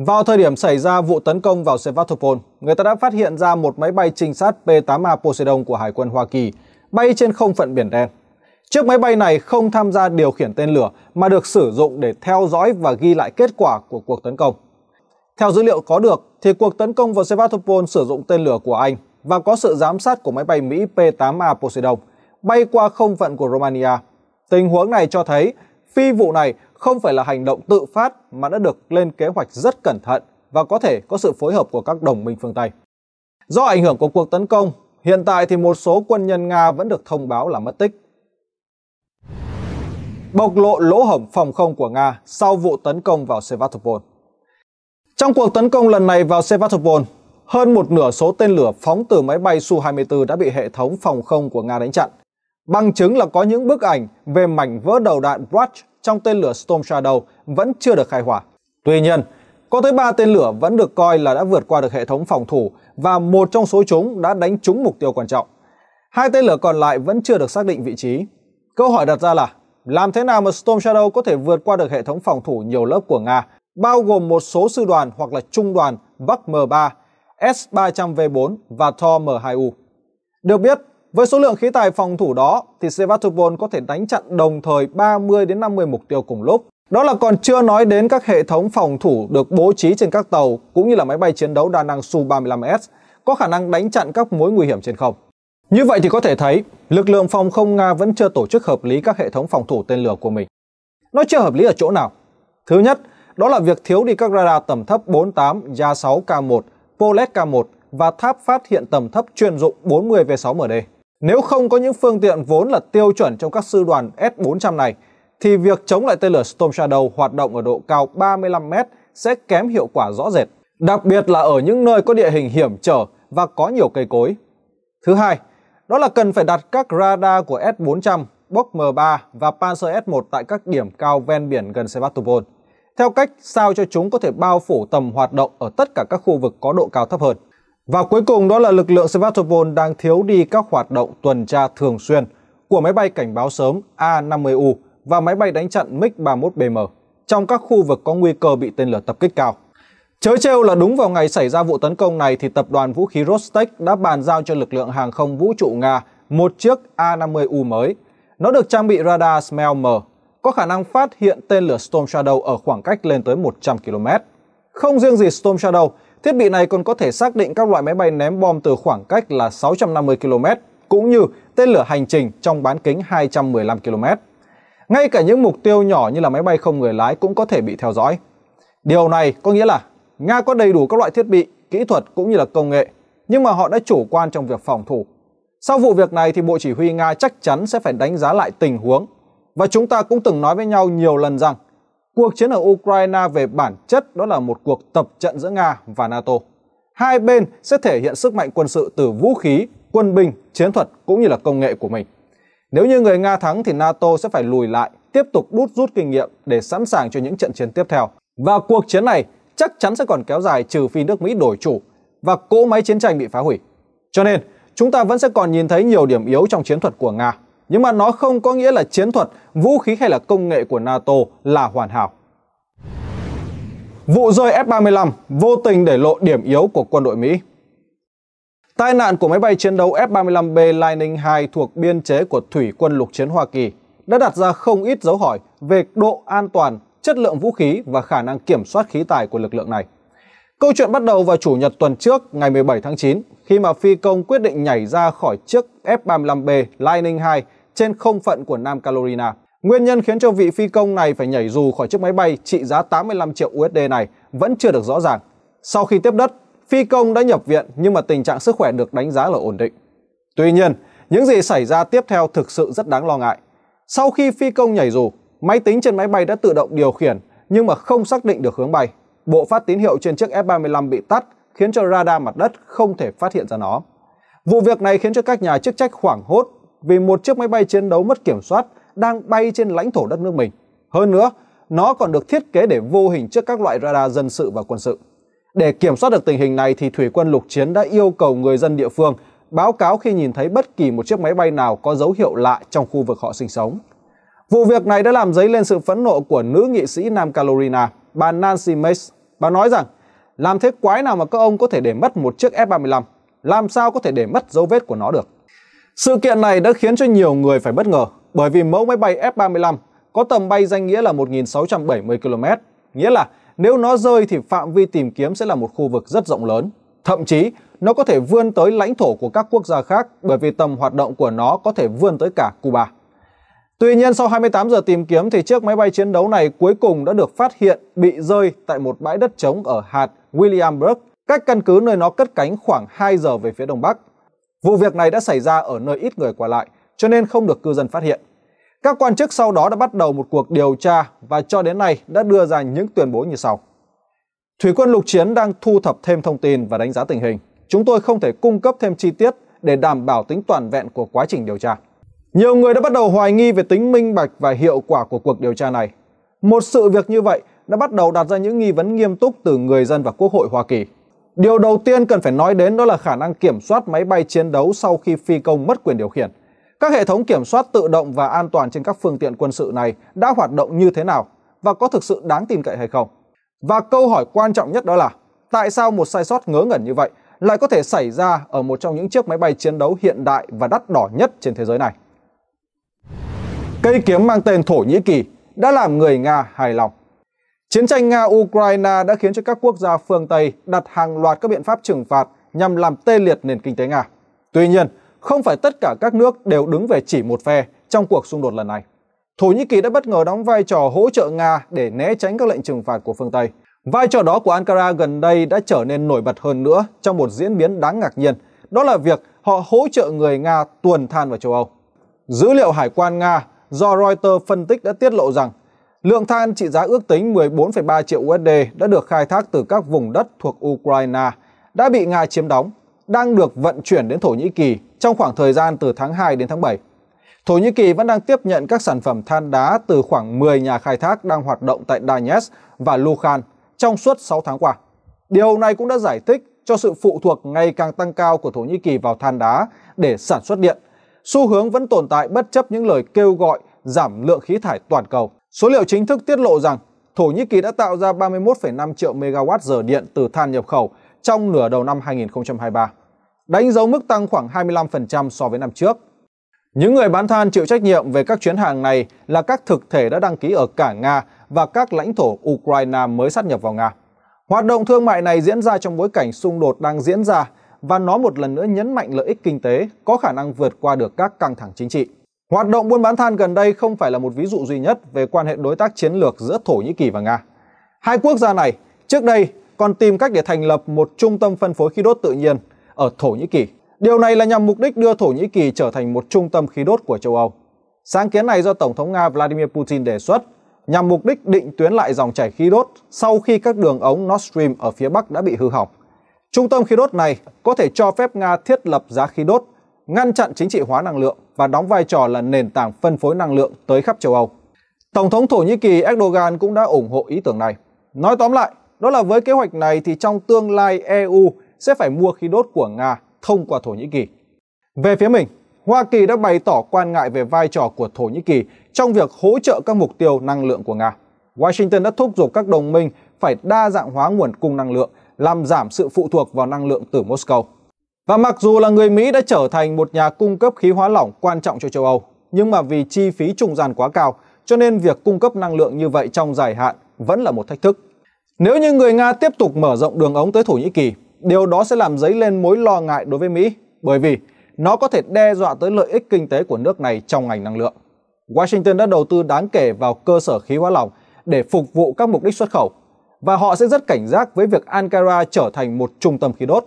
Vào thời điểm xảy ra vụ tấn công vào Sevastopol, người ta đã phát hiện ra một máy bay trinh sát P-8A Poseidon của Hải quân Hoa Kỳ bay trên không phận Biển Đen. Chiếc máy bay này không tham gia điều khiển tên lửa mà được sử dụng để theo dõi và ghi lại kết quả của cuộc tấn công. Theo dữ liệu có được thì cuộc tấn công vào Sevastopol sử dụng tên lửa của Anh và có sự giám sát của máy bay Mỹ P-8A Poseidon bay qua không phận của Romania. Tình huống này cho thấy phi vụ này không phải là hành động tự phát mà đã được lên kế hoạch rất cẩn thận và có thể có sự phối hợp của các đồng minh phương Tây. Do ảnh hưởng của cuộc tấn công Hiện tại thì một số quân nhân Nga vẫn được thông báo là mất tích. Bộc lộ lỗ hổng phòng không của Nga sau vụ tấn công vào Sevastopol. Trong cuộc tấn công lần này vào Sevastopol, hơn một nửa số tên lửa phóng từ máy bay Su-24 đã bị hệ thống phòng không của Nga đánh chặn. Bằng chứng là có những bức ảnh về mảnh vỡ đầu đạn Brach trong tên lửa Storm Shadow vẫn chưa được khai hỏa. Tuy nhiên, có tới 3 tên lửa vẫn được coi là đã vượt qua được hệ thống phòng thủ và một trong số chúng đã đánh trúng mục tiêu quan trọng. Hai tên lửa còn lại vẫn chưa được xác định vị trí. Câu hỏi đặt ra là làm thế nào mà Storm Shadow có thể vượt qua được hệ thống phòng thủ nhiều lớp của Nga, bao gồm một số sư đoàn hoặc là trung đoàn Bắc M3, S-300V4 và Thor M2U. Được biết, với số lượng khí tài phòng thủ đó thì Sevastopol có thể đánh chặn đồng thời 30 đến 50 mục tiêu cùng lúc. Đó là còn chưa nói đến các hệ thống phòng thủ được bố trí trên các tàu cũng như là máy bay chiến đấu đa năng Su-35S có khả năng đánh chặn các mối nguy hiểm trên không. Như vậy thì có thể thấy, lực lượng phòng không Nga vẫn chưa tổ chức hợp lý các hệ thống phòng thủ tên lửa của mình. Nó chưa hợp lý ở chỗ nào? Thứ nhất, đó là việc thiếu đi các radar tầm thấp 48 Ya6K1, Polet K1 và tháp phát hiện tầm thấp chuyên dụng 40V6MD. Nếu không có những phương tiện vốn là tiêu chuẩn trong các sư đoàn S-400 này thì việc chống lại tên lửa Storm Shadow hoạt động ở độ cao 35m sẽ kém hiệu quả rõ rệt, đặc biệt là ở những nơi có địa hình hiểm trở và có nhiều cây cối. Thứ hai, đó là cần phải đặt các radar của S-400, Bok M3 và Panzer S-1 tại các điểm cao ven biển gần Sebastopol, theo cách sao cho chúng có thể bao phủ tầm hoạt động ở tất cả các khu vực có độ cao thấp hơn. Và cuối cùng đó là lực lượng Sevastopol đang thiếu đi các hoạt động tuần tra thường xuyên của máy bay cảnh báo sớm A-50U và máy bay đánh chặn MiG-31BM trong các khu vực có nguy cơ bị tên lửa tập kích cao. Chớ trêu là đúng vào ngày xảy ra vụ tấn công này thì tập đoàn vũ khí Rostec đã bàn giao cho lực lượng hàng không vũ trụ Nga một chiếc A-50U mới. Nó được trang bị radar SMELM, có khả năng phát hiện tên lửa Storm Shadow ở khoảng cách lên tới 100 km. Không riêng gì Storm Shadow, thiết bị này còn có thể xác định các loại máy bay ném bom từ khoảng cách là 650 km, cũng như tên lửa hành trình trong bán kính 215 km. Ngay cả những mục tiêu nhỏ như là máy bay không người lái cũng có thể bị theo dõi. Điều này có nghĩa là Nga có đầy đủ các loại thiết bị, kỹ thuật cũng như là công nghệ, nhưng mà họ đã chủ quan trong việc phòng thủ. Sau vụ việc này thì Bộ Chỉ huy Nga chắc chắn sẽ phải đánh giá lại tình huống. Và chúng ta cũng từng nói với nhau nhiều lần rằng cuộc chiến ở Ukraine về bản chất đó là một cuộc tập trận giữa Nga và NATO. Hai bên sẽ thể hiện sức mạnh quân sự từ vũ khí, quân binh, chiến thuật cũng như là công nghệ của mình. Nếu như người Nga thắng thì NATO sẽ phải lùi lại, tiếp tục đút rút kinh nghiệm để sẵn sàng cho những trận chiến tiếp theo. Và cuộc chiến này chắc chắn sẽ còn kéo dài trừ phi nước Mỹ đổi chủ và cỗ máy chiến tranh bị phá hủy. Cho nên, chúng ta vẫn sẽ còn nhìn thấy nhiều điểm yếu trong chiến thuật của Nga. Nhưng mà nó không có nghĩa là chiến thuật, vũ khí hay là công nghệ của NATO là hoàn hảo. Vụ rơi F-35 vô tình để lộ điểm yếu của quân đội Mỹ Tai nạn của máy bay chiến đấu F-35B Lightning II thuộc biên chế của Thủy quân lục chiến Hoa Kỳ đã đặt ra không ít dấu hỏi về độ an toàn, chất lượng vũ khí và khả năng kiểm soát khí tài của lực lượng này. Câu chuyện bắt đầu vào Chủ nhật tuần trước, ngày 17 tháng 9, khi mà phi công quyết định nhảy ra khỏi chiếc F-35B Lightning II trên không phận của Nam Carolina. Nguyên nhân khiến cho vị phi công này phải nhảy dù khỏi chiếc máy bay trị giá 85 triệu USD này vẫn chưa được rõ ràng. Sau khi tiếp đất, Phi Công đã nhập viện nhưng mà tình trạng sức khỏe được đánh giá là ổn định. Tuy nhiên, những gì xảy ra tiếp theo thực sự rất đáng lo ngại. Sau khi Phi Công nhảy dù, máy tính trên máy bay đã tự động điều khiển nhưng mà không xác định được hướng bay. Bộ phát tín hiệu trên chiếc F-35 bị tắt khiến cho radar mặt đất không thể phát hiện ra nó. Vụ việc này khiến cho các nhà chức trách hoảng hốt vì một chiếc máy bay chiến đấu mất kiểm soát đang bay trên lãnh thổ đất nước mình. Hơn nữa, nó còn được thiết kế để vô hình trước các loại radar dân sự và quân sự. Để kiểm soát được tình hình này thì thủy quân lục chiến đã yêu cầu người dân địa phương báo cáo khi nhìn thấy bất kỳ một chiếc máy bay nào có dấu hiệu lạ trong khu vực họ sinh sống. Vụ việc này đã làm dấy lên sự phẫn nộ của nữ nghị sĩ Nam Carolina, bà Nancy Mace. Bà nói rằng, làm thế quái nào mà các ông có thể để mất một chiếc F-35? Làm sao có thể để mất dấu vết của nó được? Sự kiện này đã khiến cho nhiều người phải bất ngờ bởi vì mẫu máy bay F-35 có tầm bay danh nghĩa là 1.670 km, nghĩa là nếu nó rơi thì phạm vi tìm kiếm sẽ là một khu vực rất rộng lớn. Thậm chí, nó có thể vươn tới lãnh thổ của các quốc gia khác bởi vì tầm hoạt động của nó có thể vươn tới cả Cuba. Tuy nhiên, sau 28 giờ tìm kiếm thì chiếc máy bay chiến đấu này cuối cùng đã được phát hiện bị rơi tại một bãi đất trống ở hạt Williamsburg, cách căn cứ nơi nó cất cánh khoảng 2 giờ về phía đông bắc. Vụ việc này đã xảy ra ở nơi ít người qua lại, cho nên không được cư dân phát hiện. Các quan chức sau đó đã bắt đầu một cuộc điều tra và cho đến nay đã đưa ra những tuyên bố như sau. Thủy quân lục chiến đang thu thập thêm thông tin và đánh giá tình hình. Chúng tôi không thể cung cấp thêm chi tiết để đảm bảo tính toàn vẹn của quá trình điều tra. Nhiều người đã bắt đầu hoài nghi về tính minh bạch và hiệu quả của cuộc điều tra này. Một sự việc như vậy đã bắt đầu đặt ra những nghi vấn nghiêm túc từ người dân và Quốc hội Hoa Kỳ. Điều đầu tiên cần phải nói đến đó là khả năng kiểm soát máy bay chiến đấu sau khi phi công mất quyền điều khiển. Các hệ thống kiểm soát tự động và an toàn trên các phương tiện quân sự này đã hoạt động như thế nào và có thực sự đáng tin cậy hay không? Và câu hỏi quan trọng nhất đó là tại sao một sai sót ngớ ngẩn như vậy lại có thể xảy ra ở một trong những chiếc máy bay chiến đấu hiện đại và đắt đỏ nhất trên thế giới này? Cây kiếm mang tên Thổ Nhĩ Kỳ đã làm người Nga hài lòng. Chiến tranh Nga-Ukraine đã khiến cho các quốc gia phương Tây đặt hàng loạt các biện pháp trừng phạt nhằm làm tê liệt nền kinh tế Nga. Tuy nhiên, không phải tất cả các nước đều đứng về chỉ một phe trong cuộc xung đột lần này. Thổ Nhĩ Kỳ đã bất ngờ đóng vai trò hỗ trợ Nga để né tránh các lệnh trừng phạt của phương Tây. Vai trò đó của Ankara gần đây đã trở nên nổi bật hơn nữa trong một diễn biến đáng ngạc nhiên, đó là việc họ hỗ trợ người Nga tuồn than vào châu Âu. Dữ liệu hải quan Nga do Reuters phân tích đã tiết lộ rằng lượng than trị giá ước tính 14,3 triệu USD đã được khai thác từ các vùng đất thuộc Ukraine đã bị Nga chiếm đóng, đang được vận chuyển đến Thổ Nhĩ Kỳ trong khoảng thời gian từ tháng 2 đến tháng 7. Thổ Nhĩ Kỳ vẫn đang tiếp nhận các sản phẩm than đá từ khoảng 10 nhà khai thác đang hoạt động tại Donetsk và Lukan trong suốt 6 tháng qua. Điều này cũng đã giải thích cho sự phụ thuộc ngày càng tăng cao của Thổ Nhĩ Kỳ vào than đá để sản xuất điện. Xu hướng vẫn tồn tại bất chấp những lời kêu gọi giảm lượng khí thải toàn cầu. Số liệu chính thức tiết lộ rằng Thổ Nhĩ Kỳ đã tạo ra 31,5 triệu MWh điện từ than nhập khẩu trong nửa đầu năm 2023 đánh dấu mức tăng khoảng 25% so với năm trước. Những người bán than chịu trách nhiệm về các chuyến hàng này là các thực thể đã đăng ký ở cả Nga và các lãnh thổ Ukraine mới sát nhập vào Nga. Hoạt động thương mại này diễn ra trong bối cảnh xung đột đang diễn ra và nó một lần nữa nhấn mạnh lợi ích kinh tế có khả năng vượt qua được các căng thẳng chính trị. Hoạt động buôn bán than gần đây không phải là một ví dụ duy nhất về quan hệ đối tác chiến lược giữa Thổ Nhĩ Kỳ và Nga. Hai quốc gia này trước đây còn tìm cách để thành lập một trung tâm phân phối khí đốt tự nhiên – ở Thổ Nhĩ Kỳ. Điều này là nhằm mục đích đưa Thổ Nhĩ Kỳ trở thành một trung tâm khí đốt của châu Âu. Sáng kiến này do Tổng thống Nga Vladimir Putin đề xuất nhằm mục đích định tuyến lại dòng chảy khí đốt sau khi các đường ống Nord Stream ở phía Bắc đã bị hư hỏng. Trung tâm khí đốt này có thể cho phép Nga thiết lập giá khí đốt, ngăn chặn chính trị hóa năng lượng và đóng vai trò là nền tảng phân phối năng lượng tới khắp châu Âu. Tổng thống Thổ Nhĩ Kỳ Erdogan cũng đã ủng hộ ý tưởng này. Nói tóm lại, đó là với kế hoạch này thì trong tương lai EU sẽ phải mua khí đốt của Nga thông qua Thổ Nhĩ Kỳ. Về phía mình, Hoa Kỳ đã bày tỏ quan ngại về vai trò của Thổ Nhĩ Kỳ trong việc hỗ trợ các mục tiêu năng lượng của Nga. Washington đã thúc giục các đồng minh phải đa dạng hóa nguồn cung năng lượng, làm giảm sự phụ thuộc vào năng lượng từ Moscow. Và mặc dù là người Mỹ đã trở thành một nhà cung cấp khí hóa lỏng quan trọng cho châu Âu, nhưng mà vì chi phí trung gian quá cao, cho nên việc cung cấp năng lượng như vậy trong dài hạn vẫn là một thách thức. Nếu như người Nga tiếp tục mở rộng đường ống tới Thổ Nhĩ Kỳ, Điều đó sẽ làm dấy lên mối lo ngại đối với Mỹ bởi vì nó có thể đe dọa tới lợi ích kinh tế của nước này trong ngành năng lượng. Washington đã đầu tư đáng kể vào cơ sở khí hóa lỏng để phục vụ các mục đích xuất khẩu và họ sẽ rất cảnh giác với việc Ankara trở thành một trung tâm khí đốt.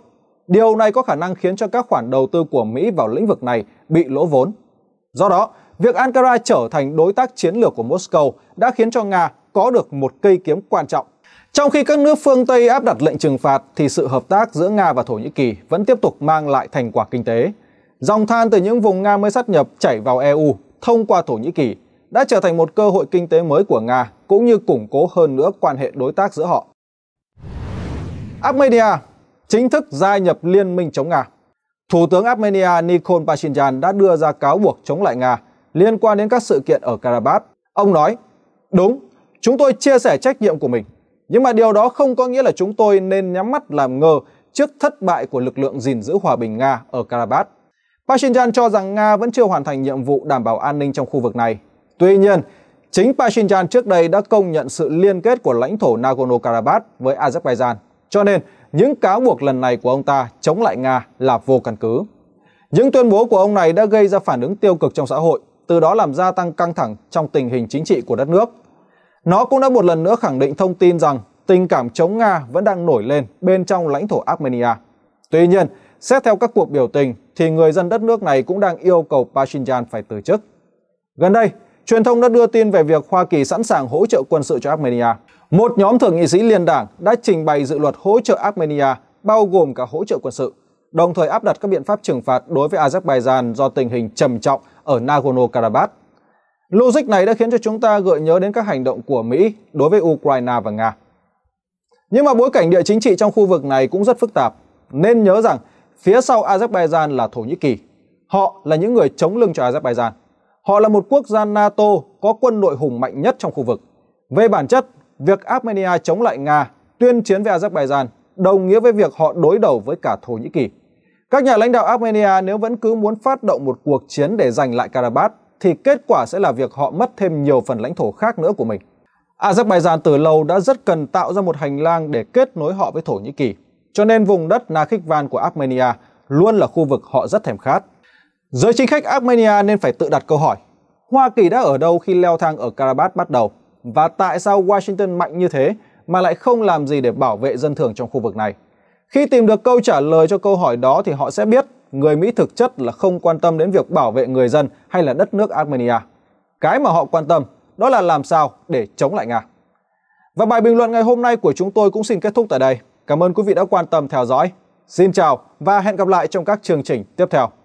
Điều này có khả năng khiến cho các khoản đầu tư của Mỹ vào lĩnh vực này bị lỗ vốn. Do đó, việc Ankara trở thành đối tác chiến lược của Moscow đã khiến cho Nga có được một cây kiếm quan trọng trong khi các nước phương Tây áp đặt lệnh trừng phạt thì sự hợp tác giữa Nga và Thổ Nhĩ Kỳ vẫn tiếp tục mang lại thành quả kinh tế. Dòng than từ những vùng Nga mới sát nhập chảy vào EU thông qua Thổ Nhĩ Kỳ đã trở thành một cơ hội kinh tế mới của Nga cũng như củng cố hơn nữa quan hệ đối tác giữa họ. Armenia chính thức gia nhập liên minh chống Nga. Thủ tướng Armenia Nikol Pashinyan đã đưa ra cáo buộc chống lại Nga liên quan đến các sự kiện ở Karabakh. Ông nói, đúng, chúng tôi chia sẻ trách nhiệm của mình nhưng mà điều đó không có nghĩa là chúng tôi nên nhắm mắt làm ngơ trước thất bại của lực lượng gìn giữ hòa bình Nga ở Karabakh. Pashinyan cho rằng Nga vẫn chưa hoàn thành nhiệm vụ đảm bảo an ninh trong khu vực này. Tuy nhiên, chính Pashinyan trước đây đã công nhận sự liên kết của lãnh thổ Nagorno-Karabakh với Azerbaijan. Cho nên, những cáo buộc lần này của ông ta chống lại Nga là vô căn cứ. Những tuyên bố của ông này đã gây ra phản ứng tiêu cực trong xã hội, từ đó làm gia tăng căng thẳng trong tình hình chính trị của đất nước. Nó cũng đã một lần nữa khẳng định thông tin rằng tình cảm chống Nga vẫn đang nổi lên bên trong lãnh thổ Armenia. Tuy nhiên, xét theo các cuộc biểu tình thì người dân đất nước này cũng đang yêu cầu Pashinyan phải từ chức. Gần đây, truyền thông đã đưa tin về việc Hoa Kỳ sẵn sàng hỗ trợ quân sự cho Armenia. Một nhóm thượng nghị sĩ liên đảng đã trình bày dự luật hỗ trợ Armenia bao gồm cả hỗ trợ quân sự, đồng thời áp đặt các biện pháp trừng phạt đối với Azerbaijan do tình hình trầm trọng ở Nagorno-Karabakh Logic này đã khiến cho chúng ta gợi nhớ đến các hành động của Mỹ đối với Ukraine và Nga. Nhưng mà bối cảnh địa chính trị trong khu vực này cũng rất phức tạp, nên nhớ rằng phía sau Azerbaijan là Thổ Nhĩ Kỳ. Họ là những người chống lưng cho Azerbaijan. Họ là một quốc gia NATO có quân đội hùng mạnh nhất trong khu vực. Về bản chất, việc Armenia chống lại Nga, tuyên chiến với Azerbaijan đồng nghĩa với việc họ đối đầu với cả Thổ Nhĩ Kỳ. Các nhà lãnh đạo Armenia nếu vẫn cứ muốn phát động một cuộc chiến để giành lại Karabakh thì kết quả sẽ là việc họ mất thêm nhiều phần lãnh thổ khác nữa của mình. Azerbaijan từ lâu đã rất cần tạo ra một hành lang để kết nối họ với Thổ Nhĩ Kỳ, cho nên vùng đất Nakhitvan của Armenia luôn là khu vực họ rất thèm khát. Giới chính khách Armenia nên phải tự đặt câu hỏi, Hoa Kỳ đã ở đâu khi leo thang ở Karabakh bắt đầu? Và tại sao Washington mạnh như thế mà lại không làm gì để bảo vệ dân thường trong khu vực này? Khi tìm được câu trả lời cho câu hỏi đó thì họ sẽ biết người Mỹ thực chất là không quan tâm đến việc bảo vệ người dân hay là đất nước Armenia. Cái mà họ quan tâm đó là làm sao để chống lại Nga. Và bài bình luận ngày hôm nay của chúng tôi cũng xin kết thúc tại đây. Cảm ơn quý vị đã quan tâm theo dõi. Xin chào và hẹn gặp lại trong các chương trình tiếp theo.